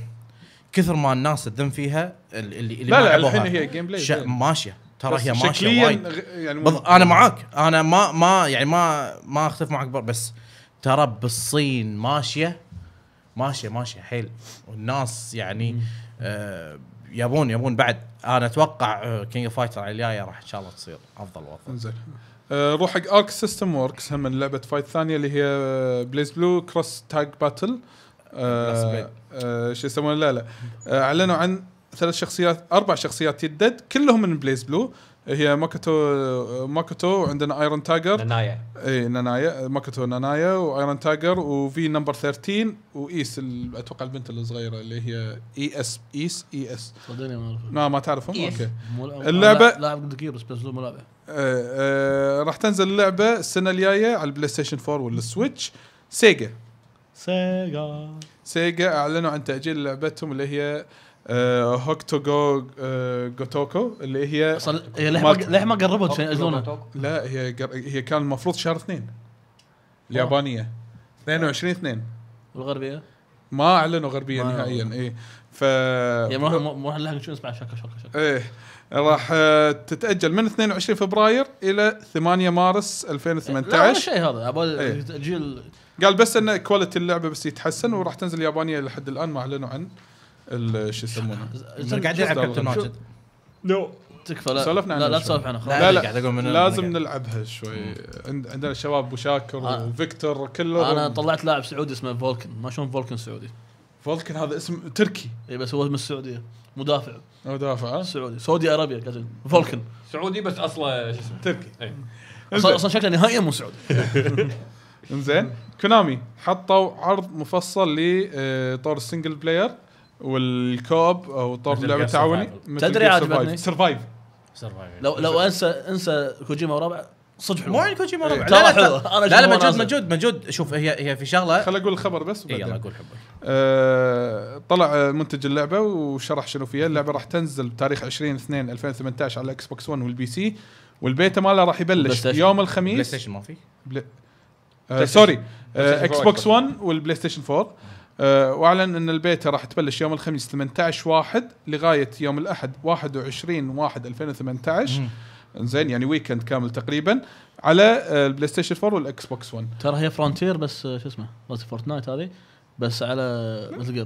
كثر ما الناس تذم فيها اللي اللي لا لا الحين هي جيم بلاي ش... ماشيه ترى هي ماشيه وايد يعني بض... انا معاك انا ما ما يعني ما ما اختلف معك بس ترى بالصين ماشيه ماشيه ماشيه حيل والناس يعني آه يبون يبون بعد انا اتوقع كينج آه، فايتر الجايه راح ان شاء الله تصير افضل وافضل انزين نروح آه، حق ارك سيستم وركس هم لعبه فايت ثانيه اللي هي بليز بلو كروس تاج باتل آه آه، آه، شو يسمونه لا لا آه، اعلنوا عن ثلاث شخصيات اربع شخصيات جدد كلهم من بليز بلو هي ماكوتو ماكوتو وعندنا ايرون تاجر نانايا اي نانايا ماكوتو نانايا وايرون تاجر وفي نمبر 13 وايس اتوقع البنت الصغيره اللي هي اي اس ايس اي اس صدقني ما اعرفهم ما ما تعرفهم إيه. اوكي اللعبه لاعب دقيقه بس بس مو لعبه آه آه راح تنزل اللعبه السنه الجايه على البلاي ستيشن 4 ولا السويتش سيجا سيجا سيجا اعلنوا عن تاجيل لعبتهم اللي هي آه، هوكتو جو آه، جوتوكو اللي هي اصلا هي ما قربت عشان ياجلونها لا هي هي كان المفروض شهر اثنين اليابانيه 22 2 والغربيه ما اعلنوا غربيه نهائيا اي ف يعني ما راح لها نشوف اسمع شكا شكا شكا ايه راح آه، تتاجل من 22 فبراير الى 8 مارس 2018 لا شيء هذا ابغى إيه. تاجيل قال بس ان كواليتي اللعبه بس يتحسن وراح تنزل يابانيه لحد الان ما اعلنوا عن شو يسمونه قاعد يلعب كابتن ماجد لو تكفى لا سولفنا لا لا تسولف عنها لا لا قاعد اقول من لازم نلعبها شوي عندنا شباب ابو شاكر آه. وفيكتور كله انا طلعت لاعب سعودي اسمه فولكن ما شلون فولكن سعودي فولكن هذا اسم تركي اي بس هو من السعوديه مدافع دافع سعودي سعودي ارابيا كاتب فولكن سعودي بس اصله شو اسمه تركي اي اصلا أصلاً شكله نهائيا مو سعودي انزين كونامي حطوا عرض مفصل لطور السنجل بلاير والكوب او طور اللعب التعاوني تدري عاد سرفايف سرفايف لو لو انسى انسى كوجيما ورابع صدق مو عند كوجيما ربع إيه. لا لا لا, لا مجود مجود مجود شوف هي هي في شغله خل اقول الخبر بس إيه، يلا قول حبك آه، طلع آه، منتج اللعبه وشرح شنو فيها اللعبه راح تنزل بتاريخ 20 2 2018 على الاكس بوكس 1 والبي سي والبيتا ماله راح يبلش يوم الخميس بلاي ستيشن ما في بلا... آه سوري اكس بوكس 1 والبلاي ستيشن 4 واعلن ان البيتا راح تبلش يوم الخميس 18 1 لغايه يوم الاحد 21 1 2018 زين يعني ويكند كامل تقريبا على البلاي ستيشن 4 والاكس بوكس 1 ترى هي فرونتير بس آه، شو اسمه فورتنايت هذه بس على مثل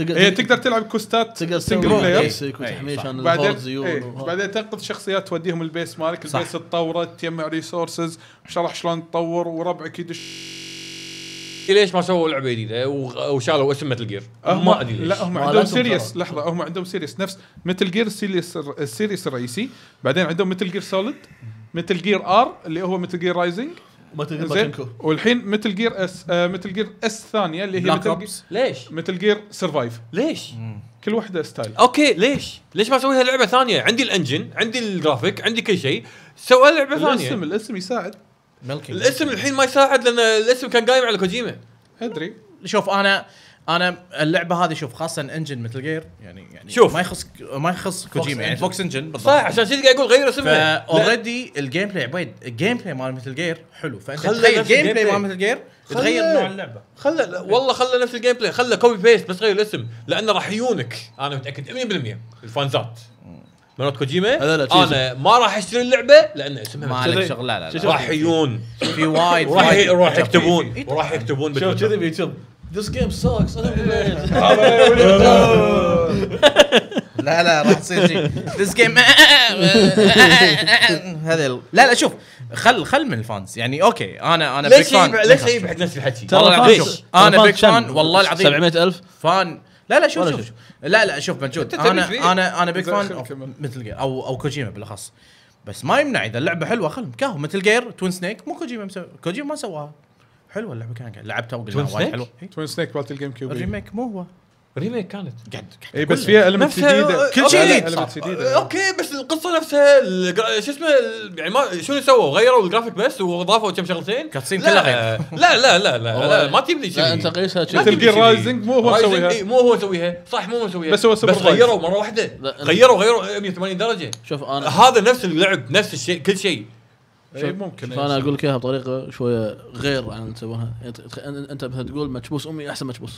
هي إيه، تقدر تلعب كوستات سنجل بلاير إيه، بعدين إيه، بعدين تنقذ شخصيات توديهم البيس مالك البيس تطوره تجمع ريسورسز شرح شلون تطور وربعك يدش ليش ما سووا لعبه جديده وشالوا اسم متل جير؟ ما ادري ليش لا هم عندهم سيريس لحظه هم عندهم سيريس نفس متل جير السيريس الرئيسي بعدين عندهم متل جير سوليد متل جير ار اللي هو متل جير رايزنج متل جير باتشنكو والحين متل جير اس متل جير اس ثانيه اللي هي متل جير ليش؟ متل جير سرفايف ليش؟ كل واحده ستايل اوكي ليش؟ ليش ما اسوي لعبه ثانيه؟ عندي الانجن، عندي الجرافيك، عندي كل شيء، سوى لعبه ثانيه الاسم الاسم يساعد الاسم الحين ما يساعد لان الاسم كان قايم على كوجيما ادري شوف انا انا اللعبه هذه شوف خاصه انجن مثل جير يعني يعني شوف ما يخص ما يخص كوجيما يعني فوكس انجن بالضبط صح عشان كذا قاعد اقول غير اسمها اوريدي الجيم بلاي عبيد الجيم بلاي مال مثل جير حلو فانت تخيل الجيم بلاي مال مثل جير تغير نوع اللعبه خلى والله خلى نفس الجيم بلاي خلى كوبي بيست بس غير الاسم لانه راح يونك انا متاكد 100% الفانزات مرات كوجيما لا لا انا ما راح اشتري اللعبه لان ما اسمها عليك شغل لا لا راح يجون في وايد راح وايد وراح يكتبون وراح يكتبون شوف كذي بيوتيوب This game sucks. لا لا راح تصير شيء ذيس جيم هذا لا لا شوف خل خل من الفانز يعني اوكي انا انا بيك ليش فان ليش ليش يجيب حق نفس الحكي؟ ترى والله العظيم انا بيك فان والله العظيم 700000 فان لا لا شوف شوف. شوف لا لا شوف بنشوف انا انا انا بيج فان مثل جير او او كوجيما بالاخص بس ما يمنع اذا اللعبه حلوه خل كاهو مثل جير توين سنيك مو كوجيما مسوي كوجيما ما سواها حلوه اللعبه كان لعبتها وقلنا وايد حلوه توين سنيك مالت الجيم كيوب الريميك مو هو ريميك كانت قاعد اي بس فيها المنتس جديده آه، كل شيء آه، جديد آه، اوكي بس القصه نفسها شو اسمه يعني ما شنو سووا غيروا الجرافيك بس واضافوا كم شغلتين كاتسين كلها غير لا لا لا لا, ما لي شيء انت قيسها مثل جير رايزنج مو هو مسويها مو هو يسويها صح مو هو يسويها بس هو بس غيروا مره واحده غيروا غيروا 180 درجه شوف انا هذا نفس اللعب نفس الشيء كل شيء اي ممكن فانا اقول لك اياها بطريقه شويه غير عن اللي تسوونها يعني انت مثلا تقول مكبوس امي احسن مكبوس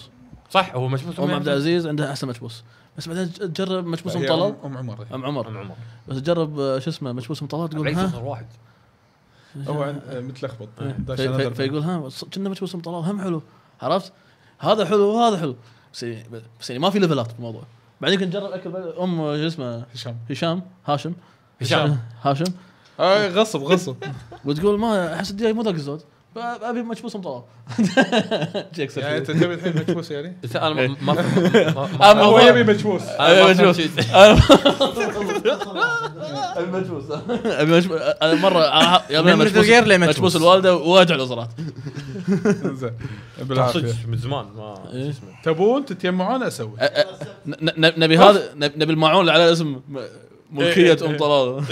صح هو مشبوس ام عبد العزيز عندها احسن مشبوس بس بعدين تجرب مشبوس ام طلال ام عمر ام عمر ام عمر بس تجرب شو اسمه مشبوس ام طلال تقول ها واحد هو متلخبط إيه. فيقول ها كنا مشبوس ام طلال هم حلو عرفت هذا حلو وهذا حلو بس يعني, يعني ما في ليفلات بالموضوع بعدين كنت نجرب اكل ام شو اسمه هشام هشام هاشم هشام هاشم اي غصب غصب وتقول ما احس الدياي مو ذاك الزود ابي مكبوس مطوب يعني انت تبي الحين مكبوس يعني؟ انا ما ما هو يبي مكبوس انا مكبوس مكبوس انا مره من متل مكبوس الوالده وادعي له زين بالعافيه من زمان ما إيه. تبون تتجمعون اسوي نبي هذا نبي الماعون اللي على اسم ملكيه إيه، إيه، إيه. ام طلال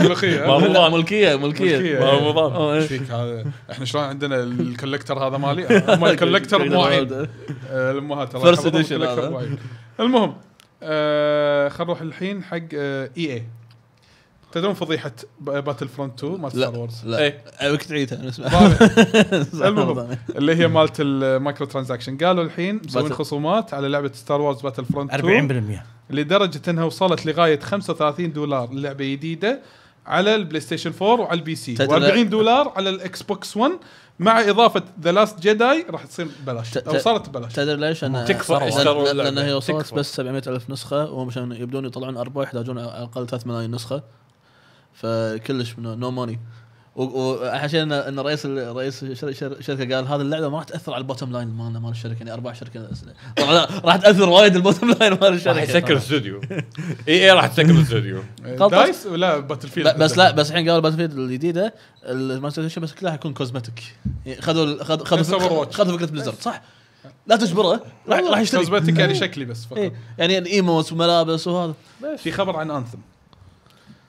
ملكيه ملكيه ملكيه رمضان ايش آه، فيك هذا احنا شلون عندنا الكولكتر هذا مالي اما الكولكتر مو عيد الامهات فيرست اديشن المهم آه، خلينا نروح الحين حق آه، اي اي تدرون فضيحه باتل فرونت 2 مالت ستار وورز لا ايه كنت عيدها طيب. المهم اللي هي مالت المايكرو ترانزاكشن قالوا الحين مسوين خصومات على لعبه ستار وورز باتل فرونت 2 40% لدرجه انها وصلت لغايه 35 دولار لعبه جديده على البلاي ستيشن 4 وعلى البي سي و40 دولار على الاكس بوكس 1 مع اضافه ذا لاست جداي راح تصير ببلاش او صارت ببلاش تدري ليش انا تكفى لان هي وصلت بس 700 الف نسخه عشان يبدون يطلعون ارباح يحتاجون على الاقل 3 ملايين نسخه فكلش نو ماني وعشان ان رئيس رئيس الشركه قال هذه اللعبه ما راح تاثر على البوتم لاين مالنا مال الشركه يعني ارباح طبعا راح تاثر وايد البوتم لاين مال الشركه راح يسكر الاستوديو اي اي راح تسكر الاستوديو إيه، دايس ولا باتل فيلد بس لا بس الحين قالوا باتل فيلد الجديده بس كلها حيكون كوزمتيك يعني خذوا خذوا خذوا فكره بليزرد صح لا تجبره راح راح يشتري كوزمتيك يعني شكلي بس يعني فقط يعني الايموس وملابس وهذا في خبر عن انثم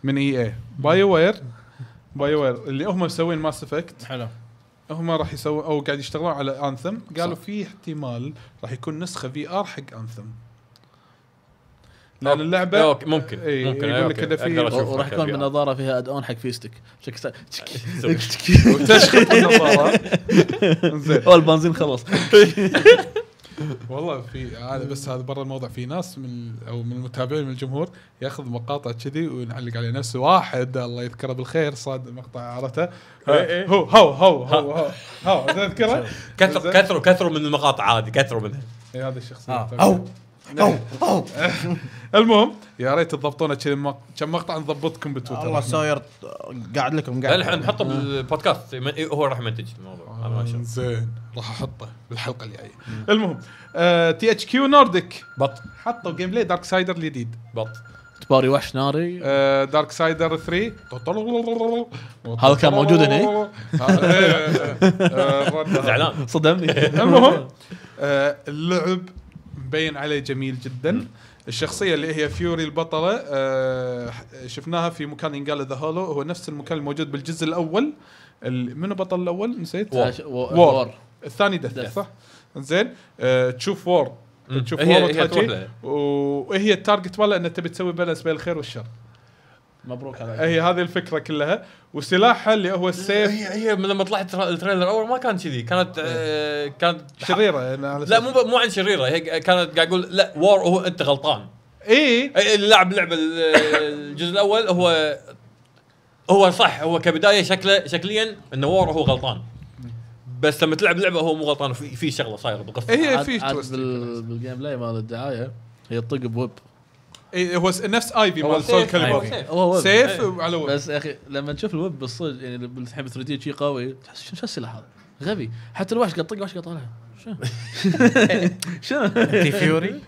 من اي اي باي وير باي وير اللي هم مسوين ماس افكت حلو هم راح يسوون او قاعد يشتغلون على انثم قالوا في احتمال راح يكون نسخه في ار حق انثم لان اللعبه أوكي. ممكن ايه ممكن يقول لك في وراح يكون من نظاره فيها اد اون حق فيستك شك تشخيط النظاره زين البنزين خلص والله في هذا بس هذا برا الموضوع في ناس من او من المتابعين من الجمهور ياخذ مقاطع كذي ويعلق عليه نفسه واحد الله يذكره بالخير صاد مقطع عرفته إيه، إيه. هو هو هو هو هو تذكره كثروا كثروا كثروا من المقاطع عادي كثروا منها إيه، هذا الشخص آه. نعم. المهم يا ريت تضبطونا كم مقطع نضبطكم بتويتر والله صاير قاعد لكم قاعد الحين نحطه آه. بالبودكاست إيه، هو راح يمنتج الموضوع زين راح احطه بالحلقه الجايه المهم تي اتش كيو نورديك بط حطوا جيم بلاي دارك سايدر الجديد بط تباري وحش ناري دارك سايدر 3 هذا كان موجود هنا آه، إيه، إيه، آه، زعلان صدمني المهم اللعب مبين عليه جميل جدا الشخصيه اللي هي فيوري البطله آه شفناها في مكان ينقال ذا هولو هو نفس المكان الموجود بالجزء الاول منو بطل الاول نسيت وور, وور. وور. الثاني دث صح زين آه تشوف وور تشوف وور وهي التارجت ماله انها تبي تسوي بالانس بين الخير والشر مبروك عليك هي هذه الفكره كلها وسلاحها اللي هو السيف هي هي لما طلعت التريلر الاول ما كان كذي كانت إيه. آه كانت شريره يعني لا مو مو عن شريره هي كانت قاعد اقول لا وور هو انت غلطان اي اللاعب إيه، إيه، لعب الجزء الاول هو هو صح هو كبدايه شكله شكليا انه وور هو غلطان بس لما تلعب لعبه هو مو غلطان في في شغله صايره بالقصه هي في بالجيم بلاي مال الدعايه هي طق بويب اي إيه، هو نفس ايفي مال سول كاليبر سيف وعلى ويب بس يا اخي لما تشوف الويب بالصدق يعني الحين 3 دي شيء قوي تحس شو السلاح هذا غبي حتى الوحش قاعد طق وحش قاعد طالع شنو؟ شنو؟ تي فيوري؟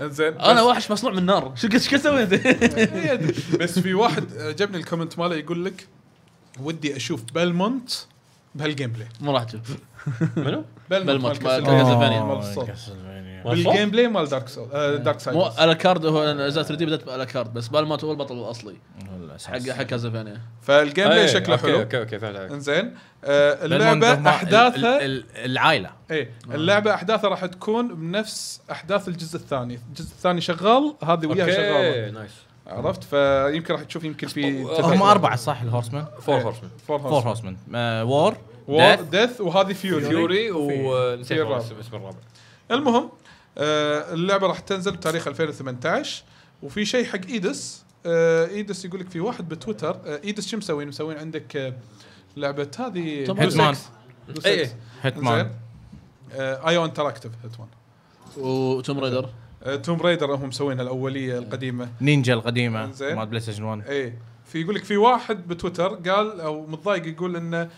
زين انا وحش مصنوع من نار شو ايش اسوي انت؟ بس في واحد عجبني آه، الكومنت ماله يقول لك ودي اشوف بلمونت بهالجيم بلاي مو راح تشوف منو؟ بلمونت مال كاسلفانيا آه، يعني. بالجيم بلاي مال دارك سول دارك سايد مو الاكارد هو نزلت 3 دي بدات بالاكارد بس بالموت هو البطل الاصلي حق حق كازافينيا فالجيم بلاي شكله حلو اوكي اوكي فهمت انزين آه، اللعبه احداثها العائله اي اللعبه احداثها راح تكون بنفس احداث الجزء الثاني الجزء الثاني شغال هذه وياها شغاله اوكي نايس عرفت فيمكن راح تشوف يمكن في هم اربعه صح الهورسمان فور هورسمان فور هورسمان وور وور ديث وهذه فيوري فيوري ونسيت اسم الرابع المهم آه، اللعبه راح تنزل بتاريخ 2018 وفي شيء حق ايدس آه، ايدس يقول لك في واحد بتويتر آه، ايدس شو مسوين مسوين عندك لعبه هذه هيتمان اي هيتمان اي او انتراكتف هيتمان وتوم ريدر توم ريدر هم مسوينها الاوليه إيه. القديمه نينجا القديمه مال بلاي ستيشن 1 اي في يقول لك في واحد بتويتر قال او متضايق يقول انه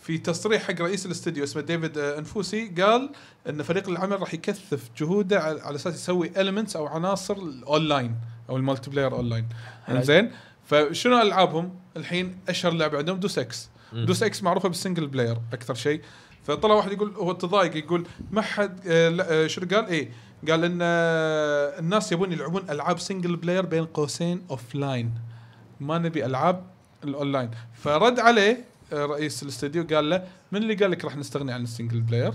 في تصريح حق رئيس الاستديو اسمه ديفيد آه، انفوسي قال ان فريق العمل راح يكثف جهوده على اساس يسوي المنتس او عناصر الاونلاين او المالتي بلاير اونلاين زين فشنو العابهم الحين اشهر لعبه عندهم دوس اكس دوس اكس معروفه بالسنجل بلاير اكثر شيء فطلع واحد يقول هو تضايق يقول ما حد شو آه، آه، شنو قال ايه قال ان الناس يبون يلعبون العاب سنجل بلاير بين قوسين اوف لاين ما نبي العاب الاونلاين فرد عليه رئيس الاستديو قال له من اللي قال لك راح نستغني عن السنجل بلاير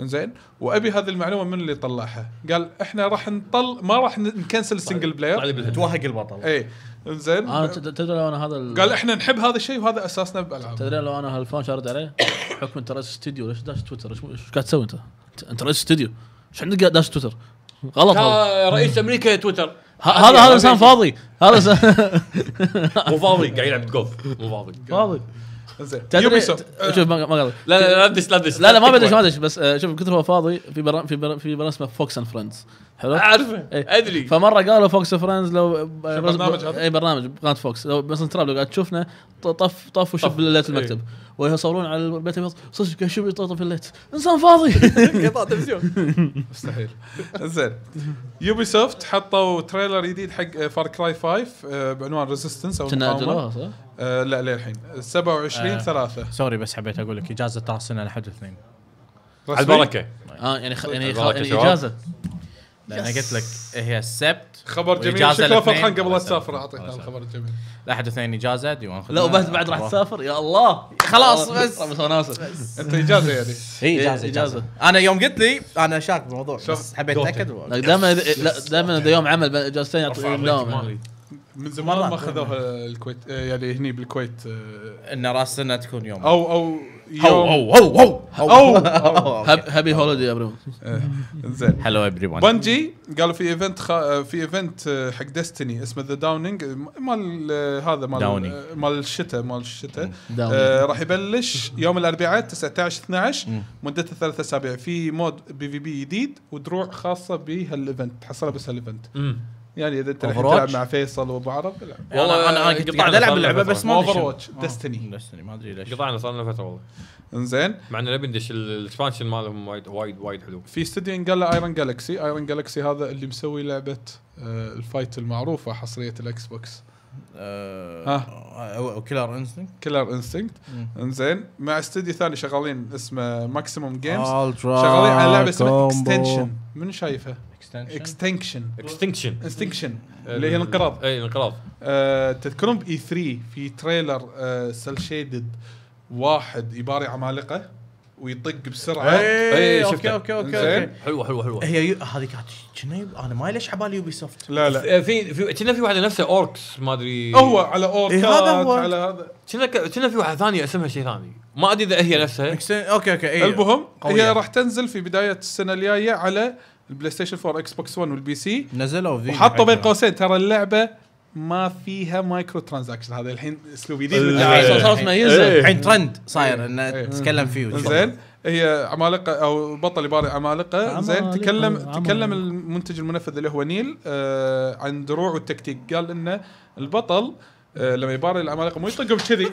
انزين وابي هذه المعلومه من اللي طلعها قال احنا راح نطل ما راح نكنسل السنجل طيب، بلاير طيب، توهق البطل اي انزين انا آه، تدري لو انا هذا ال... قال احنا نحب هذا الشيء وهذا اساسنا بالالعاب تدري لو انا هالفون شارد عليه حكم انت رئيس استديو ليش داش تويتر ايش قاعد تسوي انت؟ انت رئيس استديو ايش عندك داش تويتر؟ غلط هذا رئيس امريكا تويتر هذا هذا انسان فاضي هذا مو فاضي قاعد يلعب جولف مو فاضي فاضي زين يوبي شوف ما غلط لا لا لا لا لا لا ما بدش ما بدش بس آه، شوف كثر ما فاضي في في في برنامج اسمه فوكس اند فريندز حلو اعرفه إيه. ادري فمره قالوا فوكس فريندز لو آه، برنامج اي برنامج قناه فوكس لو مثلا تراب لو قاعد تشوفنا طف طف وشوف بالليت إيه. المكتب ويصورون على البيت الابيض صدق شو يطلطف الليت انسان فاضي قطع تلفزيون مستحيل زين يوبي سوفت حطوا تريلر جديد حق فار كراي 5 بعنوان ريزيستنس او كنا صح؟ آه، لا للحين 27 3 آه، سوري بس حبيت اقول لك اجازه ترى السنه لحد الاثنين على البركه اه يعني خ... يعني, خ... يعني اجازه لا انا قلت لك هي السبت خبر جميل شكله فرحان قبل لا تسافر اعطيك الخبر الجميل احد اثنين اجازه ديوان لا وبس بعد راح تسافر يا الله خلاص بس بس اسف انت اجازه يعني اي إيه، اجازه اجازه انا يوم قلت لي انا شاك بالموضوع بس حبيت اتاكد دائما دائما اذا يوم عمل بين اجازتين يعطيك دوام من زمان ما اخذوها الكويت آه، يعني هني بالكويت آه. ان راس السنه تكون يوم او او يوم او او او او, أو. هابي هوليدي ابري زين هلو ابري ون بنجي قالوا في ايفنت آه، في ايفنت حق ديستني اسمه ذا داونينج مال هذا مال مال الشتاء مال الشتاء راح يبلش يوم الاربعاء 19 12 مدته ثلاثة اسابيع في مود بي في بي جديد ودروع خاصه بهالايفنت تحصلها بس هالايفنت يعني اذا انت الحين تلعب مع فيصل وابو عرب العب والله انا انا كنت قاعد العب اللعبه بس ما اوفر واتش دستني دستني ما ادري ليش قطعنا صار لنا فتره والله انزين مع انه نبي ندش الاكسبانشن مالهم وايد وايد وايد حلو في استوديو انقال له ايرون جالكسي ايرون جالكسي هذا اللي مسوي لعبه آه، الفايت المعروفه حصريه الاكس آه، بوكس ها كيلر انستنكت كيلر انستنكت انزين مع استديو ثاني شغالين اسمه ماكسيموم جيمز شغالين على لعبه اسمها اكستنشن من شايفها اكستنكشن اكستنكشن اكستنكشن اللي هي الانقراض اي الانقراض آه، تذكرون باي 3 في تريلر سيل آه، شيدد واحد يباري عمالقه ويطق بسرعه اي إيه، إيه، اوكي اوكي اوكي زين حلوه حلوه حلوه هي هذه كانت كنا انا ما ليش على يوبي سوفت لا لا في في كنا في واحده نفسها اوركس ما ادري هو على اوركس إيه، على هذا كنا كنا في واحده ثانيه اسمها شيء ثاني ما ادري اذا هي نفسها اوكي اوكي اي المهم هي راح تنزل في بدايه السنه الجايه على البلاي ستيشن 4 اكس بوكس 1 والبي سي نزلوا في وحطوا بين قوسين ترى اللعبه ما فيها مايكرو ترانزاكشن هذا الحين اسلوب جديد إيه. صارت مميزه إيه. الحين ترند صاير انه إيه. تتكلم فيه زين هي عمالقه او بطل يباري عمالقه زين تكلم عمالقة. تكلم المنتج المنفذ اللي هو نيل آه عن دروع والتكتيك قال انه البطل آه لما يباري العمالقه مو يطقهم كذي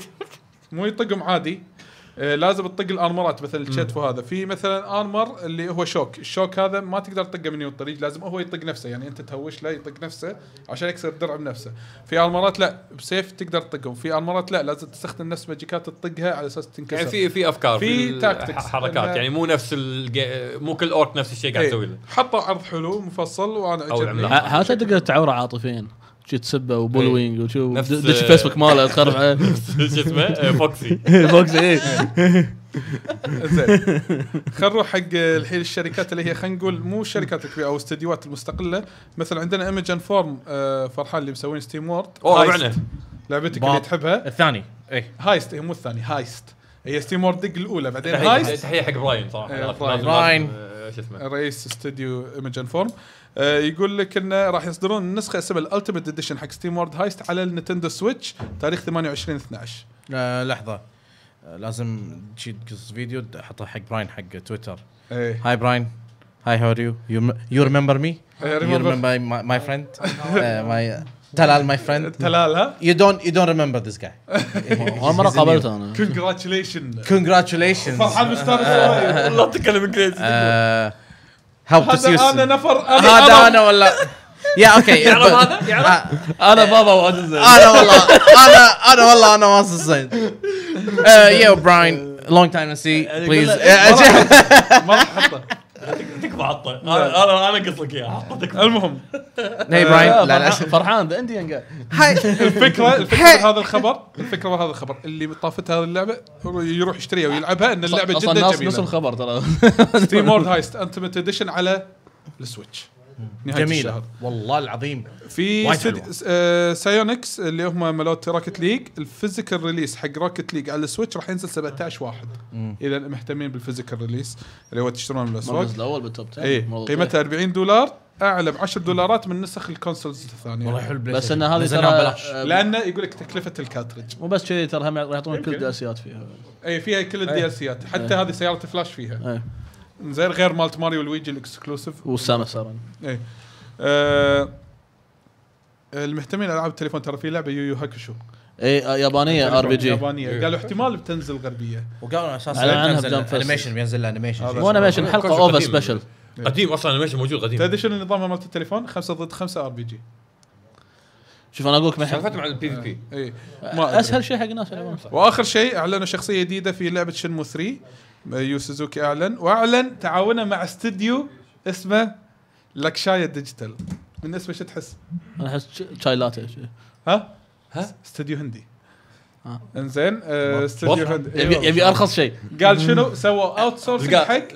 مو يطقهم عادي آه، لازم تطق الارمرات مثل الشتف وهذا في مثلا ارمر اللي هو شوك الشوك هذا ما تقدر تطقه من الطريق لازم هو يطق نفسه يعني انت تهوش له يطق نفسه عشان يكسر الدرع بنفسه في ارمرات لا بسيف تقدر تطقهم في ارمرات لا لازم تستخدم نفس ماجيكات تطقها على اساس تنكسر يعني في في افكار في تاكتكس حركات يعني مو نفس الجي... مو كل اورك نفس الشيء قاعد تسوي إيه. له حطوا عرض حلو مفصل وانا هذا تقدر تعوره عاطفيا شي تسبه وبولوينج إيه. وشو نفس دش فيسبوك ماله تخرب عليه شو اسمه فوكسي فوكسي اي زين خلينا نروح حق الحين الشركات اللي هي خلينا نقول مو الشركات الكبيره او الاستديوهات المستقله مثلا عندنا ايمجن آه، فورم فرحان اللي مسوين ستيم وورد اوه لعبتك اللي تحبها الثاني اي هايست هي مو الثاني هايست هي ستيم وورد دق الاولى بعدين هايست تحيه حق براين صراحه إيه، براين آه، شو اسمه رئيس استديو ايمجن فورم آه، يقول لك انه راح يصدرون نسخه اسمها الالتيميت اديشن حق ستيم وورد هايست على النينتندو سويتش تاريخ 28 12 آه لحظه آه لازم تجيب قصص فيديو احطه حق براين حق تويتر ايه هاي براين هاي هاو يو يو ريمبر مي يو ريمبر ماي فريند ماي تلال ماي فريند تلال ها يو دونت يو دونت ريمبر ذيس جاي اول مره قابلته انا كونجراتيوليشن كونجراتيوليشن فرحان مستانس والله تكلم انجليزي آه، هاو تو سيوس انا نفر هذا انا ولا يا اوكي يعرف هذا يعرف انا بابا معز الزين انا والله انا انا والله انا معز الزين يا براين لونج تايم نو سي بليز ما راح احطه تكفى عطه نعم. انا انا قلت لك اياها المهم ناي آه، براين فرحان ذا انديان جاي هاي الفكره الفكره هذا الخبر الفكره هذا الخبر اللي طافته هذه اللعبه يروح يشتريها ويلعبها ان اللعبه جدا جميله نص الخبر ترى ستيم وورد هايست انتمت اديشن على السويتش نهايه جميلة. الشهر والله العظيم في سايونكس آه، اللي هم ملوت راكت ليج الفيزيكال ريليس حق راكت ليج على السويتش راح ينزل 17 واحد اذا مهتمين بالفيزيكال ريليس اللي هو تشترونه من الاسواق الاول بالتوب 10 قيمتها 40 دولار اعلى ب 10 دولارات من نسخ الكونسولز الثانيه والله حلو بس ان هذه ترى آه، لانه يقول لك تكلفه الكاترج مو بس كذي ترى راح يعطون كل الدياسيات فيها اي فيها كل الدياسيات إيه. حتى إيه. هذه سياره فلاش فيها إيه. زين غير مالت ماريو ولويجي الاكسكلوسيف وسامس ارن اي آه, آه، المهتمين العاب التليفون ترى في لعبه يو يو هاكشو اي آه، يابانيه ار بي جي يابانيه إيه. قالوا احتمال بتنزل غربيه وقالوا على اساس انيميشن بينزل انيميشن مو انيميشن حلقه اوفر إيه. سبيشل قديم اصلا انيميشن موجود قديم تدري شنو النظام مالت التليفون خمسة ضد خمسة ار بي جي شوف انا اقول لك سالفتهم على البي في بي اي اسهل شيء حق الناس واخر شيء اعلنوا شخصيه جديده في لعبه شنمو 3 يو سوزوكي اعلن واعلن تعاونه مع استديو اسمه لكشايا ديجيتال من اسمه شو تحس؟ انا احس شاي لاتي ها؟ ها؟ استديو هندي ها. انزين استوديو هندي آه. آه، أيوه. يبي, ارخص شيء قال شنو سووا اوت سورسنج حق آه،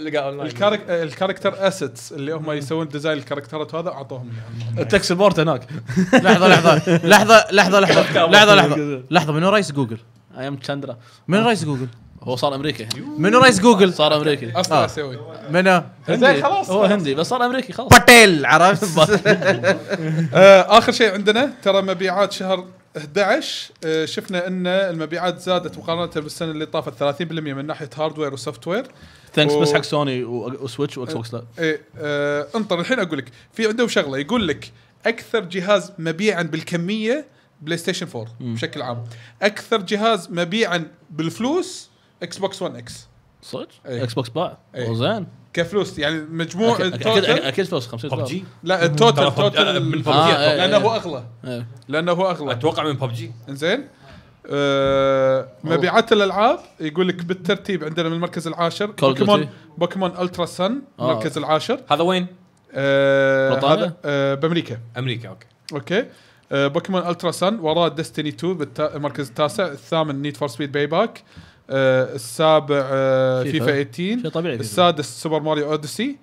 الكاركتر اسيتس اللي هم يسوون ديزاين الكاركترات وهذا اعطوهم التكس يعني. بورت هناك لحظه لحظه لحظه لحظه لحظه لحظه لحظه من رئيس جوجل ايام تشاندرا من رئيس جوجل هو صار امريكي منو رئيس جوجل؟ صار امريكي اصلا آه. اسيوي منو؟ هندي خلاص هو هندي بس صار امريكي خلاص باتيل عرفت؟ آه، اخر شيء عندنا ترى مبيعات شهر 11 آه، شفنا ان المبيعات زادت مقارنه بالسنه اللي طافت 30% من ناحيه هاردوير وسوفت وير ثانكس بس حق سوني وسويتش واكس بوكس لا ايه انطر الحين اقول لك في عندهم شغله يقول لك اكثر جهاز مبيعا بالكميه بلاي ستيشن 4 بشكل عام اكثر جهاز مبيعا بالفلوس اكس بوكس 1 اكس صدق؟ اكس بوكس باع زين كفلوس يعني مجموع اكيد التوتل اكيد, أكيد فلوس 50 ببجي لا التوتل التوتل آه، من ببجي آه،, آه لانه هو آه. اغلى لانه هو اغلى اتوقع من ببجي زين أه مبيعات الالعاب يقول لك بالترتيب عندنا من المركز العاشر بوكيمون بوكيمون الترا سن المركز العاشر هذا وين؟ آه هذا آه بامريكا امريكا اوكي اوكي آه بوكيمون الترا سن وراه ديستني 2 بالمركز التاسع الثامن نيد فور سبيد باي باك آه، السابع آه، فيفا 18 شيء طبيعي السادس سوبر ماريو اوديسي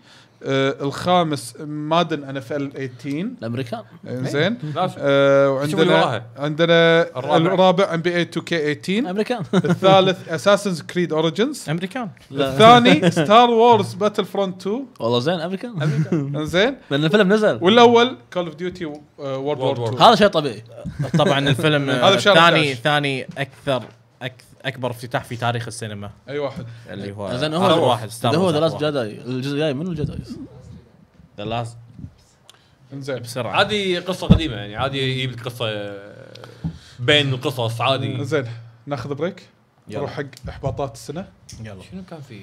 آه، الخامس مادن ان اف ال 18 الامريكان زين إيه. آه وعندنا عندنا الرابع ام بي اي 2 كي 18 امريكان الثالث اساسنز كريد اوريجنز امريكان الثاني ستار وورز باتل فرونت 2 والله زين امريكان امريكان زين لان الفيلم نزل والاول كول اوف ديوتي وورد وور 2 هذا شيء طبيعي طبعا الفيلم الثاني ثاني اكثر اكبر افتتاح في تاريخ السينما اي واحد اللي هو اذا هو واحد ستار هو ذا لاست جداي الجزء الجاي منو الجداي ذا لاست انزين بسرعه عادي قصه قديمه يعني عادي يجيب لك قصه آه، بين القصص عادي انزين ناخذ بريك نروح حق احباطات السنه يلا شنو كان في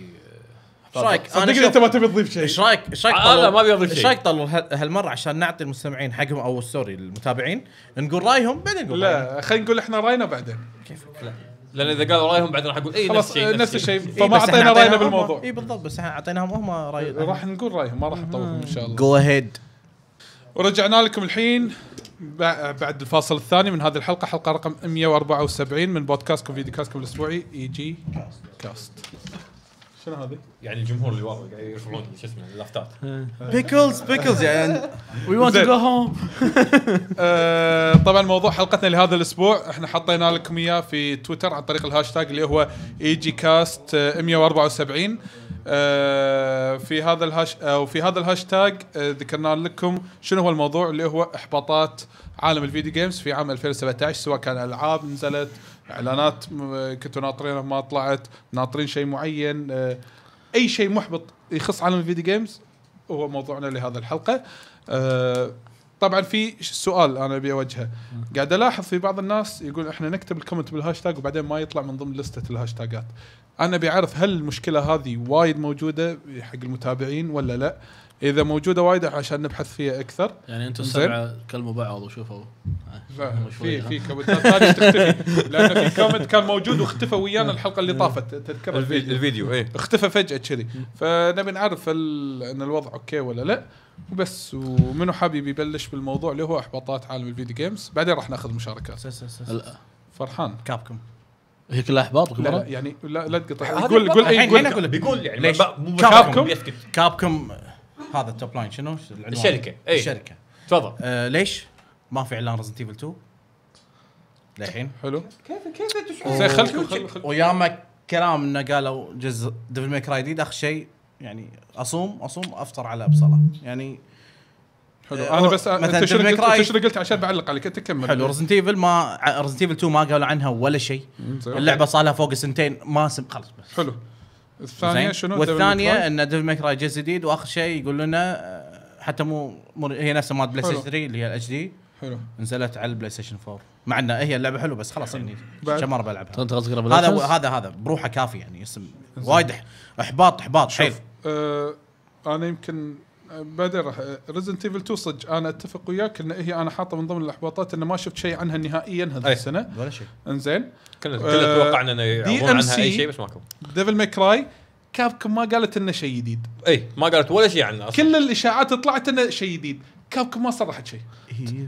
آه، ايش رايك؟ صدقني انت ما تبي تضيف شيء ايش رايك؟ ايش رايك؟ انا آه، ما ابي اضيف شيء ايش رايك طلول هالمره عشان نعطي المستمعين حقهم او سوري المتابعين نقول رايهم بعدين نقول لا خلينا نقول احنا راينا بعدين كيفك لا لان اذا قالوا رايهم بعدين راح اقول اي نفس الشيء نفس الشيء إيه، فما اعطينا راينا بالموضوع اي بالضبط بس احنا اعطيناهم هم راي إيه، راح نقول رايهم ما راح نطولهم ان شاء الله جو اهيد ورجعنا لكم الحين بعد الفاصل الثاني من هذه الحلقه حلقه رقم 174 من بودكاستكم فيديو كاستكم الاسبوعي اي جي كاست شنو هذه؟ يعني الجمهور اللي ورا قاعد يرفعون شو اسمه اللافتات بيكلز بيكلز يعني وي ونت تو جو هوم طبعا موضوع حلقتنا لهذا الاسبوع احنا حطينا لكم اياه في تويتر عن طريق الهاشتاج اللي هو اي جي كاست 174 في هذا الهاش او آه، في هذا الهاشتاج آه، ذكرنا لكم شنو هو الموضوع اللي هو احباطات عالم الفيديو جيمز في عام 2017 سواء كان العاب نزلت اعلانات كنتوا ناطرينها ما طلعت ناطرين شيء معين آه، اي شيء محبط يخص عالم الفيديو جيمز هو موضوعنا لهذا الحلقه آه، طبعا في سؤال انا ابي اوجهه قاعد الاحظ في بعض الناس يقول احنا نكتب الكومنت بالهاشتاج وبعدين ما يطلع من ضمن لسته الهاشتاجات انا ابي اعرف هل المشكله هذه وايد موجوده حق المتابعين ولا لا اذا موجوده وايد عشان نبحث فيها اكثر يعني انتم السبعه كلموا بعض وشوفوا آه، في في كومنتات تختفي لان في كومنت كان موجود واختفى ويانا الحلقه اللي نعم. طافت تذكر الفيديو, الفيديو اي اختفى فجاه كذي فنبي نعرف ان الوضع اوكي ولا لا وبس ومنو حابب يبلش بالموضوع اللي هو احباطات عالم الفيديو جيمز بعدين راح ناخذ مشاركات فرحان كابكم هي كلها احباط لا, يعني لا لا تقطع قول قول اي قول بيقول يعني كابكم كابكم هذا التوب لاين شنو؟ العنوان. الشركه اي الشركه تفضل آه ليش؟ ما في اعلان رزنت ايفل 2 للحين حلو كيف كيف انت شعور خلكم وياما كلام انه قالوا جزء ديفل ميك راي جديد اخر شيء يعني اصوم اصوم افطر على بصله يعني حلو آه، انا بس انت شنو قلت شنو قلت عشان بعلق عليك انت كمل حلو ريزنت ايفل ما ريزنت ايفل 2 ما قالوا عنها ولا شيء اللعبه صار لها فوق سنتين ما سم خلص بس حلو الثانيه شنو والثانيه ان ديفل راي جزء جديد واخر شيء يقول لنا آه، حتى مو مر... هي نفسها مال بلاي ستيشن 3 اللي هي الاتش دي حلو نزلت على البلاي ستيشن 4 مع ان هي اللعبه حلوه بس خلاص يعني كم مره بلعبها انت قصدك هذا و... هذا هذا بروحه كافي يعني اسم وايد احباط احباط شوف أه انا يمكن بعدين راح ريزنت ايفل 2 صدق انا اتفق وياك ان هي انا حاطه من ضمن الاحباطات انه ما شفت شيء عنها نهائيا هذه إيه، السنه ولا شيء انزين كلنا كلنا آه، توقعنا انه يعرضون عنها اي شيء بس ماكو ديفل ماي كراي كابكم ما قالت انه شيء جديد اي ما قالت ولا شيء عنه اصلا كل الاشاعات طلعت انه شيء جديد كابكم ما صرحت شيء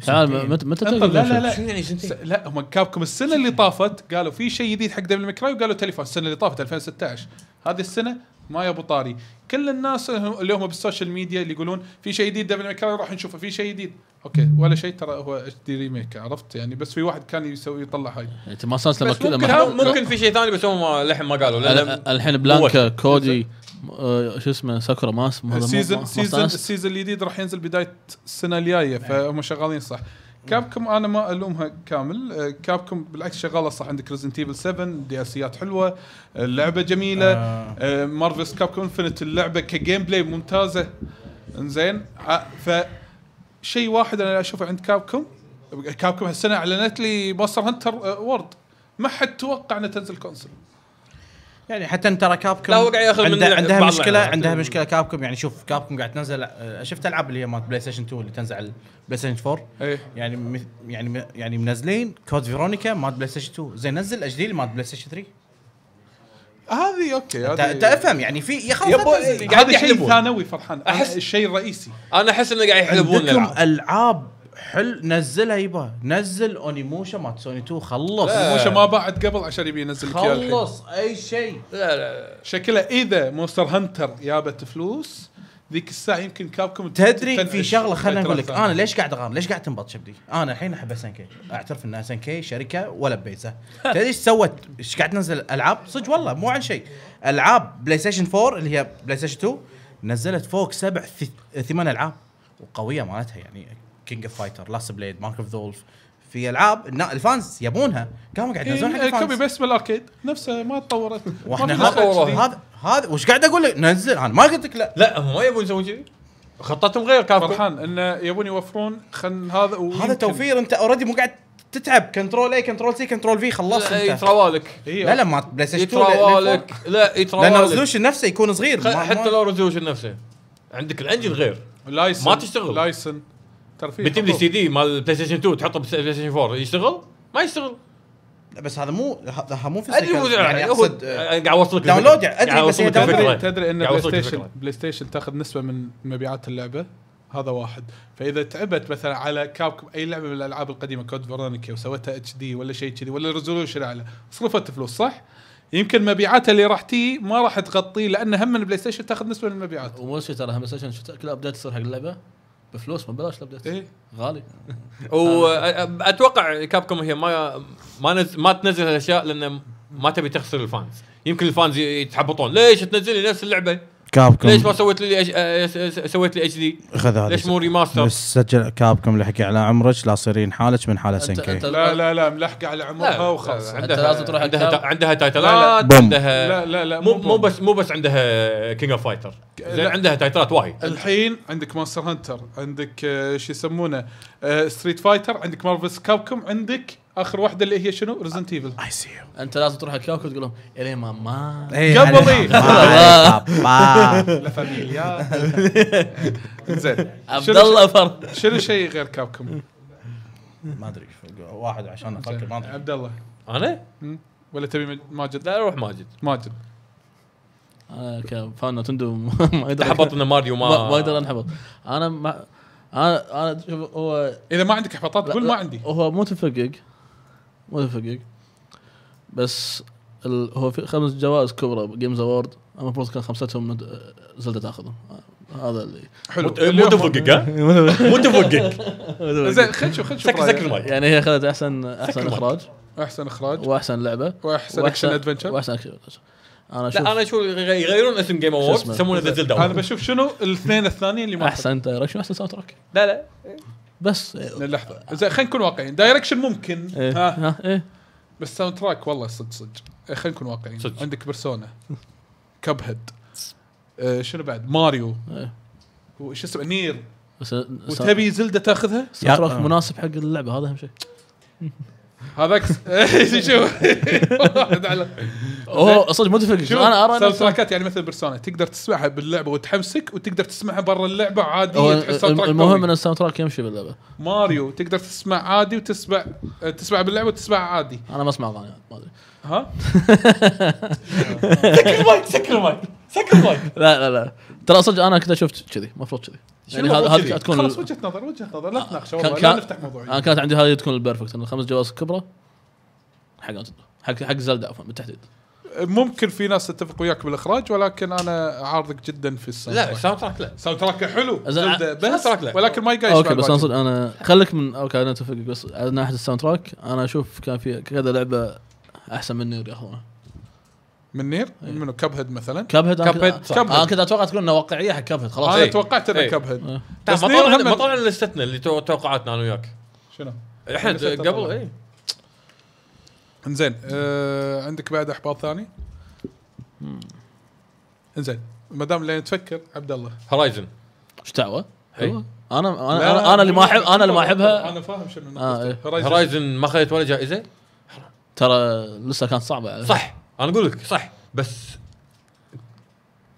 تعال متى متى لا لا لا يعني لا هم كابكم السنه اللي طافت قالوا في شيء جديد حق ديفل ماي كراي وقالوا تليفون السنه اللي طافت 2016 هذه السنه ما يا ابو طاري كل الناس اللي هم بالسوشيال ميديا اللي يقولون في شيء جديد دبل ميكاي راح نشوفه في شيء جديد اوكي ولا شيء ترى هو اتش دي ريميك عرفت يعني بس في واحد كان يسوي يطلع هاي انت إيه، ما صار لما كذا ممكن, ممكن في شيء ثاني بس هم للحين ما قالوا الحين بلانكا كودي آه، شو اسمه ساكورا ما سيزون سيزون السيزون الجديد راح ينزل بدايه السنه الجايه فهم شغالين صح كابكم انا ما الومها كامل آه، كابكم بالعكس شغاله صح عندك ريزنت ايفل 7 اسيات حلوه آه، آه. اللعبه جميله مارفلز كاب كوم انفنت اللعبه كجيم بلاي ممتازه انزين ف شيء واحد انا اشوفه عند كابكم كابكم هالسنه اعلنت لي باستر هانتر وورد ما حد توقع انها تنزل كونسل يعني حتى ترى كابكم لا وقع ياخذ من عندها, عندها مشكله يعني. عندها مشكله كابكم يعني شوف كابكم قاعد تنزل آه، شفت العاب اللي هي مالت بلاي ستيشن 2 اللي تنزل على بلاي ستيشن 4 يعني يعني يعني منزلين كود فيرونيكا مالت بلاي ستيشن 2 زين نزل اجديل مالت بلاي ستيشن 3 هذه اوكي انت انت افهم يعني في يا خلاص قاعد يحلبون شيء ثانوي فرحان احس الشيء الرئيسي انا احس انه قاعد يحلبون العاب حل نزلها يبا نزل اونيموشا مات سوني 2 خلص اونيموشا ما باعت قبل عشان يبي ينزل لك خلص اي شيء لا لا شكلها اذا مونستر هانتر يابت فلوس ذيك الساعه يمكن كابكم تدري في شغله خليني اقول لك انا ليش قاعد اغامر؟ ليش قاعد تنبط شبدي انا الحين احب اسنكي كي اعترف ان اسنكي كي شركه ولا بيزة تدري ايش سوت ايش قاعد تنزل العاب صدق والله مو عن شيء العاب بلاي ستيشن 4 اللي هي بلاي ستيشن 2 نزلت فوق سبع ثمان العاب وقويه مالتها يعني كينج اوف فايتر لاست بليد مارك اوف دولف في العاب الفانز يبونها قاموا قاعد ينزلون إيه، حق الفانز كوبي بس بالاركيد نفسه ما تطورت واحنا هذا هذا وش قاعد اقول لك نزل انا ما قلت لك لا لا هم ما يبون يسوون كذي خطتهم غير كابكم فرحان انه يبون يوفرون خن هذا هذا توفير انت اوريدي مو قاعد تتعب كنترول اي كنترول سي كنترول في خلصت انت يتراوالك لا لا ما بلاي ستيشن يتراوالك لا يتراوالك لان الريزولوشن نفسه يكون صغير حتى لو الريزولوشن نفسه عندك الانجن غير لايسن ما تشتغل لايسن ترفيه بتجيب لي سي دي مال بلاي ستيشن 2 تحطه بلاي ستيشن 4 يشتغل؟ ما يشتغل لا بس هذا مو هذا مو في ادري مو يعني, يعني اقصد قاعد اوصلك داونلود يعني، ادري بس تدري تدري ان بلاي ستيشن بلاي ستيشن تاخذ نسبه من مبيعات اللعبه هذا واحد فاذا تعبت مثلا على كاب اي لعبه من الالعاب القديمه كود فيرونيكا وسويتها اتش دي ولا شيء كذي ولا ريزولوشن اعلى صرفت فلوس صح؟ يمكن مبيعاتها اللي راح تي ما راح تغطيه لان هم بلاي ستيشن تاخذ نسبه من المبيعات ومو ترى هم بلاي ستيشن شفت كل ابديت تصير حق اللعبه بفلوس ما ببلاش الابديت إيه؟ غالي واتوقع كابكوم هي ما ما نز... ما تنزل الاشياء لان ما تبي تخسر الفانز يمكن الفانز يتحبطون ليش تنزل لي نفس اللعبه كابكم ليش ما سويت لي أج... آه، آه، سويت لي اتش دي؟ خذ هذا ليش مو ريماستر؟ سجل كابكم لحقي على عمرك لا صيرين حالك من حاله سنكي لا لا لا ملحقه على عمرها وخلاص عندها لازم تروح عندها تا... عندها تايتلات عندها لا لا لا مو مو بس مو بس عندها كينج اوف فايتر زين عندها تايتلات وايد الحين عندك ماستر هانتر عندك آه، شو يسمونه ستريت آه، فايتر عندك مارفلز كابكم عندك اخر واحده اللي هي شنو ريزنت ايفل اي سي انت لازم تروح الكابكم تقول لهم الي ماما إيه، قبل اي لا فاميليا زين عبد الله فر شنو شيء غير كابكم؟ ما ادري واحد عشان افكر ما ادري عبد الله انا؟ ولا تبي ماجد؟ لا روح ماجد ماجد انا كفان نتندو ما اقدر حبطنا ماريو ما ما اقدر انحبط انا انا انا شوف هو اذا ما عندك احباطات قول ما عندي هو مو تفقق مو تفقق بس ال... هو في خمس جوائز كبرى جيمز اوورد المفروض كان خمستهم زلده تاخذهم هذا اللي حلو مو- تفقق ها مو تفقق زين خلينا نشوف خلينا نشوف سكر سكر المايك يعني هي اخذت احسن احسن اخراج احسن اخراج واحسن لعبه واحسن اكشن ادفنشر واحسن اكشن ادفنشر انا اشوف لا انا اشوف يغيرون اسم جيم اوورد يسمونه ذا زلدا انا بشوف شنو الاثنين الثانيين اللي ما احسن دايركشن احسن ساوند تراك لا لا بس لحظه زين خلينا نكون واقعيين دايركشن ممكن إيه. ها. ها. إيه. بس ساوند تراك والله صدق صدق إيه، خلينا نكون واقعيين عندك بيرسونا كب هيد شنو بعد ماريو وش اسمه نير وتبي زلده تاخذها؟ ساوند تراك مناسب حق اللعبه هذا اهم شيء هذاك شوف واحد على هو صدق مو تفرق شوف انا ارى ساوند تراكات يعني مثل بيرسونا تقدر تسمعها باللعبه وتحمسك وتقدر تسمعها برا اللعبه عادي المهم ان الساوند تراك يمشي باللعبه ماريو تقدر تسمع عادي وتسمع تسمع باللعبه وتسمع عادي انا ما اسمع اغاني ما ادري ها؟ سكر المايك سكر المايك سكر المايك لا لا لا ترى صدق انا كنت شفت كذي المفروض كذي يعني, يعني هذه تكون خلاص وجهه نظر وجهه نظر لا آه، تناقش لا نفتح موضوع انا آه، كانت عندي هذه تكون البيرفكت الخمس جوائز الكبرى حق حق حق زلدا عفوا بالتحديد ممكن في ناس تتفق وياك بالاخراج ولكن انا عارضك جدا في الساوند لا الساوند تراك لا الساوند تراك حلو بس لا ولكن ما يقايش اوكي بس انا انا خليك من اوكي انا اتفق بس من ناحيه الساوند تراك انا اشوف كان في كذا لعبه احسن مني ياخذونها من نير إيه. منو كاب هيد مثلا كاب هيد كاب هيد انا كنت اتوقع تكون انه واقعيه حق كاب هيد خلاص انا إيه. توقعت انه كاب إيه. هيد بس ما طلع اللي استثنى اللي توقعاتنا انا وياك شنو؟ احنا قبل اي انزين آه عندك بعد احباط ثاني؟ انزين ما دام لين تفكر عبد الله هورايزن ايش دعوه؟ أيوة. انا انا انا اللي ما احب انا اللي ما احبها انا فاهم شنو هورايزن آه، ما خذيت ولا جائزه ترى لسه كانت صعبه صح انا اقول لك صح بس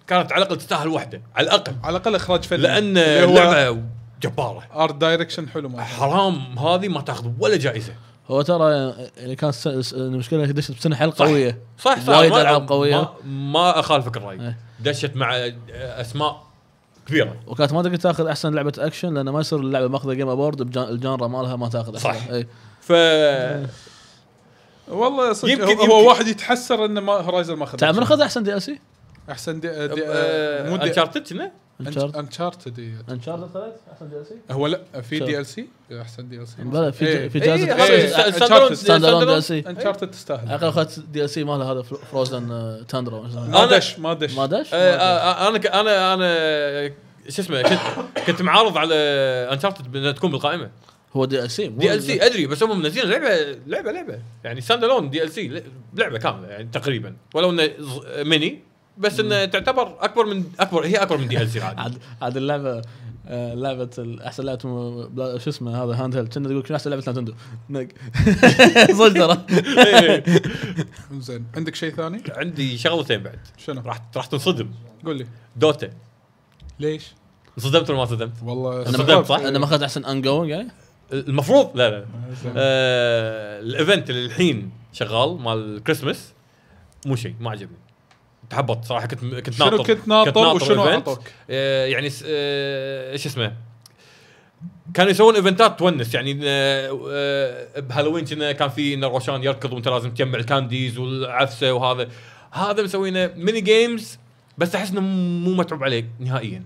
كانت على الاقل تستاهل واحده على الاقل على الاقل اخراج فني لان اللعبه جباره ارت دايركشن حلو مرة. حرام هذه ما تاخذ ولا جائزه هو ترى يعني كان المشكله دشت بسنه حلقه قويه صح صح وايد العاب قويه ما, ما اخالفك الراي ايه. دشت مع اسماء كبيره وكانت ما تقدر تاخذ احسن لعبه اكشن لان ما يصير اللعبه ماخذه جيم ابورد الجانرا مالها ما تاخذ صح إيه. ف إيه. والله صدق يمكن هو, يمكن واحد يتحسر انه ما هورايزن ما خذ تعرف من اخذ احسن دي ال سي؟ احسن دي, دي آه، آه، مو انشارتد شنو؟ انشارتد انشارتد خذت احسن دي ال سي؟ هو لا في دي ال سي احسن دي ال سي يعني بلى في إيه. في جائزه ستاند الون دي ال سي انشارتد تستاهل اقل اخذت دي ال سي ماله هذا فروزن آه، تاندرا ما دش ما دش ما دش انا انا انا شو اسمه كنت كنت معارض على انشارتد تكون بالقائمه هو دي ال سي دي ال سي ادري بس هم منزلين لعبه لعبه لعبه يعني ستاند الون دي ال سي لعبه كامله يعني تقريبا ولو انه ميني بس انه تعتبر اكبر من اكبر هي اكبر من دي ال سي عاد عاد اللعبه آه، لعبه احسن لعبه شو اسمه هذا هاند هيلد كنا تقول شنو احسن لعبه نتندو صدق ترى زين عندك شيء ثاني؟ عندي شغلتين بعد شنو؟ راح راح تنصدم قول لي دوتا ليش؟ انصدمت ولا ما انصدمت؟ والله انصدمت صح؟ انا ما اخذت احسن ان جوينج يعني المفروض لا لا آه، الايفنت اللي الحين شغال مال الكريسماس مو شيء ما عجبني تحبط صراحه كنت كنت ناطر شنو كنت ناطر, وشنو اعطوك؟ آه، يعني آه، ايش اسمه؟ كانوا يسوون ايفنتات تونس يعني بهالوين كنا كان في ان الروشان يركض وانت لازم تجمع الكانديز والعفسه وهذا هذا مسوينه ميني جيمز بس احس انه مو متعوب عليه نهائيا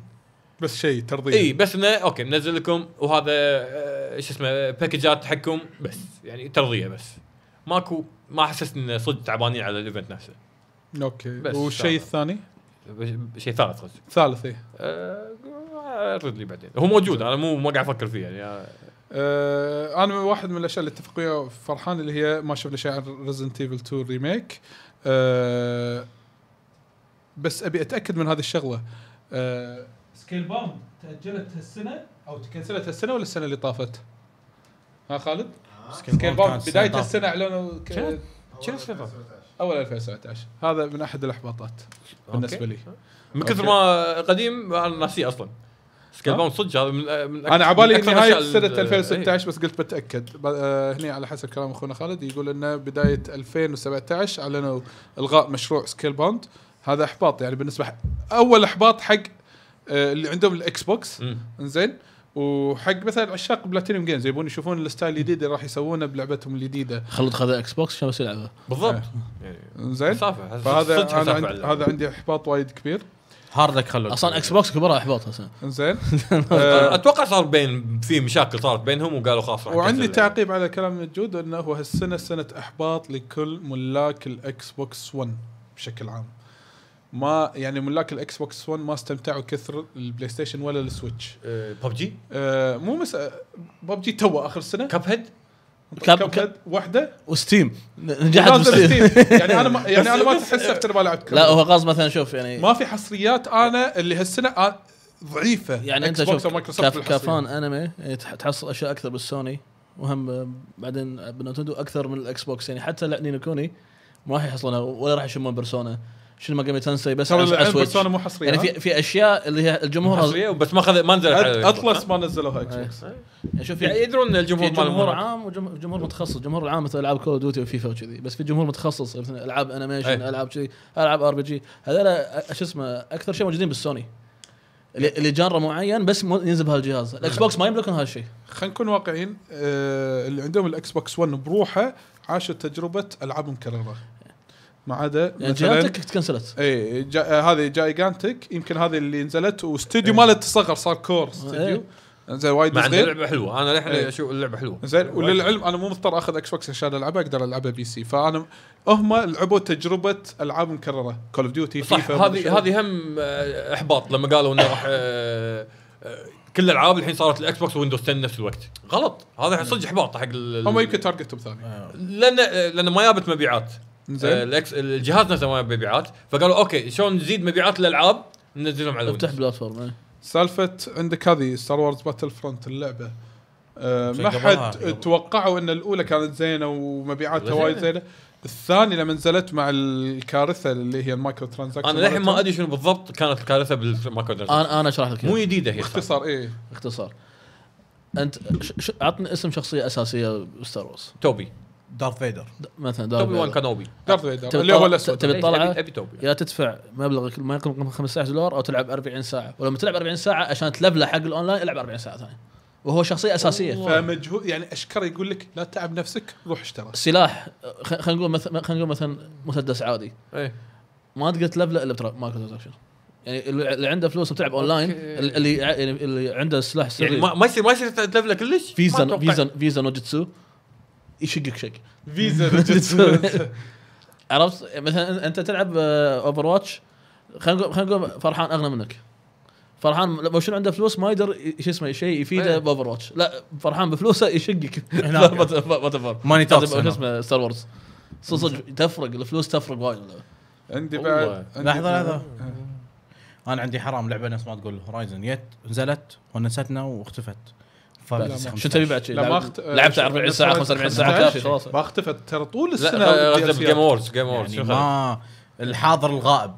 بس شيء ترضيه اي بس انه اوكي منزل لكم وهذا ايش آه، اسمه باكجات حقكم بس يعني ترضيه بس ماكو ما حسست ان صدق تعبانين على الايفنت نفسه اوكي بس والشيء الثاني؟ شيء ثالث قصدي ثالث اي ارد آه، رد لي بعدين هو موجود انا مو ما قاعد افكر فيه يعني آه. آه انا واحد من الاشياء اللي اتفق وياه فرحان اللي هي ما شفنا شيء عن ريزنت ايفل 2 ريميك آه بس ابي اتاكد من هذه الشغله آه سكيل باوند تاجلت هالسنه او تكنسلت هالسنه ولا السنه اللي طافت؟ ها خالد؟ سكيل آه. باوند بدايه السنه اعلنوا اول 2017 هذا من احد الاحباطات بالنسبه لي من كثر ما قديم انا ناسي اصلا سكيل باوند صدق هذا من, من انا بالي نهايه سنه 2016 إيه. بس قلت بتاكد آه، هني على حسب كلام اخونا خالد يقول انه بدايه 2017 اعلنوا الغاء مشروع سكيل باوند هذا احباط يعني بالنسبه اول احباط حق آه، اللي عندهم الاكس بوكس انزين وحق مثلا عشاق بلاتينيوم جيمز يبون يشوفون الستايل الجديد اللي راح يسوونه بلعبتهم الجديده خلود خذ اكس بوكس عشان بس يلعبه بالضبط آه. يعني زين فهذا انا هذا عندي احباط وايد كبير هاردك خلود اصلا اكس بوكس كبرها احباط اصلا زين آه، اتوقع صار بين في مشاكل صارت بينهم وقالوا خلاص وعندي تعقيب على كلام جود انه هو هالسنه سنه احباط لكل ملاك الاكس بوكس 1 بشكل عام ما يعني ملاك الاكس بوكس 1 ما استمتعوا كثر البلاي ستيشن ولا السويتش آه، ببجي آه مو مس آه، ببجي تو اخر سنه كاب هيد كاب هيد وحده وستيم نجحت وستيم يعني انا ما يعني انا ما تحسفت اني ما لعبت لا هو قصد مثلا شوف يعني ما في حصريات انا اللي هالسنه آه، ضعيفه يعني انت شوف كاف كفان انمي يعني تحصل اشياء اكثر بالسوني وهم بعدين بنتندو اكثر من الاكس بوكس يعني حتى لا نينو كوني ما راح يحصلونها ولا راح يشمون بيرسونا شنو ما قبل تنسي بس على السويتش بس انا مو حصريه يعني في في اشياء اللي هي الجمهور حصريه بس ما خذ ما نزلت اطلس ما نزلوها اكس بوكس يعني شوف يعني يدرون الجمهور في جمهور عام وجمهور متخصص الجمهور العام مثل العاب كول دوتي وفيفا وكذي بس في جمهور متخصص يعني مثلا العاب انيميشن العاب كذي العاب ار بي جي هذول شو اسمه اكثر شيء موجودين بالسوني اللي جانرا معين بس ينزل بهالجهاز إيه. الاكس بوكس ما يملكون هالشيء خلينا نكون واقعيين آه، اللي عندهم الاكس بوكس 1 بروحه عاشت تجربه العاب مكرره ما عدا يعني تكنسلت اي جا... آه، هذه جايجانتك يمكن هذه اللي نزلت واستوديو ماله تصغر صار كور آه، استديو إيه. زين وايد مع صغير اللعبه حلوه انا للحين إيه. اشوف اللعبه حلوه زين وللعلم انا مو مضطر اخذ اكس بوكس عشان العبها اقدر العبها بي سي فانا هم لعبوا تجربه العاب مكرره كول اوف ديوتي صح هذه هذه هم آه، احباط لما قالوا انه راح كل الالعاب الحين صارت الاكس بوكس ويندوز 10 نفس الوقت غلط هذا صدق احباط حق هم يمكن تارجتهم ثاني لان لان ما جابت مبيعات آه، الاكس الجهاز نفسه ما مبيعات فقالوا اوكي شلون نزيد مبيعات الالعاب ننزلهم على افتح بلاتفورم إيه. سالفه عندك هذه ستار وورز باتل فرونت اللعبه أه ما حد توقعوا ان الاولى كانت زينه ومبيعاتها وايد زينه الثانيه لما نزلت مع الكارثه اللي هي المايكرو ترانزاكشن انا للحين ما ادري شنو بالضبط كانت الكارثه بالمايكرو ترانزاكشن انا انا اشرح لك مو يعني. جديده هي اختصار اي اختصار انت عطني اسم شخصيه اساسيه بستار وورز توبي دارث فيدر مثلا دارث توبي وان كانوبي دارث فيدر اللي هو الاسود تبي تطلع إيه، ابي توبي يا تدفع مبلغ ما يقرب من 15 دولار او تلعب 40 ساعه ولما تلعب 40 ساعه عشان تلفله حق الاونلاين العب 40 ساعه ثانيه وهو شخصيه اساسيه فمجهود يعني اشكر يقول لك لا تتعب نفسك روح اشترى سلاح خلينا نقول مثلا خلينا نقول مثلا مسدس عادي ايه ما تقدر تلفله الا بترا... مايكرو ترانزكشن يعني, يعني اللي عنده فلوس بتلعب اونلاين اللي اللي عنده سلاح سري يعني ما يصير ما يصير تلفله كلش فيزا فيزا فيزا نوجيتسو يشقك شق فيزا عرفت مثلا انت تلعب اوفر آه، واتش خلينا نقول خلينا نقول فرحان اغنى منك فرحان لو شنو عنده فلوس ما يقدر شو اسمه شيء إيه. يفيده باوفر واتش لا فرحان بفلوسه يشقك ماني توكس شو اسمه ستار وورز صدق تفرق الفلوس تفرق وايد عندي بعد لحظه لحظه انا عندي حرام لعبه نفس ما تقول هورايزن يت نزلت ونستنا واختفت شو تبي بعد شيء؟ لعبت 40 ساعه 45 ساعه خلاص ما اختفت ترى طول السنه جيم اورز جيم اورز ما الحاضر الغائب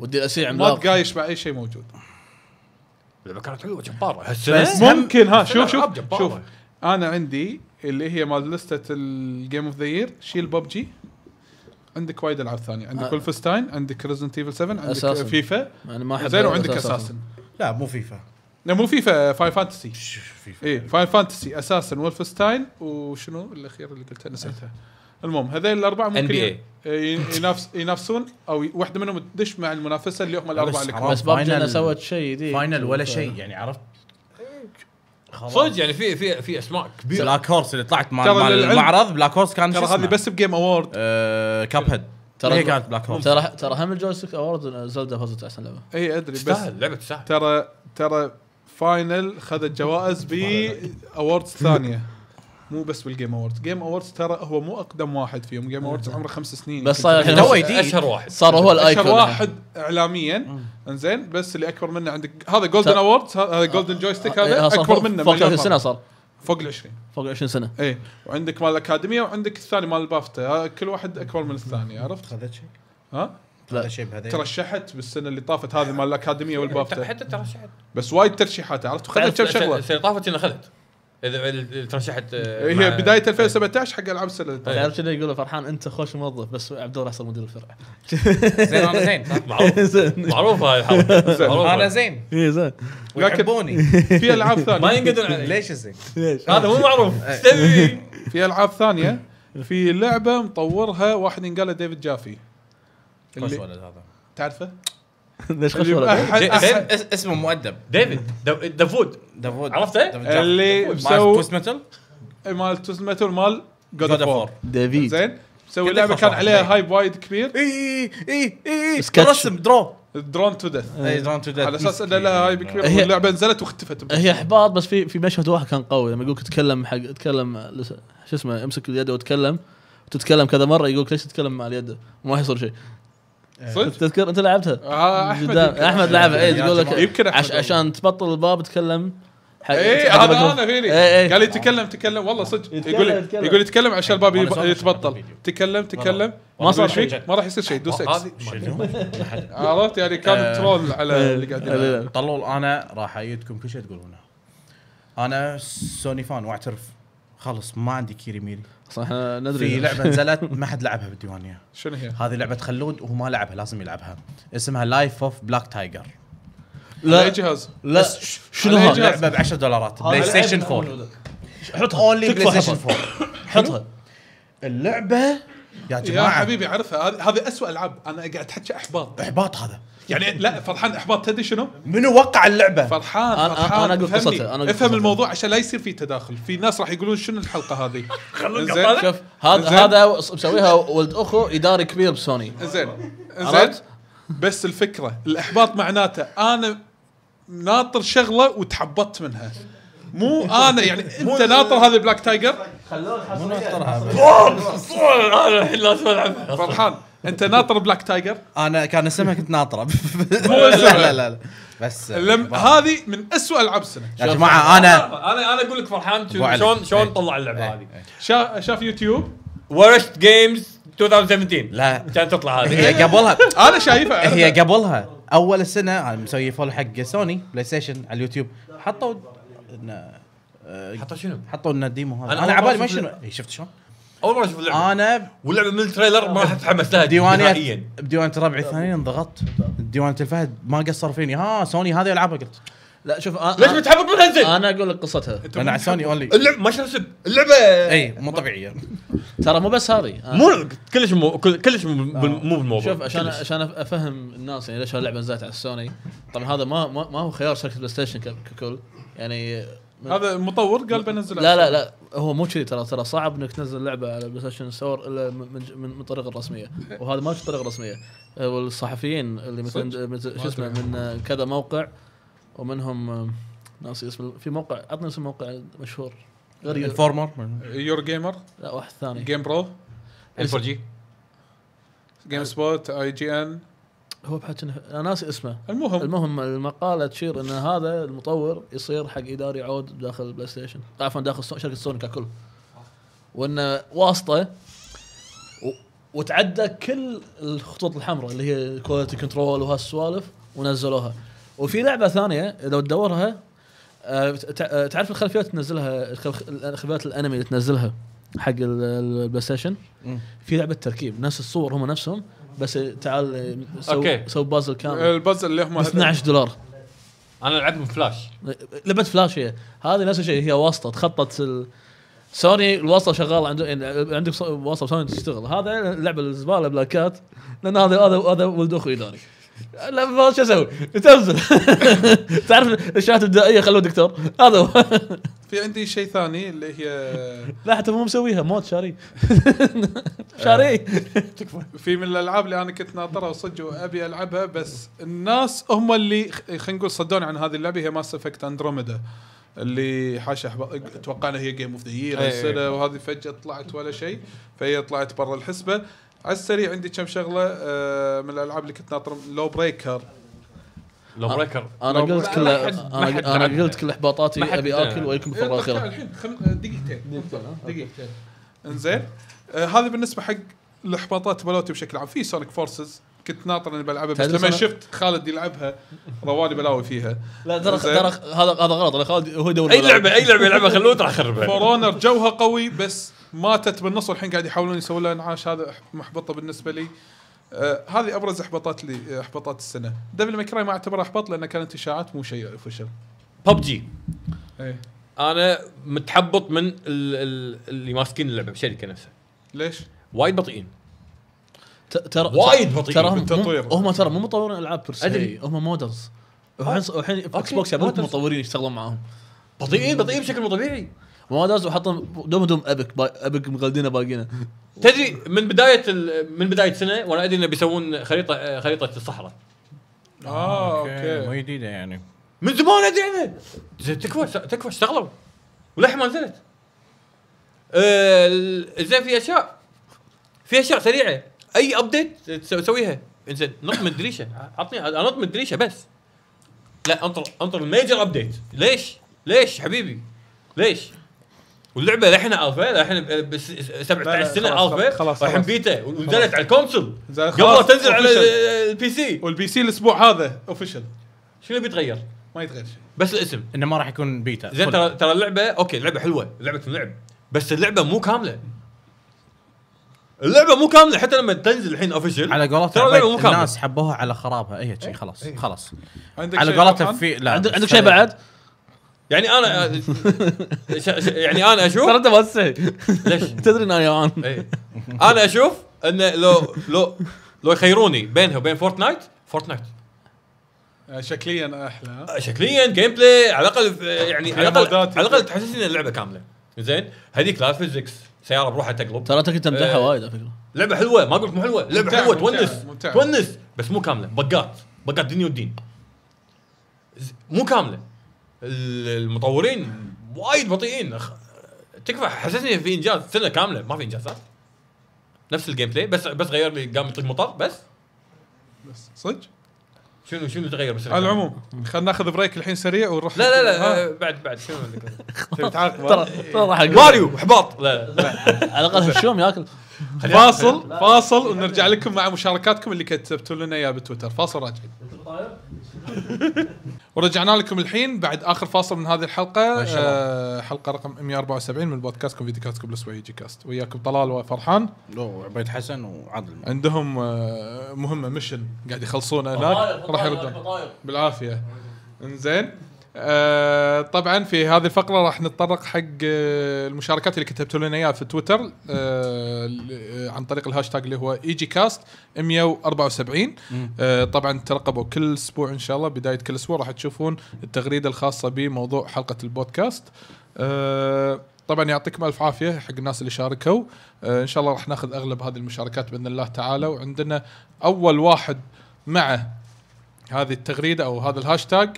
ودي اسيع عملاق ما تقايش مع اي شيء موجود اللعبه كانت حلوه جباره هالسنه ممكن ها شوف شوف شوف انا عندي اللي هي مال لستة الجيم اوف ذا يير شيل ببجي عندك وايد العاب ثانيه عندك ولفستاين آه. عندك ريزنت ايفل 7 عندك فيفا انا ما احب زين وعندك اساسن لا مو فيفا لا مو فيفا فاين فانتسي فيفا اي فاين فانتسي اساسا ولفستاين وشنو الاخير اللي قلته نسيتها المهم هذين الاربعه ممكن ينافس ينافسون او واحده منهم تدش مع المنافسه اللي هم الاربعه اللي بس بابجي سوت شيء دي فاينل ولا شيء يعني عرفت صدق يعني في في في اسماء كبيره بلاك هورس اللي طلعت مع المعرض بلاك هورس كان ترى هذه بس بجيم اوورد آه كاب هيد ترى هي كانت بلاك هورس ترى ترى هم الجويستيك اوورد زلدا فازت احسن لعبه اي ادري بس تستاهل لعبه تستاهل ترى ترى فاينل خذت جوائز باوردز ثانيه مو بس بالجيم اووردز، جيم اووردز ترى هو مو اقدم واحد فيهم، جيم اووردز عمره خمس سنين بس صار الحين اشهر واحد صار هو الايكون اشهر واحد اعلاميا أمم. انزين بس اللي اكبر منه عندك هذا جولدن اووردز هذا جولدن جويستيك هذا إيه، اكبر منه فوق 30 سنه صار فوق ال 20 فوق ال 20 سنه اي وعندك مال الاكاديميه وعندك الثاني مال البافتا آه، كل واحد اكبر من الثاني عرفت؟ خذت شيء؟ ها؟ شيء ترشحت بالسنه اللي طافت هذه مال الاكاديميه والبافتا حتى ترشحت بس وايد ترشيحات عرفت وخذت كم شغله السنه اللي طافت اخذت اذا ترشحت آه، هي بدايه 2017 حق العاب السنه طيب. تعرف يقولوا فرحان انت خوش موظف بس عبد الله احسن مدير الفرع زين انا زين معروف معروف هاي الحرب انا زين اي زين ويحبوني في العاب ثانيه ما ينقدون علي ليش زين؟ هذا مو معروف في العاب ثانيه في لعبه مطورها واحد ينقال ديفيد جافي اللي هذا تعرفه؟ ليش خش إيه، اسمه مؤدب ديفيد دافود دافود عرفته؟ اللي مسوي توست اي مال توست ميتال مال جود اوف وور ديفيد زين مسوي إيه لعبه كان عليها هايب وايد كبير اي اي اي اي رسم درو درون تو ديث اي درون تو ديث على اساس انه لها هايب كبير اللعبه نزلت واختفت هي احباط بس في في مشهد واحد كان قوي لما يقولك تكلم حق تكلم شو اسمه امسك اليد وتكلم تتكلم كذا مره يقول ليش تتكلم مع اليد ما يصير شيء صدق تذكر انت لعبتها آه احمد احمد لعبها اي يعني تقول لك يمكن عش عشان تبطل الباب تكلم اي هذا انا فيني ايه ايه. قال لي تكلم تكلم والله صدق يقول لي يقول يتكلم عشان الباب يتبطل تكلم تكلم ما صار شيء ما راح يصير شيء دوس اكس عرفت يعني كان آه، ترول على إيه، اللي قاعدين إيه، إيه. طلول انا راح ايدكم كل شيء تقولونه انا سوني فان واعترف خلص ما عندي كيري ميري صح احنا ندري في لعبه نزلت ما حد لعبها بالديوانيه شنو هي؟ هذه لعبه خلود وهو ما لعبها لازم يلعبها اسمها لايف اوف بلاك تايجر لا اي جهاز لا شنو هذا لعبه ب 10 دولارات بلاي ستيشن 4 حطها اونلي بلاي ستيشن 4 حطها اللعبه يا جماعه يا حبيبي عرفها هذه هذه اسوء العاب انا قاعد احكي احباط احباط هذا يعني لا فرحان احباط تدري شنو؟ منو وقع اللعبه؟ فرحان أنا فرحان انا اقول قصته انا افهم الموضوع عشان لا يصير في تداخل، في ناس راح يقولون شنو الحلقه هذه؟ خلونا شوف هذا هذا مسويها ولد اخو اداري كبير بسوني زين زين بس الفكره الاحباط معناته انا ناطر شغله وتحبطت منها مو انا يعني انت ناطر هذا بلاك تايجر خلوه مو ناطرها انا الحين لازم العبها فرحان انت ناطر بلاك تايجر انا كان اسمها كنت ناطره لا, لا لا لا بس لم هذه من أسوأ العاب السنه يا جماعه انا انا انا اقول لك فرحان شلون شلون إيه. طلع اللعبه إيه. هذه إيه. شاف يوتيوب ورست جيمز 2017 لا كانت تطلع هذه هي قبلها انا شايفها هي قبلها اول السنه انا مسوي فول حق سوني بلاي ستيشن على اليوتيوب حطوا حطوا شنو؟ حطوا لنا الديمو هذا انا على بالي ما شنو شفت شلون؟ اول مره اشوف اللعبه انا واللعبه من التريلر ما راح اتحمس لها ديوانية بديوانة ربعي الثاني انضغطت ديوانة الفهد ما قصر فيني ها سوني هذه العابها قلت لا شوف أ... ليش متحمس منها زين؟ انا اقول لك قصتها انا على سوني اونلي اللعبه ما شرسب اللعبه اي مو طبيعيه ترى مو بس هذه آه. مو كلش مو كلش آه. مو, بالموضوع شوف عشان عشان افهم الناس يعني ليش هاللعبه نزلت على سوني طبعا هذا ما ما, ما هو خيار شركه بلاي ستيشن ككل يعني هذا مطور قال بنزل لا لا لا هو مو كذي ترى ترى صعب انك تنزل لعبه على بلاي ستيشن ستور الا من من الطريقه الرسميه وهذا ما في طريقه رسميه والصحفيين اللي مثلا شو اسمه من كذا موقع ومنهم آه، ناسي اسم في موقع عطني اسم موقع مشهور غير انفورمر يور جيمر لا واحد ثاني جيم برو ام 4 جي جيم سبوت اي جي ان هو بحكي انا ناسي اسمه المهم المهم المقاله تشير ان هذا المطور يصير حق اداري عود داخل البلاي ستيشن عفوا داخل شركه سوني ككل وانه واسطه وتعدى كل الخطوط الحمراء اللي هي كواليتي كنترول وهالسوالف ونزلوها وفي لعبه ثانيه لو تدورها آه، آه، تعرف الخلفيات تنزلها خلفيات الانمي اللي تنزلها حق البلاي ستيشن في لعبه تركيب نفس الصور هم نفسهم بس تعال سو اوكي سو بازل كامل البازل اللي هم 12 دولار انا لعبت من فلاش لعبت فلاش هي هذه نفس الشيء هي واسطه تخطط ال... سوني الوصله شغاله يعني عندك عندك واسطه سوني تشتغل هذا لعبه الزباله بلاكات لان هذا هذا هذا ولد اخوي داري لا شو اسوي؟ تنزل تعرف الشهادات الدائيه خلوه دكتور هذا هو في عندي شيء ثاني اللي هي لا حتى مو مسويها موت شاري شاري آه، في من الالعاب اللي انا كنت ناطرها وصدق وابي العبها بس الناس هم اللي خلينا نقول صدوني عن هذه اللعبه هي ماس افكت اندروميدا اللي حاشا توقعنا هي جيم اوف ذا وهذه فجاه طلعت ولا شيء فهي طلعت برا الحسبه على السريع عندي كم شغله آه، من الالعاب اللي كنت ناطر لو بريكر لو بريكر انا قلت كل انا قلت كل احباطاتي ابي اكل وايكم في الاخره الحين آه، دقيقتين دقيقتين انزين آه، هذا بالنسبه حق الاحباطات بلوتي بشكل عام في سونيك فورسز كنت ناطر اني بلعبها بس لما شفت خالد يلعبها رواني بلاوي فيها لا ترى ترى هذا هذا غلط انا خالد هو دوري اي لعبه اي لعبه يلعبها خلوه راح خربها فور اونر جوها قوي بس ماتت بالنص والحين قاعد يحاولون يسوون لها انعاش هذا محبطه بالنسبه لي آه هذه ابرز احباطات لي آه، احباطات السنه دبل ماكراي ما اعتبره احباط لانه كانت اشاعات مو شيء فشل ببجي ايه انا متحبط من اللي ماسكين اللعبه بالشركه نفسها ليش؟ وايد بطيئين ترى وايد بطيئين ترى هم ترى مو مطورين العاب ادري هم مودلز الحين الحين اكس بوكس مطورين يشتغلون معاهم بطيئين بطيئين بشكل مو طبيعي فما وحطهم دوم دوم ابك ابك مقلدينه باقينا تدري من بدايه من بدايه سنه وانا ادري انه بيسوون خريطه خريطه الصحراء اه اوكي مو جديده يعني من زمان ادري عنها تكفى تكفى اشتغلوا وللحين ما نزلت آه، زين في اشياء في اشياء سريعه اي ابديت تسويها انزين نط من الدريشه عطني انط من الدريشه بس لا انطر انطر الميجر ابديت ليش؟ ليش حبيبي؟ ليش؟ واللعبه الحين الفا للحين 17 سنه الفا الحين بيتا ونزلت على الكونسول قبل تنزل على البي سي والبي سي الاسبوع هذا اوفشل شنو بيتغير؟ ما يتغير شيء بس الاسم انه ما راح يكون بيتا زين ترى ترى اللعبه اوكي اللعبه حلوه لعبه اللعب بس اللعبه مو كامله اللعبه مو كامله حتى لما تنزل الحين اوفيشال على قولتهم الناس حبوها على خرابها اي إيه، إيه. شيء خلاص خلاص على قولتهم في لا عندك شيء بعد يعني انا يعني انا اشوف ترى انت ما تستحي ليش؟ تدري اني انا إيه. انا اشوف انه لو لو لو يخيروني بينها وبين فورتنايت فورتنايت شكليا احلى آه، شكليا جيم بلاي على الاقل يعني على الاقل على الاقل تحسسني اللعبه كامله زين هذيك لا فيزكس سياره بروحها تقلب ترى انت كنت تمدحها آه، وايد على فكره لعبه حلوه ما اقول مو حلوه لعبه حلوه تونس تونس بس مو كامله بقات بقات دنيا والدين مو كامله المطورين وايد بطيئين تكفى حسسني في انجاز سنه كامله ما في انجازات نفس الجيم بلاي بس بس غير لي قام يطق مطر بس بس صدق شنو شنو تغير بس على العموم خلينا ناخذ بريك الحين سريع ونروح لا لا لا آه، بعد بعد شنو ترى ترى ماريو احباط لا لا على الاقل الشوم ياكل فاصل فاصل ونرجع لكم مع مشاركاتكم اللي كتبتوا لنا اياها بتويتر فاصل راجعين ورجعنا لكم الحين بعد اخر فاصل من هذه الحلقه آه حلقه رقم 174 من بودكاستكم فيديو كاستكم بلس يجي كاست وياكم طلال وفرحان وعبيد حسن وعادل عندهم آه مهمه مشن قاعد يخلصونه هناك راح يردون بالعافيه انزين آه، طبعا في هذه الفقره راح نتطرق حق آه، المشاركات اللي كتبتوا لنا اياها في تويتر آه، عن طريق الهاشتاج اللي هو اي جي كاست 174 طبعا ترقبوا كل اسبوع ان شاء الله بدايه كل اسبوع راح تشوفون التغريده الخاصه بموضوع حلقه البودكاست طبعا يعطيكم الف عافيه حق الناس اللي شاركوا ان شاء الله راح ناخذ اغلب هذه المشاركات باذن الله تعالى وعندنا اول واحد مع هذه التغريده او هذا الهاشتاج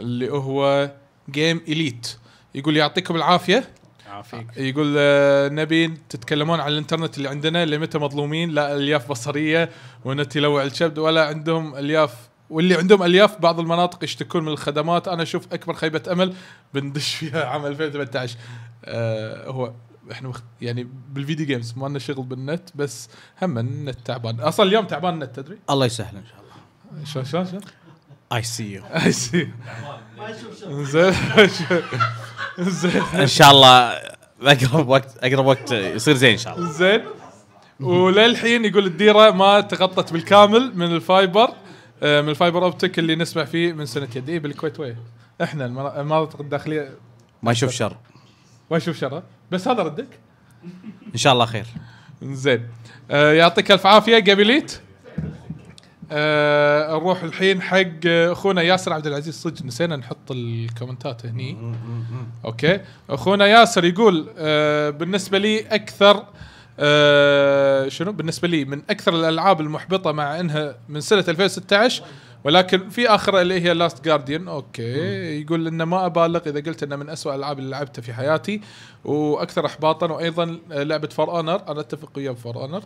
اللي هو جيم اليت يقول يعطيكم العافيه عافيك يقول آه، نبي تتكلمون عن الانترنت اللي عندنا لمتى مظلومين لا الياف بصريه ونت يلوع الشبد ولا عندهم الياف واللي عندهم الياف بعض المناطق يشتكون من الخدمات انا اشوف اكبر خيبه امل بندش فيها عام 2018 آه هو احنا يعني بالفيديو جيمز ما لنا شغل بالنت بس هم النت تعبان اصلا اليوم تعبان النت تدري الله يسهل ان شاء الله شلون شلون اي سي يو اي سي زين زين ان شاء الله اقرب وقت اقرب وقت يصير زين ان شاء الله زين وللحين يقول الديره ما تغطت بالكامل من الفايبر آه، من الفايبر اوبتيك اللي نسمع فيه من سنه يدي بالكويت وي احنا المناطق الداخليه ما يشوف شر ما يشوف شر بس هذا ردك ان شاء الله خير زين آه، يعطيك الف عافيه قبليت آه نروح الحين حق آه، اخونا ياسر عبد العزيز صدق نسينا نحط الكومنتات هني اوكي اخونا ياسر يقول آه بالنسبه لي اكثر آه شنو بالنسبه لي من اكثر الالعاب المحبطه مع انها من سنه 2016 ولكن في اخر اللي هي لاست جارديان اوكي يقول انه ما ابالغ اذا قلت انه من أسوأ الالعاب اللي لعبتها في حياتي واكثر احباطا وايضا آه، لعبه فور اونر انا اتفق ويا فور اونر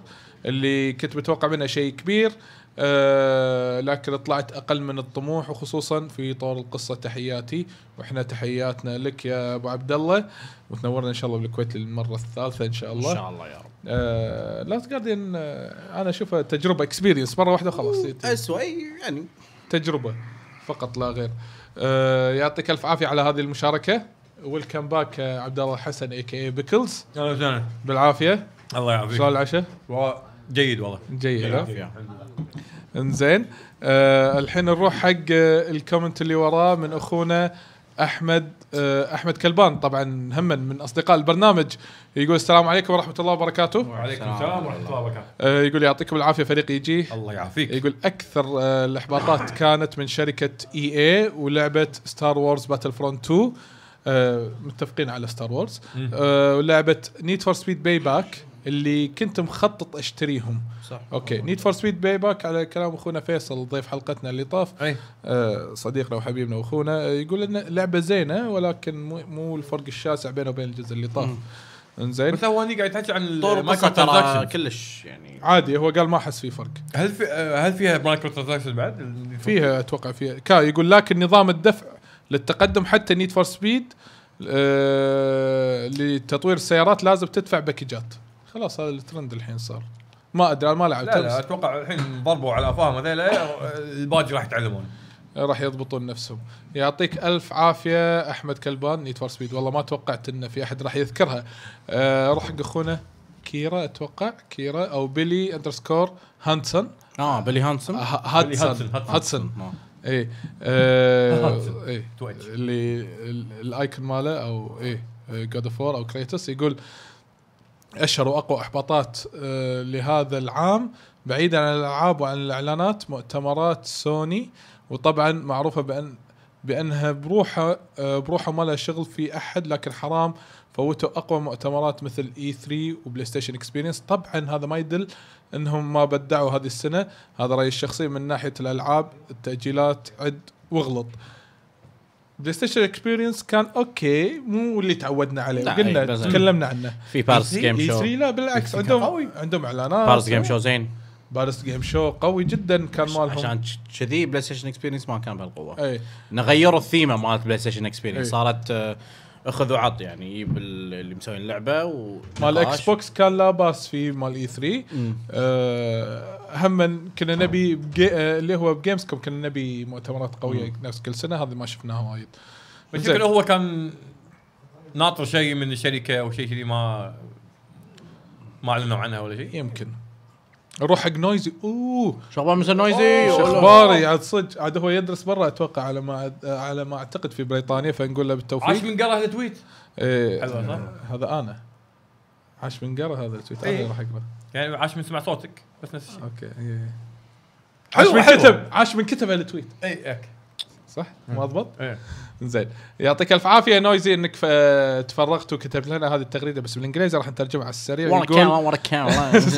اللي كنت متوقع منها شيء كبير أه لكن طلعت اقل من الطموح وخصوصا في طور القصه تحياتي واحنا تحياتنا لك يا ابو عبد الله وتنورنا ان شاء الله بالكويت للمره الثالثه ان شاء الله ان شاء الله يا رب آه لاست جارديان آه، انا اشوفها تجربه اكسبيرينس مره واحده خلاص اسوء يعني تجربه فقط لا غير آه يعطيك الف عافيه على هذه المشاركه ويلكم باك عبد الله حسن اي كي بيكلز اهلا وسهلا بالعافيه الله يعافيك شلون العشاء؟ جيد والله جيد انزين آه الحين نروح حق الكومنت اللي وراه من اخونا احمد آه احمد كلبان طبعا هم من اصدقاء البرنامج يقول السلام عليكم ورحمه الله وبركاته وعليكم السلام ورحمه الله وبركاته آه يقول يعطيكم العافيه فريق يجي الله يعافيك يقول اكثر آه الاحباطات كانت من شركه اي اي ولعبه ستار وورز باتل فرونت 2 آه متفقين على ستار وورز آه ولعبه نيد فور سبيد باي باك اللي كنت مخطط اشتريهم صح اوكي نيد فور سبيد باي باك على كلام اخونا فيصل ضيف حلقتنا اللي طاف أي. آه صديقنا وحبيبنا واخونا آه، يقول ان لعبه زينه ولكن مو, مو الفرق الشاسع بينه وبين الجزء اللي طاف انزين بس هو قاعد يحكي عن المايكرو ترانزكشن كلش يعني عادي هو قال ما احس في فرق هل في آه، هل فيها مايكرو ترانزكشن بعد؟ فيها اتوقع فيها كا يقول لكن نظام الدفع للتقدم حتى نيد فور سبيد لتطوير السيارات لازم تدفع باكجات خلاص هذا الترند الحين صار ما ادري انا ما لعبت لا لا اتوقع الحين ضربوا على افاهم هذيلا الباقي راح يتعلمون راح يضبطون نفسهم يعطيك الف عافيه احمد كلبان نيد فور سبيد والله ما توقعت انه في احد راح يذكرها أه روح حق اخونا كيرا اتوقع كيرا او بيلي اندرسكور هانسون اه بيلي هانسون آه، هاتسون هاتسون آه. اي آه، إيه. اللي الايكون ماله او اي جود اوف وور او كريتوس يقول أشهر وأقوى إحباطات آه، لهذا العام بعيدا عن الألعاب وعن الإعلانات مؤتمرات سوني وطبعا معروفة بأن بأنها بروحها آه، بروحها ما لها شغل في أحد لكن حرام فوتوا أقوى مؤتمرات مثل إي e 3 وبلاي ستيشن اكسبيرينس طبعا هذا ما يدل أنهم ما بدعوا هذه السنة هذا رأيي الشخصي من ناحية الألعاب التأجيلات عد وغلط بلاي ستيشن اكسبيرينس كان اوكي مو اللي تعودنا عليه قلنا إيه، إيه. تكلمنا عنه في بارس جيم شو لا بالعكس إيه، عندهم قوي. عندهم اعلانات بارس جيم شو زين بارس جيم شو قوي جدا كان مالهم عشان كذي بلاي ستيشن اكسبيرينس ما كان بهالقوه اي غيروا الثيمه مالت بلاي ستيشن اكسبيرينس صارت آه، اخذ وعط يعني يجيب اللي مسوي اللعبه و مال اكس بوكس كان لا باس فيه مال اي e 3 أه هم كنا نبي آه، اللي هو بجيمز كوم كنا نبي مؤتمرات قويه مم. نفس كل سنه هذه ما شفناها وايد بس هو كان ناطر شيء من الشركه او شيء كذي ما ما اعلنوا عنها ولا شيء يمكن اروح حق نويزي اوه شو اخبار مستر نويزي؟ شو اخباري عاد صدق عاد هو يدرس برا اتوقع على ما على ما اعتقد في بريطانيا فنقول له بالتوفيق عاش من قرا هذا تويت إيه حلوه صح؟ هذا انا عاش من قرا هذا التويت انا إيه. راح اقرا يعني عاش من سمع صوتك بس نفس الشيء اوكي إيه. عاش من كتب عاش من كتب التويت اي اوكي صح؟ ما اضبط؟ ايه زين يعطيك الف عافيه نويزي انك تفرغت وكتبت لنا هذه التغريده بس بالانجليزي راح نترجمها على السريع يقول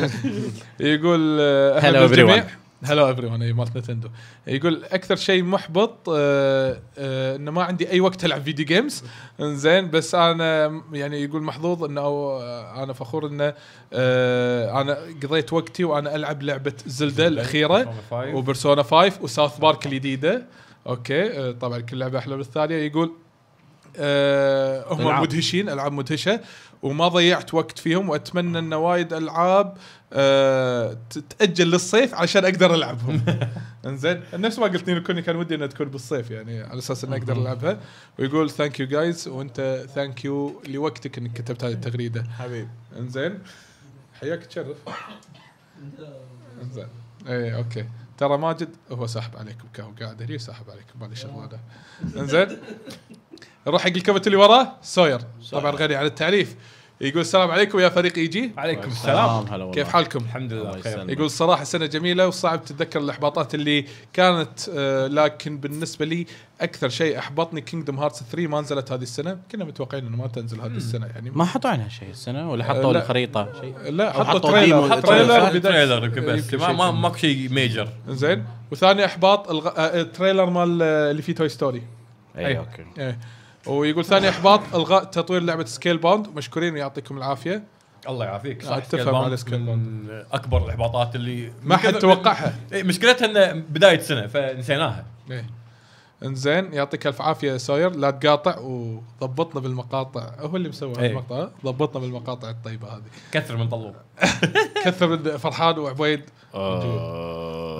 يقول هلو ايفري هلو ايفري ون مالت نتندو يقول اكثر شيء محبط آه، آه، انه ما عندي اي وقت العب فيديو جيمز زين بس انا يعني يقول محظوظ انه آه، انا فخور انه انا قضيت وقتي وانا العب لعبه زلده الاخيره وبرسونا 5 وساوث بارك الجديده اوكي آه، طبعا كل لعبه احلى من الثانيه يقول أه هم ألعاب. مدهشين العاب مدهشه وما ضيعت وقت فيهم واتمنى ان وايد العاب أه تتاجل للصيف عشان اقدر العبهم انزين نفس ما قلت لكم كوني كان ودي انها تكون بالصيف يعني على اساس اني اقدر العبها ويقول ثانك يو جايز وانت ثانك يو لوقتك انك كتبت هذه التغريده حبيبي انزين حياك تشرف انزين اي اوكي ترى ماجد هو ساحب عليكم كهو قاعد هني وساحب عليكم مالي شغلانه انزين نروح حق الكبت اللي وراه سوير طبعا غني عن التعريف يقول السلام عليكم يا فريق اي جي عليكم السلام كيف حالكم؟ الحمد لله بخير يقول الصراحه سنه جميله وصعب تتذكر الاحباطات اللي كانت آه، لكن بالنسبه لي اكثر شيء احبطني كينجدم هارتس 3 ما نزلت هذه السنه كنا متوقعين انه ما تنزل هذه السنه يعني ما حطوا عنها شيء السنه ولا آه، حطوا الخريطه شيء لا حطوا, تريلر حطوا تريلر, يمكن بس ما ماكو شيء ميجر زين وثاني احباط التريلر آه، مال اللي فيه توي إيه، ستوري اي اوكي إيه. ويقول ثاني احباط الغاء تطوير لعبه سكيل بوند مشكورين ويعطيكم العافيه الله يعافيك صح تفهم على سكيل بوند اكبر الاحباطات اللي ما حد توقعها إيه، مشكلتها انه بدايه سنه فنسيناها ايه انزين يعطيك الف عافيه ساير لا تقاطع وضبطنا بالمقاطع هو اللي مسوي ايه. المقطع ضبطنا بالمقاطع الطيبه هذه كثر من طلوب كثر من فرحان وعبيد آه.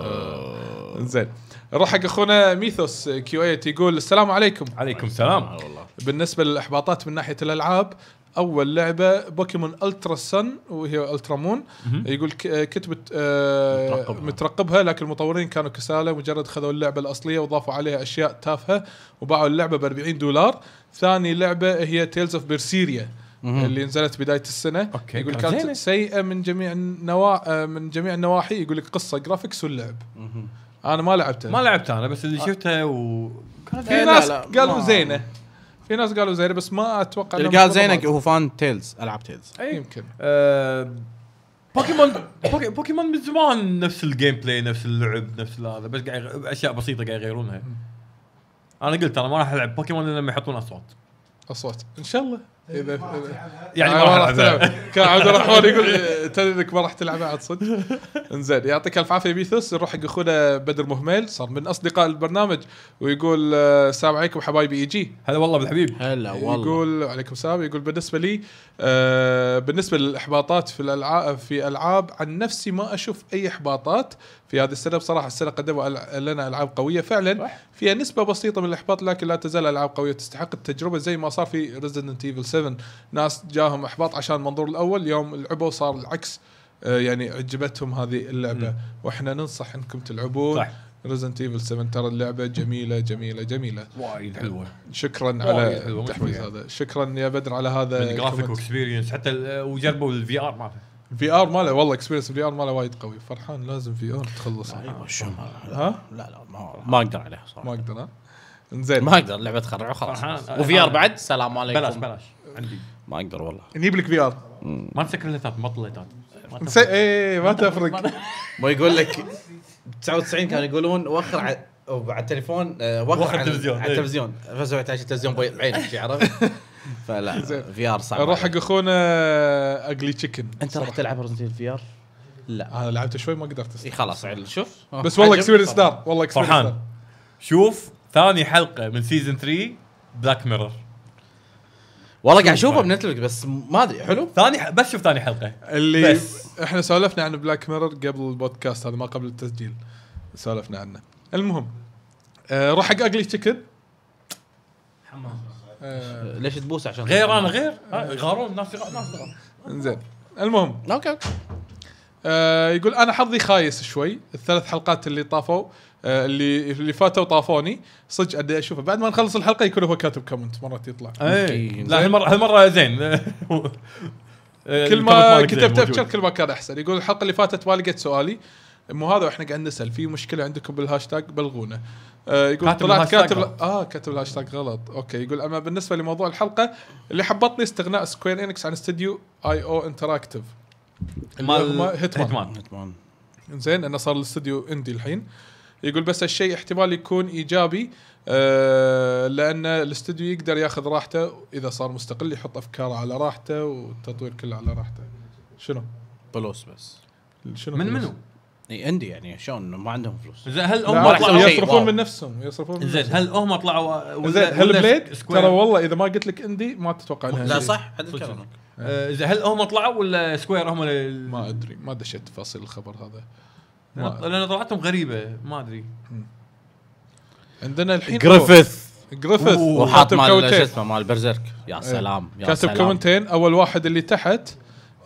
آه. انزين نروح حق اخونا ميثوس كيو 8 يقول السلام عليكم عليكم السلام آه، والله بالنسبه للاحباطات من ناحيه الالعاب اول لعبه بوكيمون الترا سن وهي الترا مون يقول كتبت آه مترقبها. مترقبها لكن المطورين كانوا كساله مجرد خذوا اللعبه الاصليه وضافوا عليها اشياء تافهه وباعوا اللعبه ب 40 دولار ثاني لعبه هي تيلز اوف بيرسيريا اللي نزلت بدايه السنه أوكي. يقول كانت سيئه من جميع النوا آه، من جميع النواحي يقول لك قصه جرافيكس واللعب مه. انا ما لعبتها ما لعبتها انا بس اللي آه. شفتها و في ناس قالوا زينه في ناس قالوا زينه بس ما اتوقع اللي قال زينه هو فان تيلز العاب تيلز اي يمكن آه، بوكيمون بوكيمون من زمان نفس الجيم بلاي نفس اللعب نفس هذا بس قاعد اشياء بسيطه قاعد يغيرونها انا قلت انا ما راح العب بوكيمون الا لما يحطون اصوات اصوات ان شاء الله اذا إيه، إيه، إيه. يعني آه، ما راح تلعب كان عبد الرحمن يقول تدري انك ما راح تلعب عاد صدق انزين يعطيك الف عافيه بيثوس نروح حق اخونا بدر مهميل صار من اصدقاء البرنامج ويقول آه، السلام عليكم حبايبي اي جي هلا والله بالحبيب هلا والله يقول وعليكم السلام يقول بالنسبه لي آه، بالنسبه للاحباطات في الالعاب في العاب عن نفسي ما اشوف اي احباطات في هذه السنه بصراحه السنه قدموا لنا العاب قويه فعلا فيها نسبه بسيطه من الاحباط لكن لا تزال العاب قويه تستحق التجربه زي ما صار في ريزدنت ايفل 7 7 ناس جاهم احباط عشان المنظور الاول يوم لعبوا صار العكس آه، يعني عجبتهم هذه اللعبه مم. واحنا ننصح انكم تلعبون صح. ريزنت ايفل 7 ترى اللعبه جميله جميله جميله وايد حلوه شكرا على التحفيز هذا شكرا يا بدر على هذا الجرافيك اكسبيرينس حتى آه، وجربوا الفي ار ماله الفي ار ماله والله اكسبيرينس الفي ار ماله وايد قوي فرحان لازم في ار تخلص ها لا لا ما اقدر عليه صراحه ما اقدر ها زين ما اقدر لعبه تخرع وخلاص وفي ار بعد آه، سلام عليكم بلاش بلاش عندي ما اقدر والله نجيب لك في ار ما نسكر الليتات ما الليتات اي ما إيه، إيه، تفرق ما يقول لك 99 كانوا يقولون وخر على على التليفون آه، وخر على التلفزيون على إيه. التلفزيون فسويت التلفزيون بعينك عرفت فلا في ار صعب نروح حق اخونا اقلي تشيكن انت راح تلعب رزنتين في ار؟ لا انا آه، لعبته شوي ما قدرت اي خلاص شوف بس والله اكسبيرينس دار والله اكسبيرينس فرحان شوف ثاني حلقه من سيزون 3 بلاك ميرور والله قاعد اشوفه بنتفلكس بس ما ادري حلو ثاني بس شوف ثاني حلقه اللي بس. احنا سولفنا عن بلاك ميرور قبل البودكاست هذا ما قبل التسجيل سولفنا عنه المهم آه روح حق اقلي تشيكن حمام آه ليش تبوس عشان غير انا غير آه، غارون ناس ناس زين المهم اوكي اوكي آه يقول انا حظي خايس شوي الثلاث حلقات اللي طافوا آه، اللي اللي فاتوا طافوني صدق ادي اشوفه بعد ما نخلص الحلقه يكون هو كاتب كومنت مرات يطلع اي لا هالمره هالمره زين كل آه، ما كتبت ابشر كل ما كان احسن يقول الحلقه اللي فاتت ما لقيت سؤالي مو هذا واحنا قاعد نسال في مشكله عندكم بالهاشتاج بلغونا آه، يقول كاتب طلعت كاتب غلط. اه كاتب الهاشتاج غلط اوكي يقول اما بالنسبه لموضوع الحلقه اللي حبطني استغناء سكوير انكس عن استديو اي او انتراكتيف مال هيتمان هيتمان زين انه صار الاستديو اندي الحين يقول بس الشيء احتمال يكون ايجابي آه لان الاستوديو يقدر ياخذ راحته اذا صار مستقل يحط افكاره على راحته والتطوير كله على راحته شنو؟ فلوس بس شنو من منو؟ اي عندي يعني شلون ما عندهم فلوس زين هل هم طلعوا يصرفون من نفسهم يصرفون من زين هل هم طلعوا زين هل بليد ترى والله اذا ما قلت لك اندي ما تتوقع انها لا صح الكلام آه، زين هل هم طلعوا ولا سكوير هم ما ادري ما دشيت تفاصيل الخبر هذا لان طلعتهم غريبه ما ادري عندنا الحين جريفيث جريفيث وحاط مال شو اسمه مال برزيرك يا إيه. سلام يا كاتب سلام. كومنتين اول واحد اللي تحت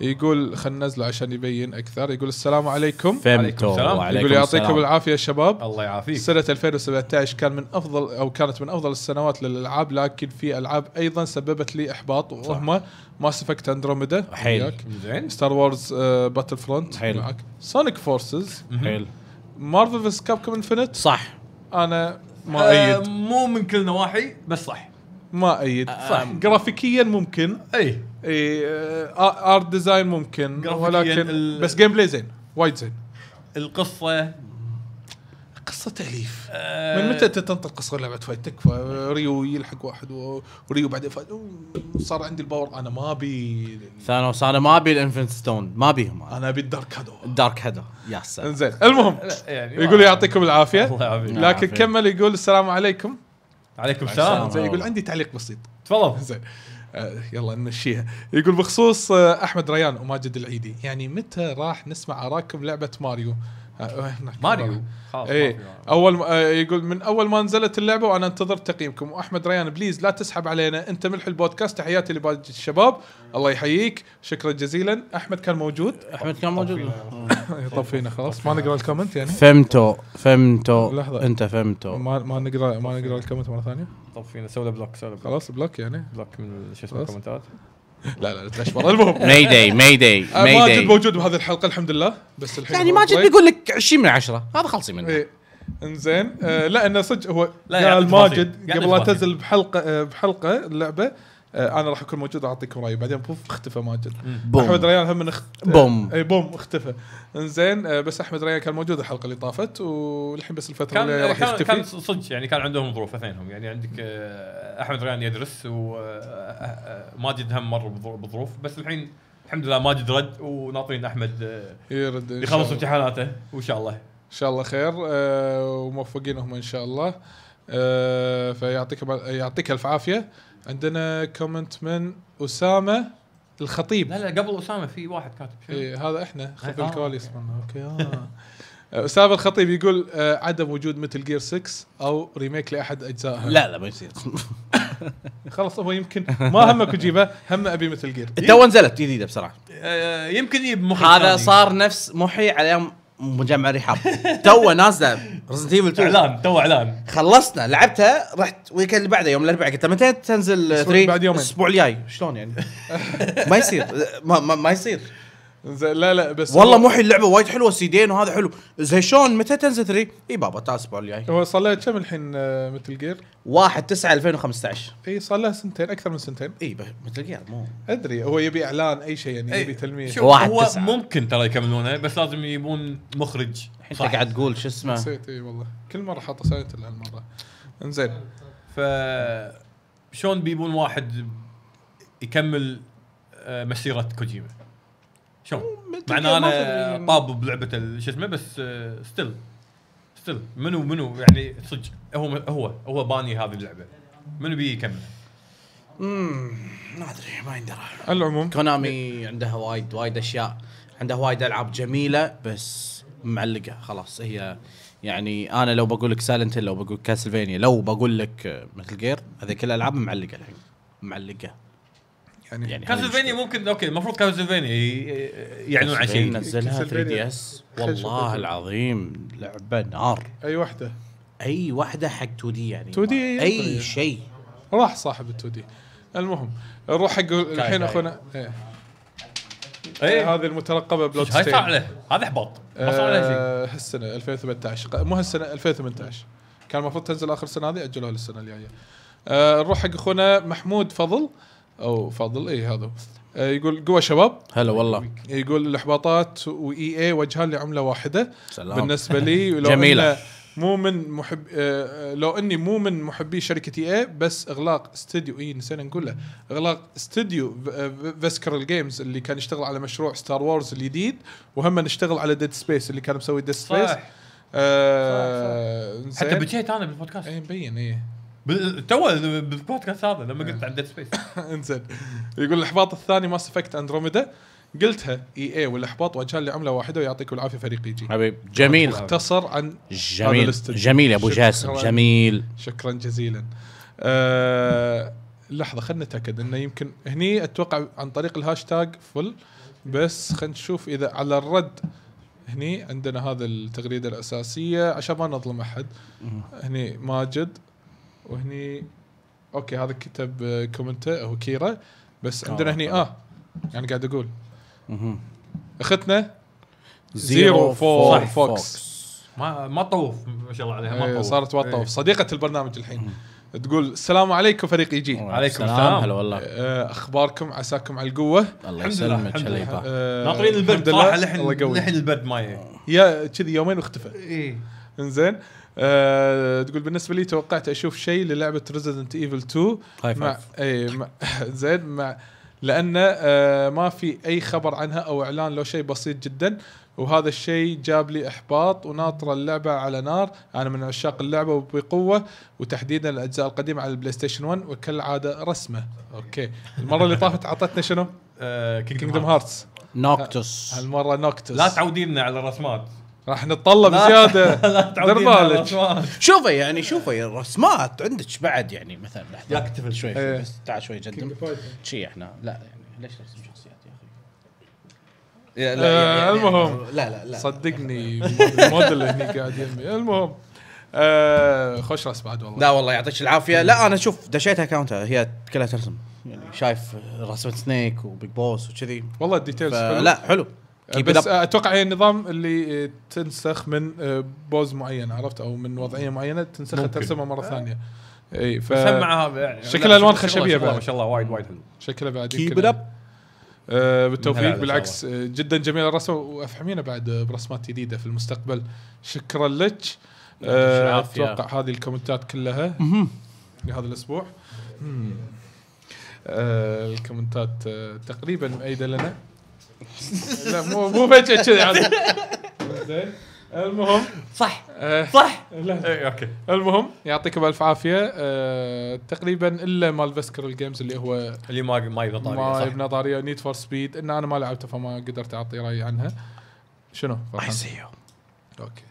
يقول خلنا ننزله عشان يبين اكثر يقول السلام عليكم وعليكم السلام وعليكم يقول يعطيكم العافيه يا شباب الله يعافيك سنه 2017 كان من افضل او كانت من افضل السنوات للالعاب لكن في العاب ايضا سببت لي احباط وهم ماس افكت اندروميدا حيل زين ستار وورز باتل فرونت حيل معك سونيك فورسز حيل مارفل فيس كاب كوم انفنت صح انا ما آه، ايد مو من كل نواحي بس صح ما ايد صح جرافيكيا ممكن اي اي ارت ديزاين ممكن ولكن يعني بس جيم بلاي زين وايد زين القصه قصة تأليف آه من متى انت تنطق قصة لعبة فايت تكفى ريو يلحق واحد وريو بعدين فايت صار عندي الباور انا ما ابي ثانوس انا ما ابي الانفنت ستون ما ابيهم انا ابي الدارك هادو الدارك هادو يا سلام انزين المهم يعني يقول يعطيكم العافية لكن كمل يقول السلام عليكم عليكم السلام يقول عندي تعليق بسيط تفضل زين آه، يلا نمشيها يقول بخصوص آه، احمد ريان وماجد العيدي يعني متى راح نسمع اراكم لعبه ماريو ماريو خلاص ايه اول ما آه، يقول من اول ما نزلت اللعبه وانا انتظر تقييمكم واحمد ريان بليز لا تسحب علينا انت ملح البودكاست تحياتي لباقي الشباب الله يحييك شكرا جزيلا احمد كان موجود احمد كان موجود طفينا خلاص ما نقرا الكومنت يعني فهمتو فهمتو لحظه انت فهمتو ما ما نقرا ما نقرا الكومنت مره ثانيه طفينا سوي بلوك سوي بلوك خلاص بلوك يعني بلوك من شو اسمه الكومنتات لا لا نتغش برا المهم ماي داي ماي داي ماي داي ماجد موجود بهذه الحلقه الحمد لله بس الحين يعني ماجد بيقول لك 20 من 10 هذا خلصي منه إيه. انزين آه لا انه صدق هو لا قال ماجد قبل لا تنزل بحلقه آه، بحلقه اللعبه آه، انا راح اكون موجود واعطيكم رايي بعدين بوف اختفى ماجد بوم. احمد ريان هم من بوم آه، اي بوم اختفى انزين آه، بس احمد ريان كان موجود الحلقه اللي طافت والحين بس الفتره كان اللي يعني راح يختفي كان صدق يعني كان عندهم ظروف اثنينهم يعني عندك احمد ريان يدرس وماجد هم مر بظروف بس الحين الحمد لله ماجد رد وناطرين احمد يرد يخلص امتحاناته وان شاء الله ان شاء الله خير وموفقين هم ان شاء الله فيعطيك يعطيك الف عافيه عندنا كومنت من اسامه الخطيب لا لا قبل اسامه في واحد كاتب شو إيه هذا احنا آه، خلف آه الكواليس آه. اوكي آه. اسامه الخطيب يقول آه عدم وجود مثل جير 6 او ريميك لاحد اجزائها لا لا ما يصير خلاص هو يمكن ما همك كوجيما هم ابي مثل جير تو نزلت جديده بسرعه آه يمكن يجيب محي هذا صار نفس محي على يوم مجمع رحاب تو نازله ريزنت ايفل 2 اعلان تو اعلان خلصنا لعبتها رحت ويكند اللي بعده يوم الاربعاء قلت متى تنزل 3 بعد يومين الاسبوع الجاي شلون يعني ما يصير ما, ما, ما يصير زين لا لا بس والله مو حي اللعبه وايد حلوه سيدين وهذا حلو زين شلون متى تنزل 3 اي بابا تعال الاسبوع الجاي هو صار لها كم الحين مثل جير؟ 1 9 2015 اي صار لها سنتين اكثر من سنتين اي مثل جير مو ادري هو يبي اعلان اي شيء يعني يبي تلميح واحد هو تسعة. ممكن ترى يكملونه بس لازم يبون مخرج الحين انت قاعد تقول شو اسمه نسيت اي والله كل مره حاطه سايت هالمره انزين ف شلون بيبون واحد يكمل آه، مسيره كوجيما شلون؟ مع ان انا يعني. طاب بلعبه شو اسمه بس ستيل آه، ستيل منو منو يعني صدق هو هو هو باني هذه اللعبه منو بي يكمل؟ امم ما ادري ما يندرى على العموم كونامي عندها وايد وايد اشياء عندها وايد العاب جميله بس معلقه خلاص هي يعني انا لو بقول لك سالنت لو بقول كاسلفينيا لو بقول لك مثل جير هذه كلها الالعاب معلقه الحين معلقه يعني, يعني كاسلفينيا ممكن اوكي المفروض كاسلفينيا يعلنون عن شيء نزلها 3 دي اس والله العظيم لعبه نار اي واحده اي واحده حق 2 دي يعني 2 دي اي شيء راح صاحب ال 2 دي المهم نروح حق الحين اخونا إيه. إيه. ايه هذه المترقبه بلود ستين هاي له هذا احباط ما صار شيء آه، هالسنه 2018 مو هالسنه 2018 كان المفروض تنزل اخر السنه هذه اجلوها للسنه الجايه آه نروح حق اخونا محمود فضل او فاضل اي هذا آه، يقول قوة شباب هلا والله يقول الاحباطات واي اي e وجهان لعملة واحدة سلام. بالنسبة لي ولو جميلة مو من محب آه، آه، لو اني مو من محبي شركه اي e بس اغلاق استوديو اي نسينا نقوله اغلاق استوديو فيسكر جيمز اللي كان يشتغل على مشروع ستار وورز الجديد وهم نشتغل على ديد سبيس اللي كان مسوي ديد سبيس آه صح صح. حتى بجيت انا بالبودكاست اي مبين اي تو بالبودكاست هذا لما قلت عن ديد سبيس انزين يقول الاحباط الثاني ماس افكت اندروميدا قلتها اي اي والاحباط وجهان لعمله واحده ويعطيك العافيه فريق يجي حبيب جميل مختصر عن جميل جميل يا ابو جاسم جميل شكرا جزيلا آه، لحظه خلينا نتاكد انه يمكن هني اتوقع عن طريق الهاشتاج فل بس خلينا نشوف اذا على الرد هني عندنا هذا التغريده الاساسيه عشان ما نظلم احد هني ماجد وهني اوكي هذا كتب آه، كومنته آه، هو كيرا بس عندنا هني اه يعني قاعد اقول اختنا زيرو فور فوكس ما ما طوف ما شاء الله عليها ما إيه، طوف صارت ما طوف إيه. صديقه البرنامج الحين تقول السلام عليكم فريق يجي عليكم السلام هلا والله آه، اخباركم عساكم على القوه الله يسلمك ناطرين البرد صراحه لحن لحن البرد ما يا كذي يومين واختفى اي انزين آه، تقول بالنسبه لي توقعت اشوف شيء للعبه ريزدنت ايفل 2 هاي مع اي مع زين مع لان آه، ما في اي خبر عنها او اعلان لو شيء بسيط جدا وهذا الشيء جاب لي احباط وناطره اللعبه على نار انا من عشاق اللعبه وبقوه وتحديدا الاجزاء القديمه على البلاي ستيشن 1 وكالعاده رسمه اوكي المره اللي طافت عطتنا شنو؟ كينجدم آه، هارتس نوكتوس هالمره نوكتوس لا تعودينا على الرسمات راح نتطلب زياده لا دير بالك شوفي يعني شوفي الرسمات عندك بعد يعني مثلا لحظه اكتفل شوي, إيه. بس تعال شوي جدم شي احنا لا يعني ليش رسم شخصيات يا اخي لا آه، المهم لا لا لا صدقني الموديل هني قاعد يمي المهم آه، خوش راس بعد والله لا والله يعطيك العافيه لا انا شوف دشيتها كاونتر هي كلها ترسم يعني شايف رسمه سنيك وبيج بوس وكذي والله الديتيلز لا حلو بس اتوقع هي النظام اللي تنسخ من آه، بوز معين عرفت او من وضعيه معينه تنسخها ترسمها مره آه. ثانيه اي ف مع هذا يعني خشبيه بعد ما شاء الله وايد وايد حلو شكلها بعد كيب اب آه، بالتوفيق بالعكس جدا جميل الرسم وافهمينا بعد برسمات جديده في المستقبل شكرا لك اتوقع هذه الكومنتات كلها لهذا الاسبوع الكومنتات تقريبا مؤيده لنا لا مو مو فجاه كذي عاد زين المهم صح آه صح لا إيه، اوكي المهم يعطيكم الف عافيه آه تقريبا الا مال فيسكر الجيمز اللي هو اللي ما ما يبنى طاريه ما يبنى طاريه نيد فور سبيد ان انا ما لعبته فما قدرت اعطي راي عنها شنو؟ اي سي يو اوكي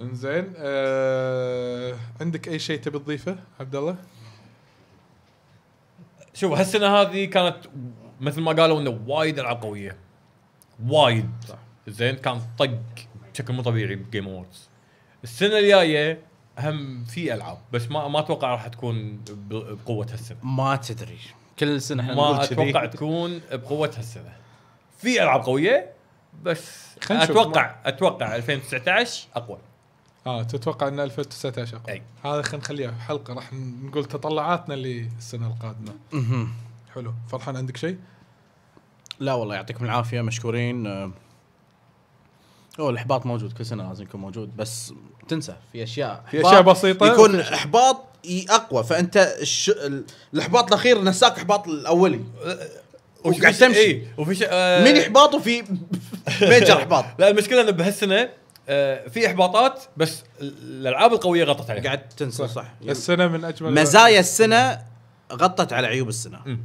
انزين آه عندك اي شيء تبي تضيفه عبد الله؟ شوف هالسنه هذه كانت مثل ما قالوا انه وايد العاب قويه وايد زين كان طق بشكل مو طبيعي بجيم اووردز السنه الجايه هم في العاب بس ما ما اتوقع راح تكون بقوه هالسنه ما تدري كل سنه احنا ما اتوقع تكون بقوه هالسنه في العاب قويه بس اتوقع اتوقع 2019 اقوى اه تتوقع ان 2019 اقوى اي هذا خلينا نخليها حلقه راح نقول تطلعاتنا للسنه القادمه اها حلو فرحان عندك شيء؟ لا والله يعطيكم العافيه مشكورين هو الاحباط موجود كل سنه لازم يكون موجود بس تنسى في اشياء في اشياء بسيطه يكون احباط اقوى فانت الش... الاحباط الاخير نساك احباط الاولي وقاعد تمشي ايه وفي ش... آه من احباط وفي ميجر احباط لا المشكله انه بهالسنه آه، في احباطات بس الالعاب القويه غطت عليها قاعد تنسى صح, صح. السنه من اجمل مزايا السنه غطت على عيوب السنه م.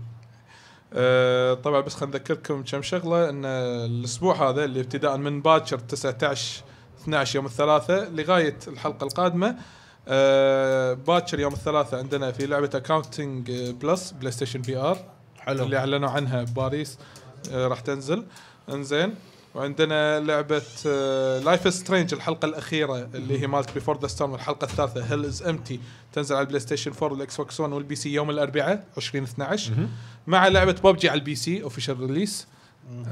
أه طبعا بس خلينا نذكركم كم شغله ان الاسبوع هذا اللي ابتداء من باكر 19 12 يوم الثلاثاء لغايه الحلقه القادمه أه باكر يوم الثلاثاء عندنا في لعبه اكاونتنج بلس بلاي ستيشن بي ار حلو اللي اعلنوا عنها باريس أه راح تنزل انزين وعندنا لعبه لايف آه، سترينج الحلقه الاخيره اللي هي مالت بيفور ذا ستورم الحلقه الثالثه هيل از امتي تنزل على البلاي ستيشن 4 والاكس بوكس 1 والبي سي يوم الاربعاء 20 12 مع لعبه ببجي على البي سي اوفيشال ريليس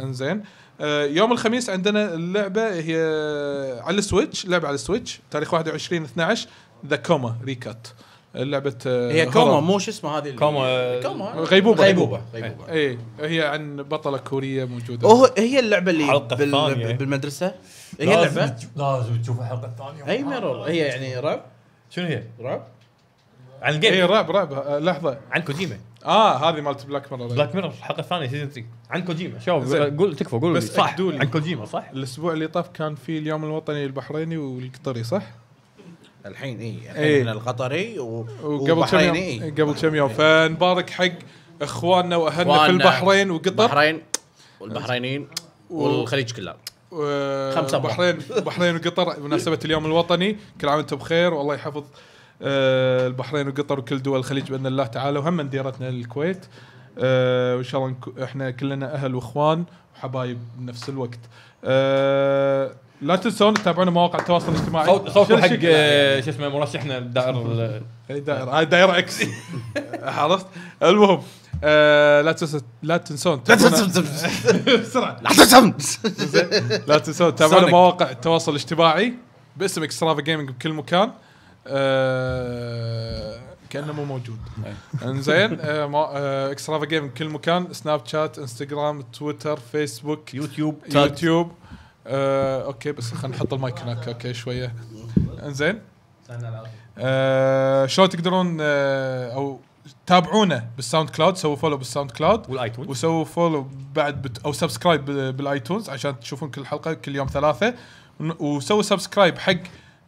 انزين آه، يوم الخميس عندنا اللعبه هي على السويتش لعبه على السويتش تاريخ 21 12 ذا كوما ريكات لعبه هي آه، كوما مو شو اسمه هذه كوما كوما آه، آه. غيبوبه غيبوبه غيبوبه اي إيه، هي عن بطله كوريه موجوده هي اللعبه اللي بال... ثانية. بالمدرسه هي اللعبه لازم, تشوف الحلقه الثانيه اي ميرور هي يعني رعب شنو هي؟ رعب عن الجيم اي رعب رعب لحظه عن كوجيما اه هذه مالت بلاك ميرور بلاك ميرور الحلقه الثانيه سيزون 3 عن كوجيما شوف قول تكفى قول بس صح عن كوجيما صح؟ الاسبوع اللي طاف كان في اليوم الوطني البحريني والقطري صح؟ الحين اي الحين إيه. إيه. القطري إيه، وقبل كم يوم إيه. إيه؟ قبل كم يوم فنبارك حق اخواننا واهلنا في البحرين وقطر البحرين والبحرينيين والخليج كله خمسة بحرين بحرين وقطر بمناسبة اليوم الوطني كل عام وانتم بخير والله يحفظ آه، البحرين وقطر وكل دول الخليج باذن الله تعالى وهم من ديرتنا الكويت آه، وان شاء الله احنا كلنا اهل واخوان وحبايب بنفس الوقت آه، لا تنسون تتابعونا مواقع التواصل الاجتماعي صوت حق يعني؟ آه، شو اسمه مرشحنا الدائر الدائر هاي دائرة اكس عرفت المهم آه، لا تنسون لا تنسون بسرعه لا تنسون لا تنسون تتابعونا مواقع التواصل الاجتماعي باسم اكسترافا جيمنج بكل مكان آه، كانه مو موجود إيه. انزين اكسترافا جيمنج بكل مكان سناب شات انستغرام تويتر فيسبوك يوتيوب يوتيوب آه، اوكي بس خلينا نحط المايك هناك اوكي شويه انزين آه، شلون تقدرون آه، او تابعونا بالساوند كلاود سووا فولو بالساوند كلاود والايتونز وسووا فولو بعد بت او سبسكرايب بالايتونز عشان تشوفون كل حلقه كل يوم ثلاثه وسووا سبسكرايب حق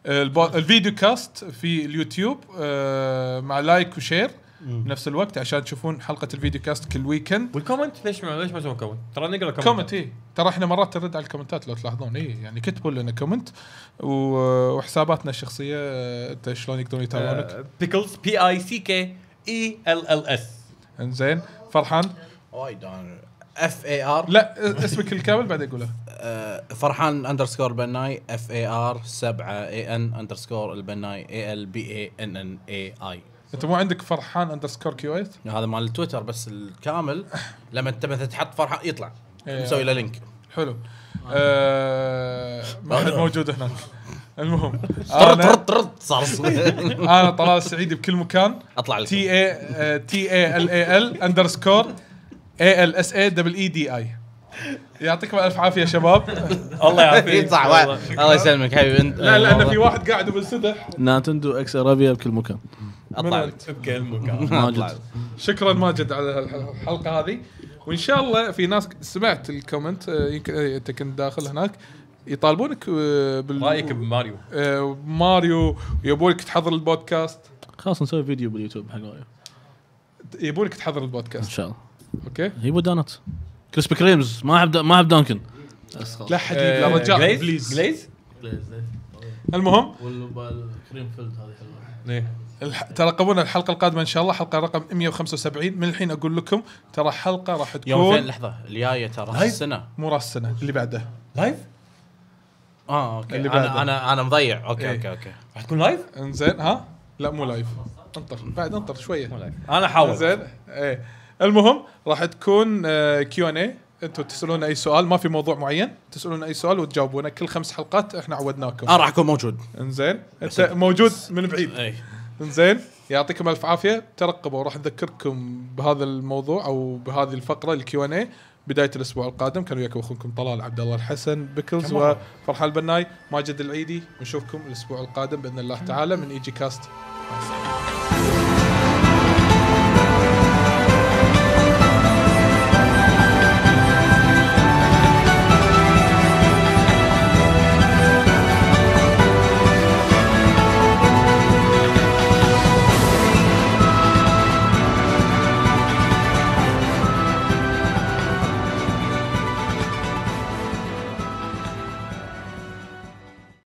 البو... الفيديو كاست في اليوتيوب آه، مع لايك وشير بنفس الوقت عشان تشوفون حلقه الفيديو كاست كل ويكند والكومنت ليش ما ليش ما تسوون كومنت؟ ترى نقرا كومنت كومنت اي ترى احنا مرات نرد على الكومنتات لو تلاحظون اي يعني كتبوا لنا كومنت وحساباتنا الشخصيه انت شلون يقدرون يتابعونك؟ بيكلز بي اي سي كي اي ال ال اس انزين فرحان وايد اف اي ار لا اسمك الكامل بعد اقوله آه، فرحان اندرسكور بناي اف اي ار 7 اي ان اندرسكور البناي اي ال بي اي ان ان اي اي انت مو عندك فرحان اندرسكور كويت؟ هذا مال التويتر بس الكامل لما انت مثلا تحط فرحان يطلع إيه. مسوي له لينك حلو آه. آه، ما حد موجود هناك المهم أنا طرد طرد صار انا طلال السعيدي بكل مكان اطلع لك تي اي تي اي ال اي ال اندرسكور اي ال اس اي دبل اي دي اي يعطيكم الف عافيه شباب الله يعافيك صح الله يسلمك حبيبي لا لان في واحد قاعد وبنسدح ناتندو اكس ارابيا بكل مكان ماجد شكرا ماجد على الحلقه هذه وان شاء الله في ناس سمعت الكومنت آه، يمكن آه، انت كنت داخل هناك يطالبونك آه، بال رايك بماريو ماريو يبونك تحضر البودكاست خلاص نسوي فيديو باليوتيوب حق ماريو يبونك تحضر البودكاست ان شاء الله اوكي يبو دانت كريسبي كريمز ما احب ما احب دانكن لا حد يجيب لا رجاء بليز بليز المهم والكريم فيلد هذه حلوه إيه. ترقبونا الحلقه القادمه ان شاء الله حلقه رقم 175 من الحين اقول لكم ترى حلقه راح تكون يوم فين لحظه الجايه ترى راس السنه مو راس السنه اللي بعده لايف اه اوكي اللي بعده. انا انا انا مضيع اوكي إيه. اوكي اوكي راح تكون لايف انزين ها لا مو لايف انطر بعد انطر شويه مو لايف انا احاول زين ايه المهم راح تكون كيو ان اي انتم تسالون اي سؤال ما في موضوع معين تسالون اي سؤال وتجاوبونه كل خمس حلقات احنا عودناكم انا راح اكون موجود انزين انت موجود من بعيد ايه. زين يعطيكم الف عافيه ترقبوا راح نذكركم بهذا الموضوع او بهذه الفقره الكيو ان اي بدايه الاسبوع القادم كان وياكم اخوكم طلال عبد الله الحسن بكلز وفرحان البناي ماجد العيدي ونشوفكم الاسبوع القادم باذن الله تعالى من ايجي كاست